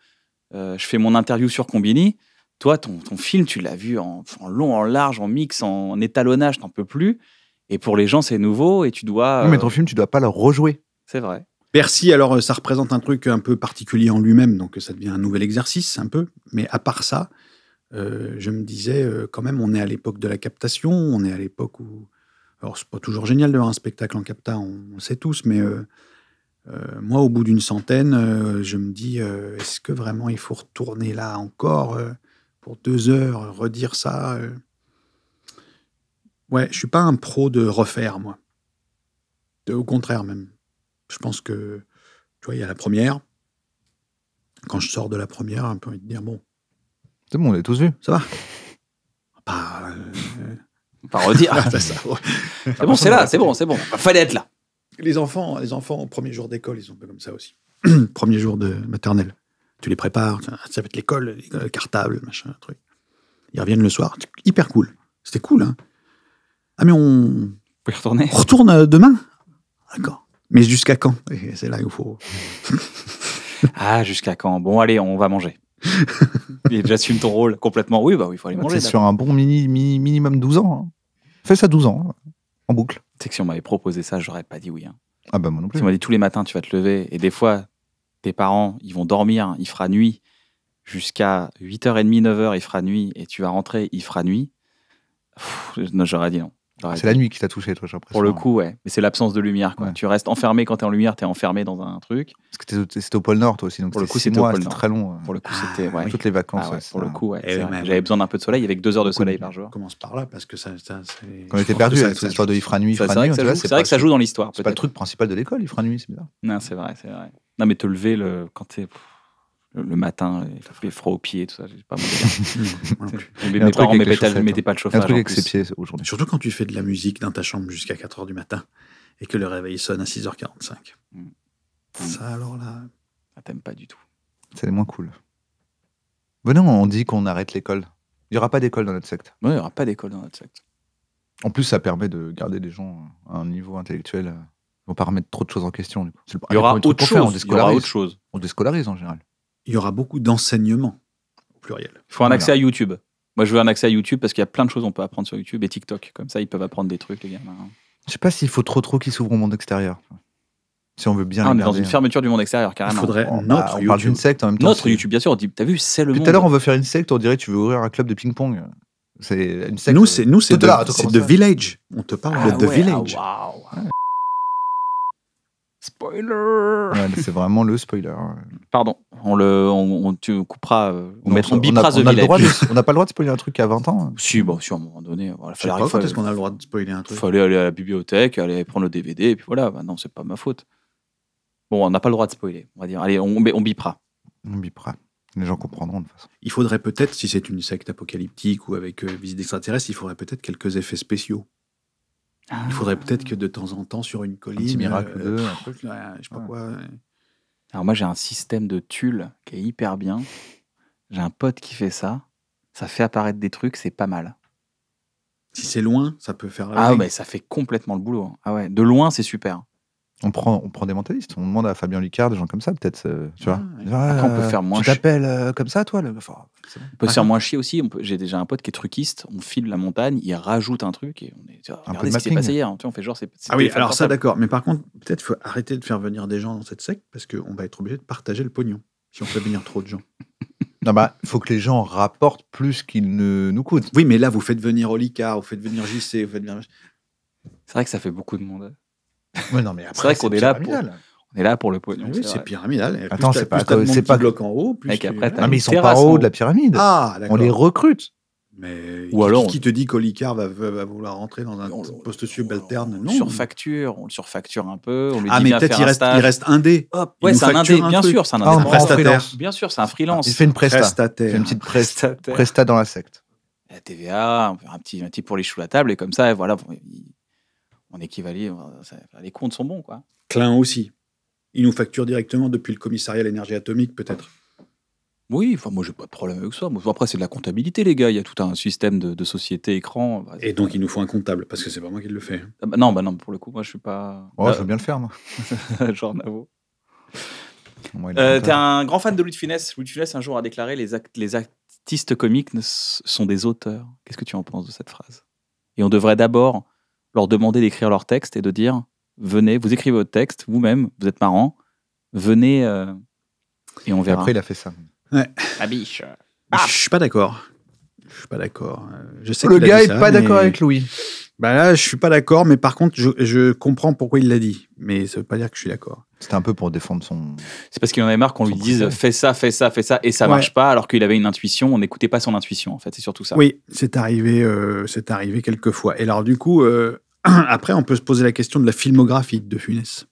euh, je fais mon interview sur Combini. Toi, ton, film, tu l'as vu en, long, en large, en mix, en, étalonnage, étalonnage, t'en peux plus. Et pour les gens, c'est nouveau et tu dois. Non, mais ton film, tu dois pas le rejouer. C'est vrai. Bercy, alors ça représente un truc un peu particulier en lui-même, donc ça devient un nouvel exercice un peu. Mais à part ça, euh, je me disais, euh, quand même, on est à l'époque de la captation, on est à l'époque où. Alors, c'est pas toujours génial de voir un spectacle en capta, on, le sait tous, mais euh, moi, au bout d'une centaine, je me dis, est-ce que vraiment il faut retourner là encore pour deux heures, redire ça Ouais, je suis pas un pro de refaire, moi. Au contraire, même. Je pense que, tu vois, il y a la première. Quand je sors de la première, un peu envie de dire, bon, c'est bon, on l'a tous vu. Ça va Pas. euh, Pas redire. Ah, c'est ça, c'est bon, c'est là, c'est bon, c'est bon. Fallait être là. Les enfants, les enfants, au premier jour d'école, ils ont comme ça aussi. premier jour de maternelle. Tu les prépares, ça va être l'école, le cartable, machin, truc. Ils reviennent le soir, hyper cool. C'était cool, hein. Ah, mais on. On peut y retourner. on retourne euh, demain D'accord. Mais jusqu'à quand C'est là où il faut. Ah, jusqu'à quand Bon, allez, on va manger. j'assume ton rôle complètement. Oui, bah oui, il faut aller manger. C'est sur un bon mini, minimum 12 ans. Hein. Fais ça 12 ans, hein, en boucle. Tu sais que si on m'avait proposé ça, j'aurais pas dit oui. Hein. Ah bah moi non plus. Si on m'a dit tous les matins, tu vas te lever. Et des fois, tes parents, ils vont dormir, il fera nuit. Jusqu'à 8h30, 9h, il fera nuit. Et tu vas rentrer, il fera nuit. J'aurais dit non. C'est la nuit qui t'a touché, toi, j'ai l'impression. Pour le coup, ouais. Mais c'est l'absence de lumière. Quoi. Tu restes enfermé quand t'es en lumière, t'es enfermé dans un truc. Parce que c'était au pôle Nord, toi aussi. Donc pour le coup, c'était très long. Euh. Pour le coup, c'était ah, toutes les vacances. Ah pour le coup, ouais. Eh J'avais besoin d'un peu de soleil avec deux heures de soleil par jour. Commence par là, parce que ça. quand on perdu avec hein, cette histoire de nuit, fera nuit, C'est vrai que ça joue dans l'histoire. C'est pas le truc principal de l'école, il nuit, c'est bizarre. Non, c'est vrai, c'est vrai. Non, mais te lever quand t'es le matin, il fait froid aux pieds, tout ça. Pas mes, mes parents ne mettaient, pas le chauffage. Un truc avec ses pieds aujourd'hui. Surtout quand tu fais de la musique dans ta chambre jusqu'à 4h du matin et que le réveil sonne à 6h45. Mm. Ça, mm. alors là. Ça ah, t'aime pas du tout. C'est moins cool. Venez, on dit qu'on arrête l'école. Il n'y aura pas d'école dans notre secte. Non, il n'y aura pas d'école dans notre secte. En plus, ça permet de garder des gens à un niveau intellectuel. Euh, ils ne vont pas remettre trop de choses en question. Du coup. Il y aura, autre chose. On déscolarise. autre chose. On déscolarise en général il y aura beaucoup d'enseignements au pluriel. Il faut un accès à YouTube. Moi, je veux un accès à YouTube parce qu'il y a plein de choses qu'on peut apprendre sur YouTube et TikTok. Comme ça, ils peuvent apprendre des trucs, les gars. Je sais pas s'il faut trop trop qu'ils s'ouvrent au monde extérieur. Si on veut bien. Ah, dans une hein. fermeture du monde extérieur, carrément. Il faudrait on, on parle d'une secte en même temps. Notre YouTube, bien sûr. t'as vu, c'est le Tout à l'heure, on veut faire une secte. On dirait, tu veux ouvrir un club de ping-pong. C'est Nous, c'est nous, c'est de, Village. On te parle ah de ah Village. Spoiler C'est vraiment le spoiler. Pardon, on le, on, tu coupera, euh, on, on, bipera The Village. On n'a pas le droit de spoiler un truc à 20 ans Si, bon, si, à un moment donné. Voilà, pas pas est-ce qu'on a le droit de spoiler un truc. Il fallait aller à la bibliothèque, aller prendre le DVD, et puis voilà, bah non, c'est pas ma faute. Bon, on n'a pas le droit de spoiler, on va dire. Allez, on, on bipera. On bipera. Les gens comprendront de toute façon. Il faudrait peut-être, si c'est une secte apocalyptique ou avec euh, visite extraterrestre, il faudrait peut-être quelques effets spéciaux il ah. faudrait peut-être que de temps en temps, sur une colline. Un petit miracle euh, un truc, je sais pas quoi. Alors, moi, j'ai un système de tulle qui est hyper bien. J'ai un pote qui fait ça. Ça fait apparaître des trucs, c'est pas mal. Si c'est loin, ça peut faire Ah, mais ça fait complètement le boulot. Hein. Ah ouais, de loin, c'est super. On prend, on prend des mentalistes, on demande à Fabien Licard, des gens comme ça, peut-être. Euh, tu vois ah, on peut euh, faire moins Tu t'appelles euh, comme ça, toi le... On peut faire moins chier aussi. J'ai déjà un pote qui est truquiste, on file la montagne, il rajoute un truc et on est. regardez ce hier. on fait genre. C'est, ah oui, alors ça, d'accord. Mais par contre, peut-être faut arrêter de faire venir des gens dans cette secte parce qu'on va être obligé de partager le pognon si on fait venir trop de gens. Non, bah, il faut que les gens rapportent plus qu'ils ne nous coûtent. Oui, mais là, vous faites venir Olicard, vous faites venir JC, vous faites venir. C'est vrai que ça fait beaucoup de monde non, mais après, c'est vrai qu'on est, là pour. On est là pour le pognon. Oui, c'est pyramidal. Attends, c'est pas c'est pas bloc en haut. après, ah, ah, mais ils sont pas en haut de la pyramide. Ah, on les recrute. Mais Ou qui, alors, qui te dit qu'Olicard va, va, vouloir rentrer dans un poste subalterne Non. Surfacture, on le surfacture un peu. On ah, mais peut-être il reste, il reste indé. Hop, c'est un dé. bien sûr, c'est un, ah, prestataire. Bien sûr, c'est un freelance. Il fait une presta. Une petite prestataire. presta dans la secte. La TVA, un petit, un petit pour les choux à la table, et comme ça, voilà, en équivalent, les comptes sont bons, quoi. Klein aussi. Il nous facture directement depuis le commissariat à l'énergie atomique, peut-être. Oui, enfin, moi, j'ai pas de problème avec ça. Après, c'est de la comptabilité, les gars. Il y a tout un système de, société, écran. Bah, et donc, il nous faut un comptable, parce que c'est pas moi qui le fais. Ah, bah, non, bah non, pour le coup, moi, je suis pas. Oh, je veux bien le faire, moi. Genre Navo. Euh, T'es un grand fan de Louis de Funès. Louis de Funès, un jour, a déclaré Les, les artistes comiques sont des auteurs. Qu'est-ce que tu en penses de cette phrase Et on devrait d'abord leur demander d'écrire leur texte et de dire venez, vous écrivez votre texte vous-même, vous êtes marrant, venez euh, et on verra. après, il a fait ça. Ouais. La biche. Ah. je suis pas d'accord. Je suis pas d'accord. Euh, je sais le gars est pas d'accord avec Louis. Bah là, je suis pas d'accord, mais par contre, je, comprends pourquoi il l'a dit. Mais ça veut pas dire que je suis d'accord. C'était un peu pour défendre son. C'est parce qu'il en avait marre qu'on lui dise fais ça, fais ça, fais ça, et ça marche pas, alors qu'il avait une intuition. On n'écoutait pas son intuition, en fait. C'est surtout ça. Oui, c'est arrivé, euh, c'est arrivé quelques fois. Et alors, du coup, Après, on peut se poser la question de la filmographie de Funès.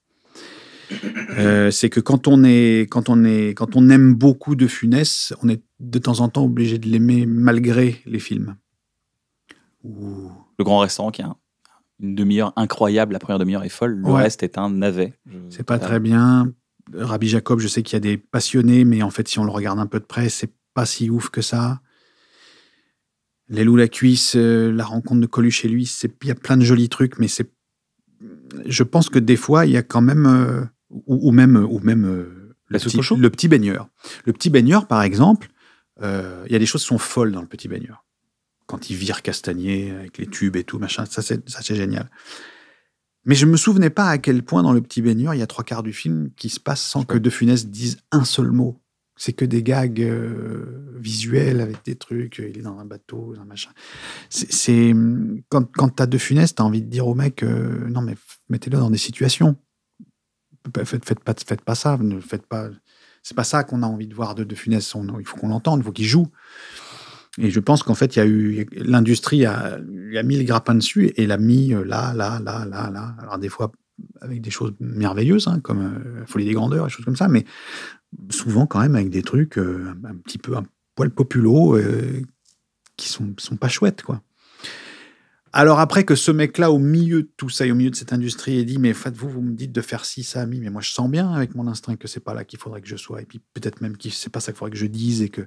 Euh, c'est que quand on aime beaucoup de Funès, on est de temps en temps obligé de l'aimer malgré les films. Le Grand Restaurant, qui a une demi-heure incroyable, la première demi-heure est folle, le reste est un navet. C'est pas très bien. Rabbi Jacob, je sais qu'il y a des passionnés, mais en fait, si on le regarde un peu de près, c'est pas si ouf que ça. Les loups la cuisse, euh, la rencontre de Coluche chez lui, il y a plein de jolis trucs, mais c'est, je pense que des fois, il y a quand même, euh, ou, même, ou même euh, le, petit, baigneur. Le petit baigneur, par exemple, il y a des choses qui sont folles dans le petit baigneur. Quand il vire Castanier avec les tubes et tout, machin, ça c'est, ça c'est génial. Mais je me souvenais pas à quel point dans le petit baigneur, il y a trois quarts du film qui se passe sans que De Funès dise un seul mot. C'est que des gags euh, visuels avec des trucs. Euh, il est dans un bateau, un machin. C'est quand, quand t'as De Funès, t'as envie de dire au mec euh, non mais mettez-le dans des situations. Faites, faites, pas, faites pas ça. Ne faites pas. C'est pas ça qu'on a envie de voir de De Funès. il faut qu'on l'entende. Il faut qu'il joue. Et je pense qu'en fait, il y a eu l'industrie a, mis le grappin dessus et l'a mis là, là, là, là, là. Alors des fois avec des choses merveilleuses, hein, comme folie des grandeurs, des choses comme ça, mais souvent quand même avec des trucs euh, un, petit peu un poil populo euh, qui sont, sont pas chouettes quoi. Alors après que ce mec-là au milieu de tout ça et au milieu de cette industrie ait dit mais faites vous vous me dites de faire ci ça ami mais moi je sens bien avec mon instinct que c'est pas là qu'il faudrait que je sois et puis peut-être même que c'est pas ça qu'il faudrait que je dise et que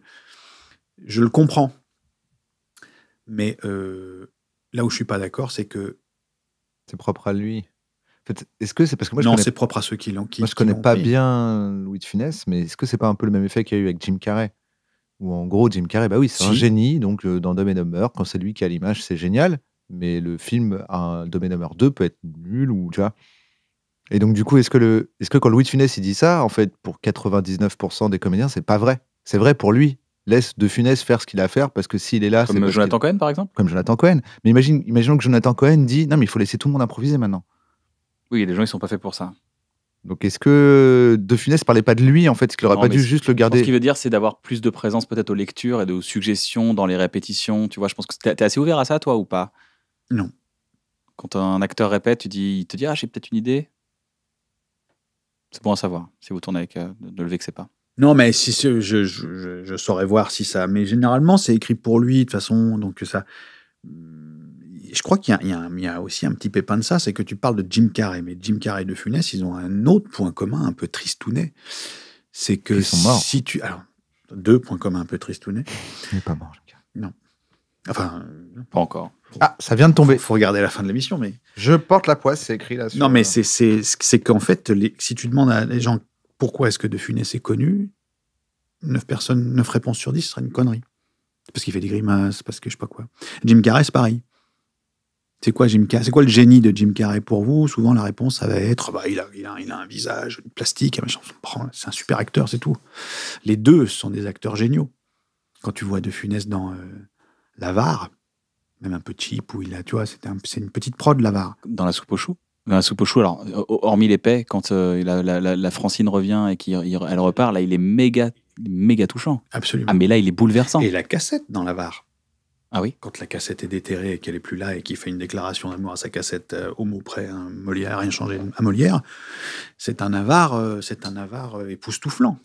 je le comprends. Mais euh, là où je suis pas d'accord c'est que c'est propre à lui est-ce que c'est parce que moi je non, c'est propre à ceux qui l'ont. Moi, je connais pas bien Louis de Funès, mais est-ce que c'est pas un peu le même effet qu'il y a eu avec Jim Carrey Ou en gros, Jim Carrey, bah oui, c'est un génie. Donc euh, dans Dumb and quand c'est lui qui a l'image, c'est génial. Mais le film un Dumb and 2 peut être nul ou tu vois. Et donc du coup, est-ce que quand Louis de Funès il dit ça, en fait, pour 99% des comédiens, c'est pas vrai. C'est vrai pour lui, laisse De Funès faire ce qu'il a à faire parce que s'il est là, comme Jonathan Cohen par exemple. Comme Jonathan Cohen. Mais imagine, imaginons que Jonathan Cohen dit non mais il faut laisser tout le monde improviser maintenant. Oui, il y a des gens qui sont pas faits pour ça. Donc est-ce que De Funès parlait pas de lui en fait Est-ce qu'il n'aurait pas dû juste le garder Ce qu'il veut dire, c'est d'avoir plus de présence peut-être aux lectures et aux suggestions dans les répétitions. Tu vois, je pense que tu es assez ouvert à ça, toi, ou pas Non. Quand un acteur répète, tu dis, il te dit ah j'ai peut-être une idée. C'est bon à savoir. Si vous tournez avec, euh, ne le vexez pas. Non, mais si je, je, saurais voir si ça. Mais généralement, c'est écrit pour lui de toute façon, donc ça je crois qu'il y, a aussi un petit pépin de ça, c'est que tu parles de Jim Carrey, mais Jim Carrey et De Funès, ils ont un autre point commun un peu tristounet. C'est que ils sont morts. si tu. Alors, deux points communs un peu tristounets. Il n'est pas mort, Jim Carrey. Non. Enfin. Pas encore. Ah, ça vient de tomber. Il faut, regarder la fin de l'émission, mais. Je porte la poisse, c'est écrit là. Non, mais c'est qu'en fait, si tu demandes à les gens pourquoi est-ce que De Funès est connu, neuf personnes, neuf réponses sur dix, ce serait une connerie. Parce qu'il fait des grimaces, parce que je sais pas quoi. Jim Carrey, c'est pareil. C'est quoi Jim C'est quoi le génie de Jim Carrey pour vous Souvent, la réponse, ça va être bah, il, a, un visage, plastique, c'est un super acteur, c'est tout. Les deux sont des acteurs géniaux. Quand tu vois De Funès dans La euh, L'Avare, même un peu cheap, où il a, tu vois, c'est une petite prod, L'Avare. Dans La soupe aux choux dans la soupe aux choux, alors, euh, oh, hormis l'épée, quand euh, la, Francine revient et qu'elle repart, là, il est méga, méga touchant. Absolument. Ah, mais là, il est bouleversant. Et la cassette dans l'avare. Ah oui Quand la cassette est déterrée et qu'elle est plus là et qu'il fait une déclaration d'amour à sa cassette euh, au mot près, hein, Molière, rien changé à Molière, c'est un avare, euh, c'est un avare euh, époustouflant.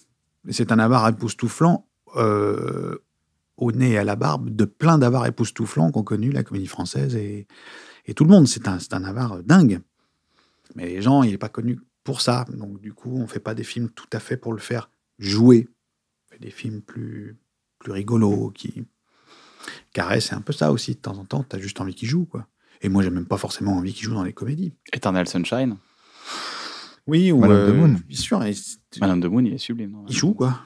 C'est un avare époustouflant au nez et à la barbe de plein d'avares époustouflants qu'ont connu la comédie française et, tout le monde. C'est un, un avare dingue. Mais les gens, il n'est pas connu pour ça. Donc du coup, on ne fait pas des films tout à fait pour le faire jouer. On fait des films plus, plus rigolos, qui Carré, c'est un peu ça aussi. De temps en temps, t'as juste envie qu'il joue, quoi. Et moi, j'ai même pas forcément envie qu'il joue dans les comédies. Eternal Sunshine Oui, ou. Madame euh, de Moon. Bien sûr. Madame de Moon, il est sublime. il joue, quoi.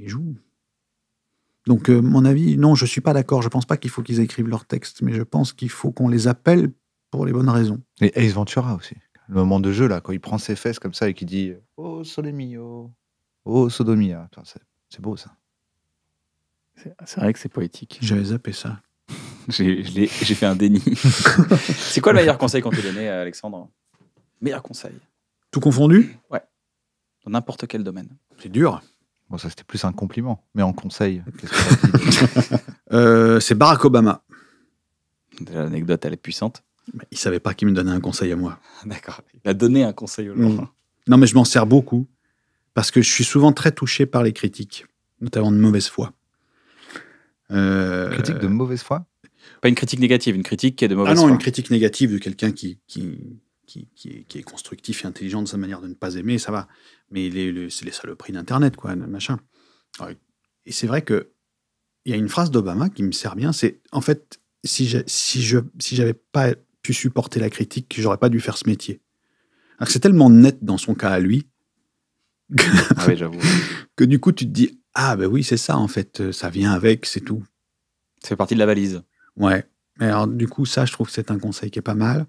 Il joue. Donc, euh, mon avis, non, je suis pas d'accord. Je pense pas qu'il faut qu'ils écrivent leurs textes, mais je pense qu'il faut qu'on les appelle pour les bonnes raisons. Et Ace Ventura aussi. Le moment de jeu, là, quand il prend ses fesses comme ça et qu'il dit Oh, Solemio, oh, Sodomia. C'est beau, ça. C'est vrai que c'est poétique. J'avais zappé ça. J'ai fait un déni. c'est quoi le meilleur conseil qu'on te donné, euh, Alexandre Meilleur conseil Tout confondu Ouais. Dans n'importe quel domaine. C'est dur. Bon, ça c'était plus un compliment, mais en conseil. Euh, c'est Barack Obama. Déjà, l'anecdote, elle est puissante. Mais il savait pas qu'il me donnait un conseil à moi. D'accord. Il a donné un conseil au gens. Non, mais je m'en sers beaucoup parce que je suis souvent très touché par les critiques, notamment de mauvaise foi. Euh, critique de mauvaise foi Pas une critique négative, une critique qui est de mauvaise foi. Ah non, une critique négative de quelqu'un qui, qui, qui, est, constructif et intelligent de sa manière de ne pas aimer, ça va. Mais c'est les saloperies d'Internet, quoi, machin. Et c'est vrai que il y a une phrase d'Obama qui me sert bien, c'est en fait, si je, si je si j'avais pas pu supporter la critique, j'aurais pas dû faire ce métier. Alors c'est tellement net dans son cas à lui. que ah du coup, tu te dis ah, ben oui, c'est ça, en fait. Euh, ça vient avec, c'est tout. C'est partie de la valise. Ouais. Alors, du coup, ça, je trouve que c'est un conseil qui est pas mal.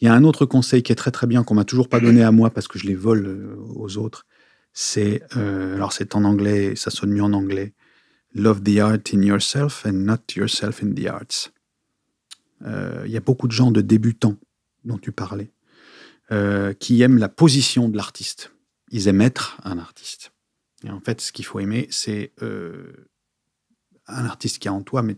Il y a un autre conseil qui est très, très bien, qu'on m'a toujours pas donné à moi parce que je les vole euh, aux autres. C'est, euh, alors, c'est en anglais, ça sonne mieux en anglais. Love the art in yourself and not yourself in the arts. il y a beaucoup de gens de débutants dont tu parlais qui aiment la position de l'artiste. Ils aiment être un artiste. Et en fait, ce qu'il faut aimer, c'est euh, un artiste qui est en toi, mais,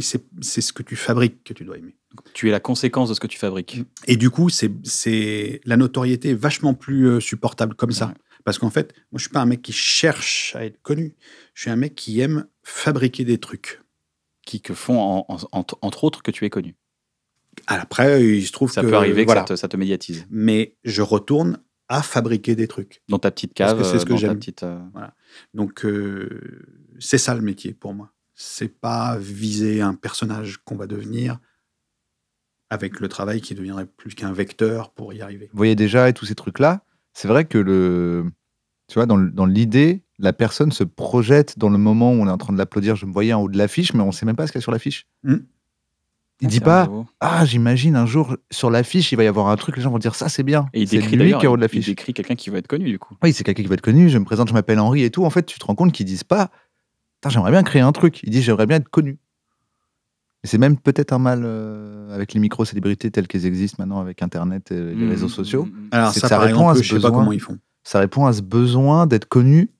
c'est ce que tu fabriques que tu dois aimer. Tu es la conséquence de ce que tu fabriques. Et du coup, c'est la notoriété vachement plus euh, supportable comme ça. Parce qu'en fait, moi, je suis pas un mec qui cherche à être connu. Je suis un mec qui aime fabriquer des trucs. Qui que font, entre, autres, que tu es connu. Après, il se trouve que... Ça peut arriver ça, te, ça te médiatise. Mais je retourne à fabriquer des trucs. Dans ta petite cave, c'est ce euh, que j'aime. Petite... Euh, voilà. Donc, euh, c'est ça le métier pour moi. C'est pas viser un personnage qu'on va devenir avec le travail qui deviendrait plus qu'un vecteur pour y arriver. Vous voyez déjà, et tous ces trucs-là, c'est vrai que le, tu vois, dans l'idée, la personne se projette dans le moment où on est en train de l'applaudir. Je me voyais en haut de l'affiche, mais on sait même pas ce qu'il y a sur l'affiche. Hmm. Il dit ah, pas Ah, j'imagine un jour sur l'affiche, il va y avoir un truc, les gens vont dire Ça, c'est bien. Et il décrit lui qui de l'affiche. Il décrit quelqu'un qui va être connu, du coup. Oui, c'est quelqu'un qui va être connu. Je me présente, je m'appelle Henri et tout. En fait, tu te rends compte qu'ils disent pas J'aimerais bien créer un truc. Ils disent J'aimerais bien être connu. c'est même peut-être un mal euh, avec les micro-célébrités telles qu'elles existent maintenant avec Internet et les mmh, réseaux sociaux. Mmh, mmh. Alors, ça, répond à ce besoin, comment ils font. Ça répond à ce besoin d'être connu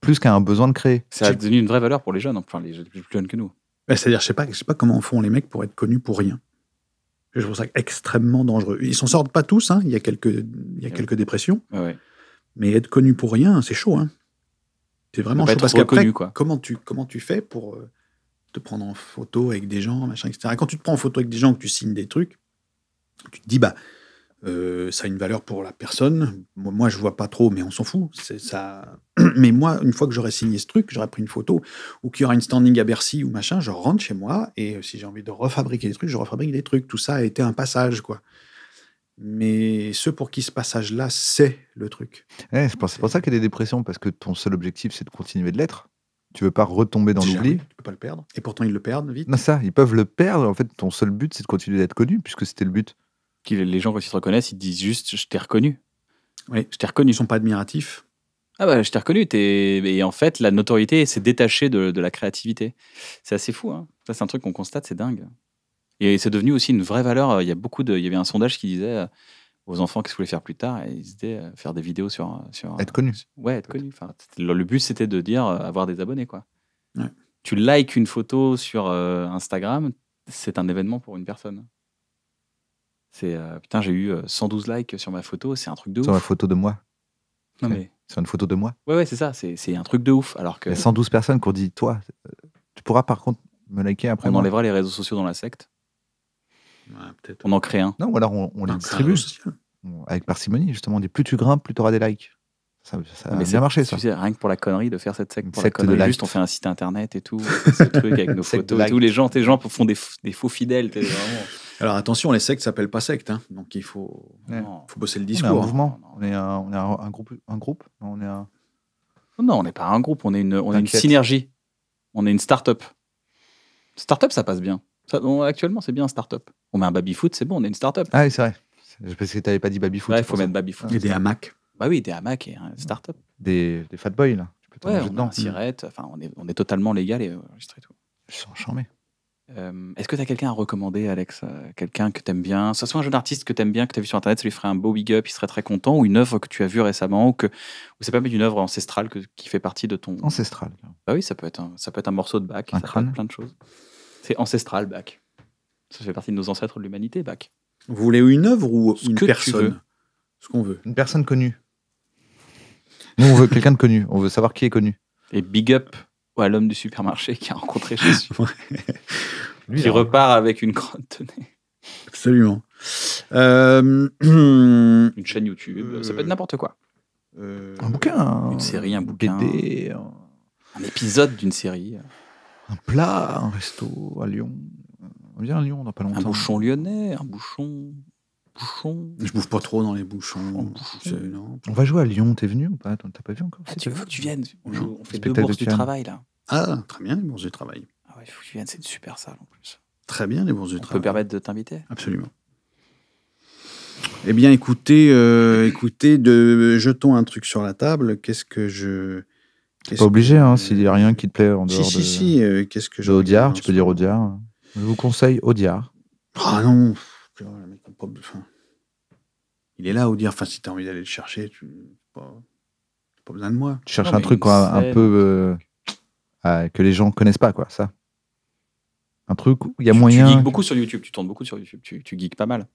plus qu'à un besoin de créer. Ça a devenu une vraie valeur pour les jeunes, enfin les plus jeunes que nous. C'est-à-dire, je sais pas, je sais pas comment font les mecs pour être connus pour rien. Je trouve ça extrêmement dangereux. Ils s'en sortent pas tous, hein. il y a quelques, il y a quelques dépressions. Mais être connu pour rien, c'est chaud. Hein. C'est vraiment chaud. Parce qu'après, comment tu, comment tu fais pour euh, te prendre en photo avec des gens, machin, etc. quand tu te prends en photo avec des gens, que tu signes des trucs, tu te dis, bah, euh, ça a une valeur pour la personne. Moi, je vois pas trop, mais on s'en fout. Ça... mais moi, une fois que j'aurais signé ce truc, j'aurais pris une photo, ou qu'il y aura une standing à Bercy ou machin, je rentre chez moi et euh, si j'ai envie de refabriquer des trucs, je refabrique des trucs. Tout ça a été un passage, quoi. Mais ceux pour qui ce passage-là, c'est le truc. Eh, c'est pour ça qu'il y a des dépressions, parce que ton seul objectif, c'est de continuer de l'être. Tu veux pas retomber dans l'oubli. Tu peux pas le perdre. Et pourtant, ils le perdent vite. ça, ils peuvent le perdre. En fait, ton seul but, c'est de continuer d'être connu, puisque c'était le but les gens, quand se reconnaissent, ils disent juste Je t'ai reconnu. je t'ai reconnu. Ils ne sont pas admiratifs. Ah bah, je t'ai reconnu. Et en fait, la notoriété s'est détachée de, la créativité. C'est assez fou. Hein. Ça, c'est un truc qu'on constate, c'est dingue. Et c'est devenu aussi une vraie valeur. Il y, a beaucoup de... Il y avait un sondage qui disait euh, aux enfants qu'est-ce qu'ils voulaient faire plus tard. ils ils à euh, faire des vidéos sur. Euh, sur être connu. Ouais, être connu. le but, c'était de dire avoir des abonnés. quoi. Tu likes une photo sur Instagram, c'est un événement pour une personne. C'est euh, putain, j'ai eu 112 euh, likes sur ma photo, c'est un truc de ouf. Sur ma photo de moi. Non mais sur une photo de moi. Ouais ouais, c'est ça, c'est un truc de ouf alors que Il y a 112 personnes ont dit toi, euh, tu pourras par contre me liker après On enlèvera les réseaux sociaux dans la secte. peut-être. On en crée un. Non, ou alors on, les distribue. Hein. Avec parcimonie, justement, on dit plus tu grimpes, plus tu auras des likes. Ça, ça a marché, ça. rien que pour la connerie de faire cette secte. pour la juste, on fait un site internet et tout, ce truc avec nos photos et tout. Les gens, tes gens font des, faux fidèles. Alors attention, les sectes s'appellent pas sectes, hein. donc il faut, bosser le discours. On est un hein. mouvement, on, est un, groupe, on est un... Non, on n'est pas un groupe, on est une, on est une synergie, on est une start-up. Start-up, ça passe bien. actuellement, c'est bien start-up. On met un baby-foot, c'est bon, on est une start-up. Ah oui, c'est vrai. Je pensais que tu n'avais pas dit baby-foot. il faut mettre baby-foot. des hamacs. Bah oui, des hamacs et un start-up. Des, fat boys, là. Tu ouais, on dedans. enfin, on est, on est totalement légal et euh, enregistré tout. Je suis enchanté. Euh, est-ce que tu as quelqu'un à recommander, Alex euh, Quelqu'un que tu aimes bien Ce soit un jeune artiste que tu aimes bien, que tu as vu sur Internet, ça lui ferait un beau big up, il serait très content, ou une œuvre que tu as vue récemment, ou que c'est pas une œuvre ancestrale qui fait partie de ton. Ancestrale. Bah oui, ça peut être un, ça peut être un morceau de bac un crâne. plein de choses. C'est ancestral, bac Ça fait partie de nos ancêtres de l'humanité, bac Vous voulez une œuvre ou une personne Ce qu'on veut. Une personne connue. on veut quelqu'un de connu. On veut savoir qui est connu. Et big up ou à l'homme du supermarché qui a rencontré Jésus. Lui, qui repart avec une grande de Absolument. Euh, une chaîne YouTube, ça peut être euh, n'importe quoi. Euh, un bouquin. Hein. Une série, un bouquin. BD, un... épisode d'une série. Un plat, un resto à Lyon. On vient à Lyon dans pas longtemps. Un bouchon lyonnais, un bouchon bouchons. Je bouffe pas trop dans les bouchons. On va jouer à Lyon, t'es venu ou pas T'as pas vu encore Il ah, Tu veux que tu viennes On, fait deux bourses du travail là. Ah, très bien, les bourses du travail. Ah ouais, il faut que tu viennes, c'est super salle en plus. Très bien, les bourses du travail. On peut permettre de t'inviter Absolument. Eh bien, écoutez, euh, écoutez, de, jetons un truc sur la table. Qu'est-ce que je. T'es pas obligé, hein, s'il n'y a rien qui te plaît en dehors si, de. Si, si, euh, si, qu'est-ce que je. Audiard, tu peux dire Audiard. Je vous conseille Audiard. Ah non, il est là ou dire, enfin, si tu envie d'aller le chercher, tu pas, pas besoin de moi. Tu cherches un truc quoi, un peu euh, ah, que les gens connaissent pas, quoi, ça. Un truc où il y a moyen. Tu geeks beaucoup sur YouTube, tu tournes beaucoup sur YouTube, tu, geeks pas mal.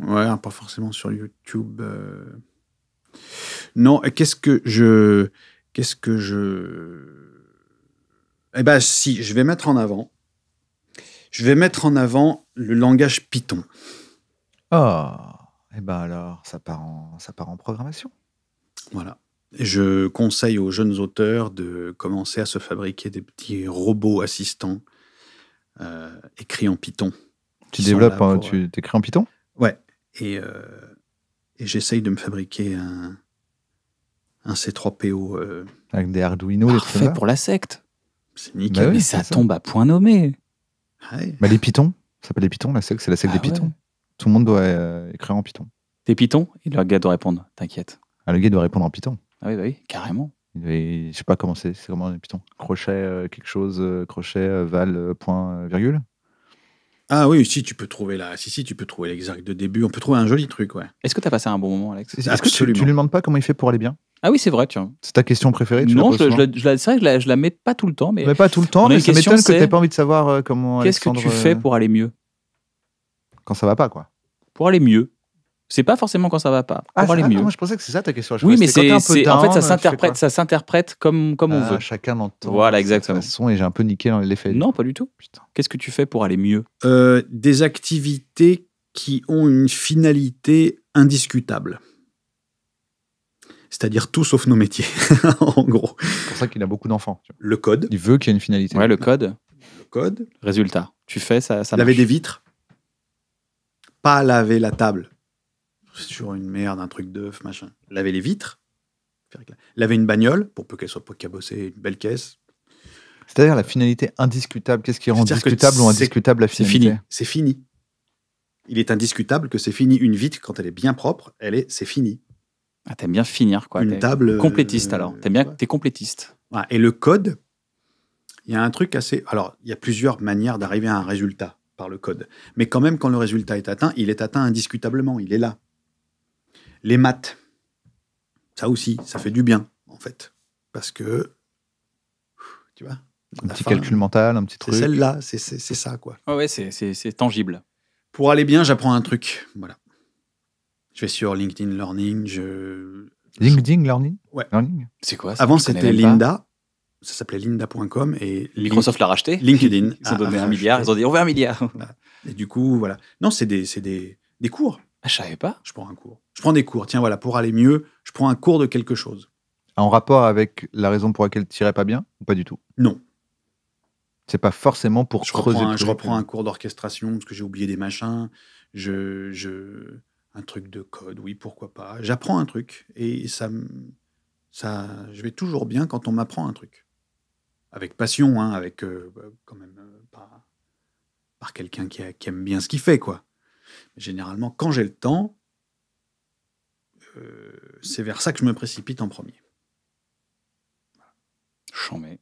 Ouais, pas forcément sur YouTube. Euh. Non, qu'est-ce que je. Qu'est-ce que je. Eh ben, si, je vais mettre en avant je vais mettre en avant le langage Python. Ah, et eh ben alors, ça part en, ça part en programmation. Voilà. Je conseille aux jeunes auteurs de commencer à se fabriquer des petits robots assistants euh, écrits en Python. Tu développes, tu euh, écris en Python Ouais. Euh, et, j'essaye de me fabriquer un, un C3PO. Avec des Arduino, parfait pour la secte. C'est nickel. Bah Mais ça tombe à point nommé. Ah les pitons, ça s'appelle les pitons, la c'est la SEC ah des pitons, Tout le monde doit euh, écrire en Python. Des pitons Et le gars doit répondre, t'inquiète. Ah, le gars doit répondre en Python. Ah oui, bah oui, carrément. je sais pas comment c'est, c'est comment Python Crochet, euh, quelque chose, euh, crochet, val, point, virgule ah oui, si tu peux trouver là si si tu peux trouver l'exact de début, on peut trouver un joli truc, ouais. Est-ce que tu as passé un bon moment, Alex Est-ce que tu, tu lui demandes pas comment il fait pour aller bien ah oui, c'est vrai, tiens. C'est ta question préférée tu Non, je, c'est vrai que je la, la mets pas tout le temps. Mais, mais pas tout le temps, mais ça m'étonne que tu n'aies pas envie de savoir euh, comment. Qu'est-ce que tu fais euh, pour aller mieux Quand ça va pas, quoi. Pour aller mieux. C'est pas forcément quand ça va pas. Ah, pour aller mieux. je pensais que c'est ça ta question. oui, mais c'est, en fait ça s'interprète, ça s'interprète comme comme on ah, veut. Chacun entend Voilà, exactement. De façon, et j'ai un peu niqué l'effet. Non, pas du tout. Qu'est-ce que tu fais pour aller mieux euh, Des activités qui ont une finalité indiscutable c'est-à-dire tout sauf nos métiers, en gros. C'est pour ça qu'il a beaucoup d'enfants. Le code. Il veut qu'il y ait une finalité. Ouais, le code. Le code. Résultat. Tu fais, ça, ça Laver des vitres. Pas laver la table. C'est toujours une merde, un truc d'œuf, machin. Laver les vitres. Laver une bagnole, pour peu qu'elle soit pas cabossée, une belle caisse. C'est-à-dire la finalité indiscutable. Qu'est-ce qui rend discutable ou indiscutable la finalité C'est fini. C'est fini. Il est indiscutable que c'est fini. Une vitre, quand elle est bien propre, elle est, c'est fini. Ah, t'aimes bien finir, quoi. Une table. Euh, complétiste, alors. T'aimes bien, t'es complétiste. et le code, il y a un truc assez. Alors, il y a plusieurs manières d'arriver à un résultat par le code. Mais quand même, quand le résultat est atteint, il est atteint indiscutablement. Il est là. Les maths, ça aussi, ça fait du bien, en fait. Parce que. Tu vois Un petit calcul mental, un petit truc. celle-là, c'est ça, quoi. ouais, c'est tangible. Pour aller bien, j'apprends un truc. Voilà. Je vais sur LinkedIn Learning. Je... LinkedIn Learning Ouais. Learning C'est quoi Avant, c'était Linda. Ça s'appelait linda.com et Microsoft l'a racheté. LinkedIn. Ils ont ah, donné ah, un ah, milliard. Ils ont dit on veut un milliard. Et du coup, voilà. Non, c'est des, des, des cours. Ah, je savais pas. Je prends un cours. Je prends des cours. Tiens, voilà, pour aller mieux, je prends un cours de quelque chose. En rapport avec la raison pour laquelle tu tirais pas bien ou pas du tout Non. C'est pas forcément pour creuser. je reprends un cours d'orchestration parce que j'ai oublié des machins. Je, je, un truc de code, oui, pourquoi pas. J'apprends un truc et ça, ça, je vais toujours bien quand on m'apprend un truc. Avec passion, hein, avec euh, quand même euh, par, quelqu'un qui, aime bien ce qu'il fait, quoi. généralement, quand j'ai le temps, euh, c'est vers ça que je me précipite en premier. Chamé.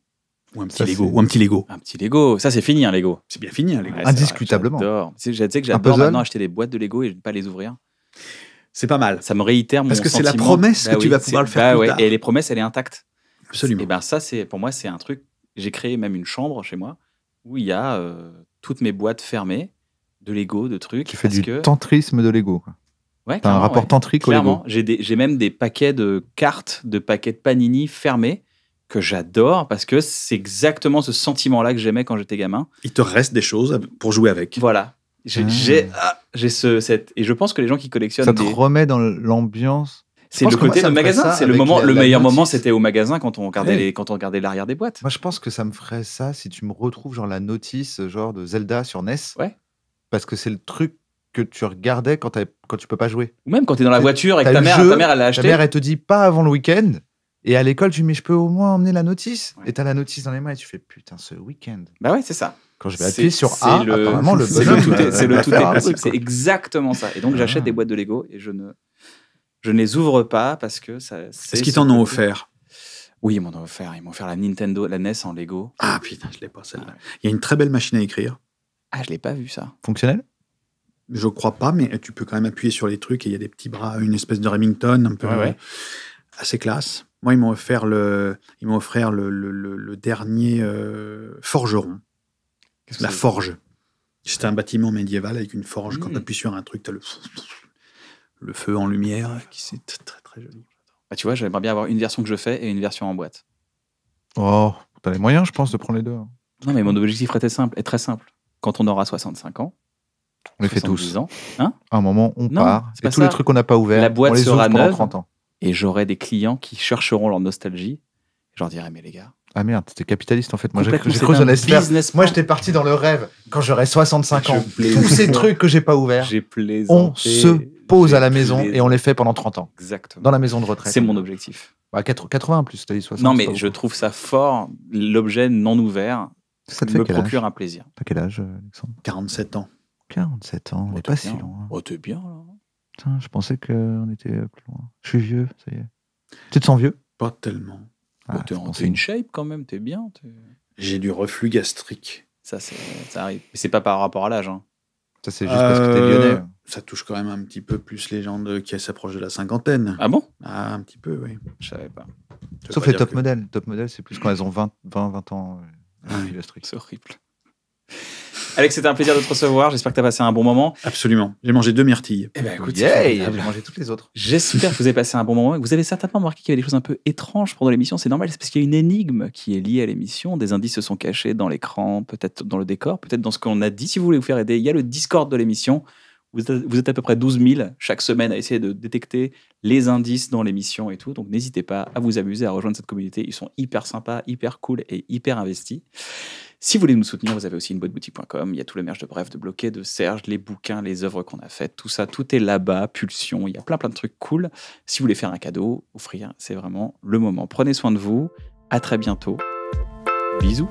Ou un petit Lego. Ou un petit Lego. Un petit Lego. Ça, c'est fini, un Lego. C'est bien fini, un Lego. Indiscutablement. J'adore. Tu sais que j'adore maintenant acheter des boîtes de Lego et ne pas les ouvrir. C'est pas mal. Ça me réitère mon Parce que c'est la promesse que bah tu vas pouvoir le faire bah Et les promesses, elle est intacte. Absolument. Et ben ça, c'est pour moi, c'est un truc. J'ai créé même une chambre chez moi où il y a euh, toutes mes boîtes fermées de Lego, de trucs. Tu fais du tantrisme de Lego. Ouais, un rapport tantrique au Lego. J'ai même des paquets de cartes, de paquets de panini fermés que j'adore parce que c'est exactement ce sentiment-là que j'aimais quand j'étais gamin. Il te reste des choses pour jouer avec. Voilà. Ah. Ah, j'ai ce cette et je pense que les gens qui collectionnent ça te remet dans l'ambiance. C'est le côté magasin, c'est le moment, le meilleur moment, c'était au magasin quand on regardait quand on regardait l'arrière des boîtes. Moi, je pense que ça me ferait ça si tu me retrouves genre la notice genre de Zelda sur NES. Ouais. Parce que c'est le truc que tu regardais quand, tu peux pas jouer. Ou même quand tu es dans la voiture et que ta mère, ta mère, elle l'a acheté. Ta mère, elle te dit pas avant le week-end. Et à l'école, tu dis, mais je peux au moins emmener la notice. Et Et as la notice dans les mains et tu fais, putain, ce week-end. Bah ouais, c'est ça. Quand je vais appuyer sur A, apparemment, le C'est le tout c'est le tout est C'est exactement ça. Et donc, j'achète des boîtes de Lego et je ne, je les ouvre pas parce que ça. Est-ce qu'ils t'en ont offert Oui, ils m'en ont offert. Ils m'ont offert la Nintendo, la NES en Lego. Ah putain, je l'ai pas celle-là. Il y a une très belle machine à écrire. Ah, je l'ai pas vu ça. Fonctionnelle Je crois pas, mais tu peux quand même appuyer sur les trucs et il y a des petits bras, une espèce de Remington, un peu ouais. Euh, assez classe. Moi, ils m'ont offert le, ils m'ont offert le, le, le, dernier euh, forgeron, la forge. C'était un bâtiment médiéval avec une forge. Quand hmm. tu appuies sur un truc, tu as le, feu en lumière, qui c'est très très joli. Bah, tu vois, j'aimerais bien avoir une version que je fais et une version en boîte. Oh, as les moyens, je pense, de prendre les deux. Hein. Non, mais mon objectif était simple, est très simple. Quand on aura 65 ans, on les fait tous. Ans, hein à un moment, on part. Et tous les trucs qu'on n'a pas ouverts, la boîte on les sera neuve, 30 ans et j'aurai des clients qui chercheront leur nostalgie. J'en leur dirai, mais les gars. Ah merde, es capitaliste en fait. Moi, j'ai Moi, j'étais parti dans le rêve quand j'aurai 65 ans. Tous ces trucs que j'ai pas ouverts. J'ai On se pose à la maison et on les fait pendant 30 ans. Exact. Dans la maison de retraite. C'est mon objectif. Bah, 80 plus, t'as dit 60. Non, mais je trouve ça fort. L'objet non ouvert ça te me procure un plaisir. T'as quel âge, euh, Alexandre 47 ans. 47 ans, mais toi pas si long. Oh, t'es bien, là je pensais qu'on était plus loin. Je suis vieux, ça y est. Tu te sens vieux Pas tellement. Ah, t'es en une shape quand même, t'es bien. J'ai du reflux gastrique. Ça, ça arrive. Mais c'est pas par rapport à l'âge. Hein. Ça, c'est juste parce que t'es lyonnais. Euh, ça touche quand même un petit peu plus les gens qui s'approchent de la cinquantaine. Ah bon ah, Un petit peu, oui. Je savais pas. Sauf les top que... modèles. Top modèles, c'est plus quand elles ont 20, 20, ans. Euh, ah c'est horrible. Alex, c'était un plaisir de te recevoir. J'espère que tu as passé un bon moment. Absolument. J'ai mangé deux myrtilles. Eh ben, écoute, j'ai mangé toutes les autres. J'espère que vous avez passé un bon moment. Vous avez certainement remarqué qu'il y avait des choses un peu étranges pendant l'émission. C'est normal, c'est parce qu'il y a une énigme qui est liée à l'émission. Des indices se sont cachés dans l'écran, peut-être dans le décor, peut-être dans ce qu'on a dit. Si vous voulez vous faire aider, il y a le Discord de l'émission. Vous êtes à peu près 12 000 chaque semaine à essayer de détecter les indices dans l'émission et tout. Donc n'hésitez pas à vous amuser, à rejoindre cette communauté. Ils sont hyper sympas, hyper cool et hyper investis. Si vous voulez nous soutenir, vous avez aussi une boîte boutique.com. Il y a tout le merge de Bref, de Bloqué, de Serge, les bouquins, les œuvres qu'on a faites, tout ça, tout est là-bas. Pulsion, il y a plein plein de trucs cool. Si vous voulez faire un cadeau, offrir, c'est vraiment le moment. Prenez soin de vous. À très bientôt. Bisous.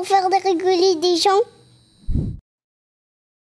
pour faire rigoler des gens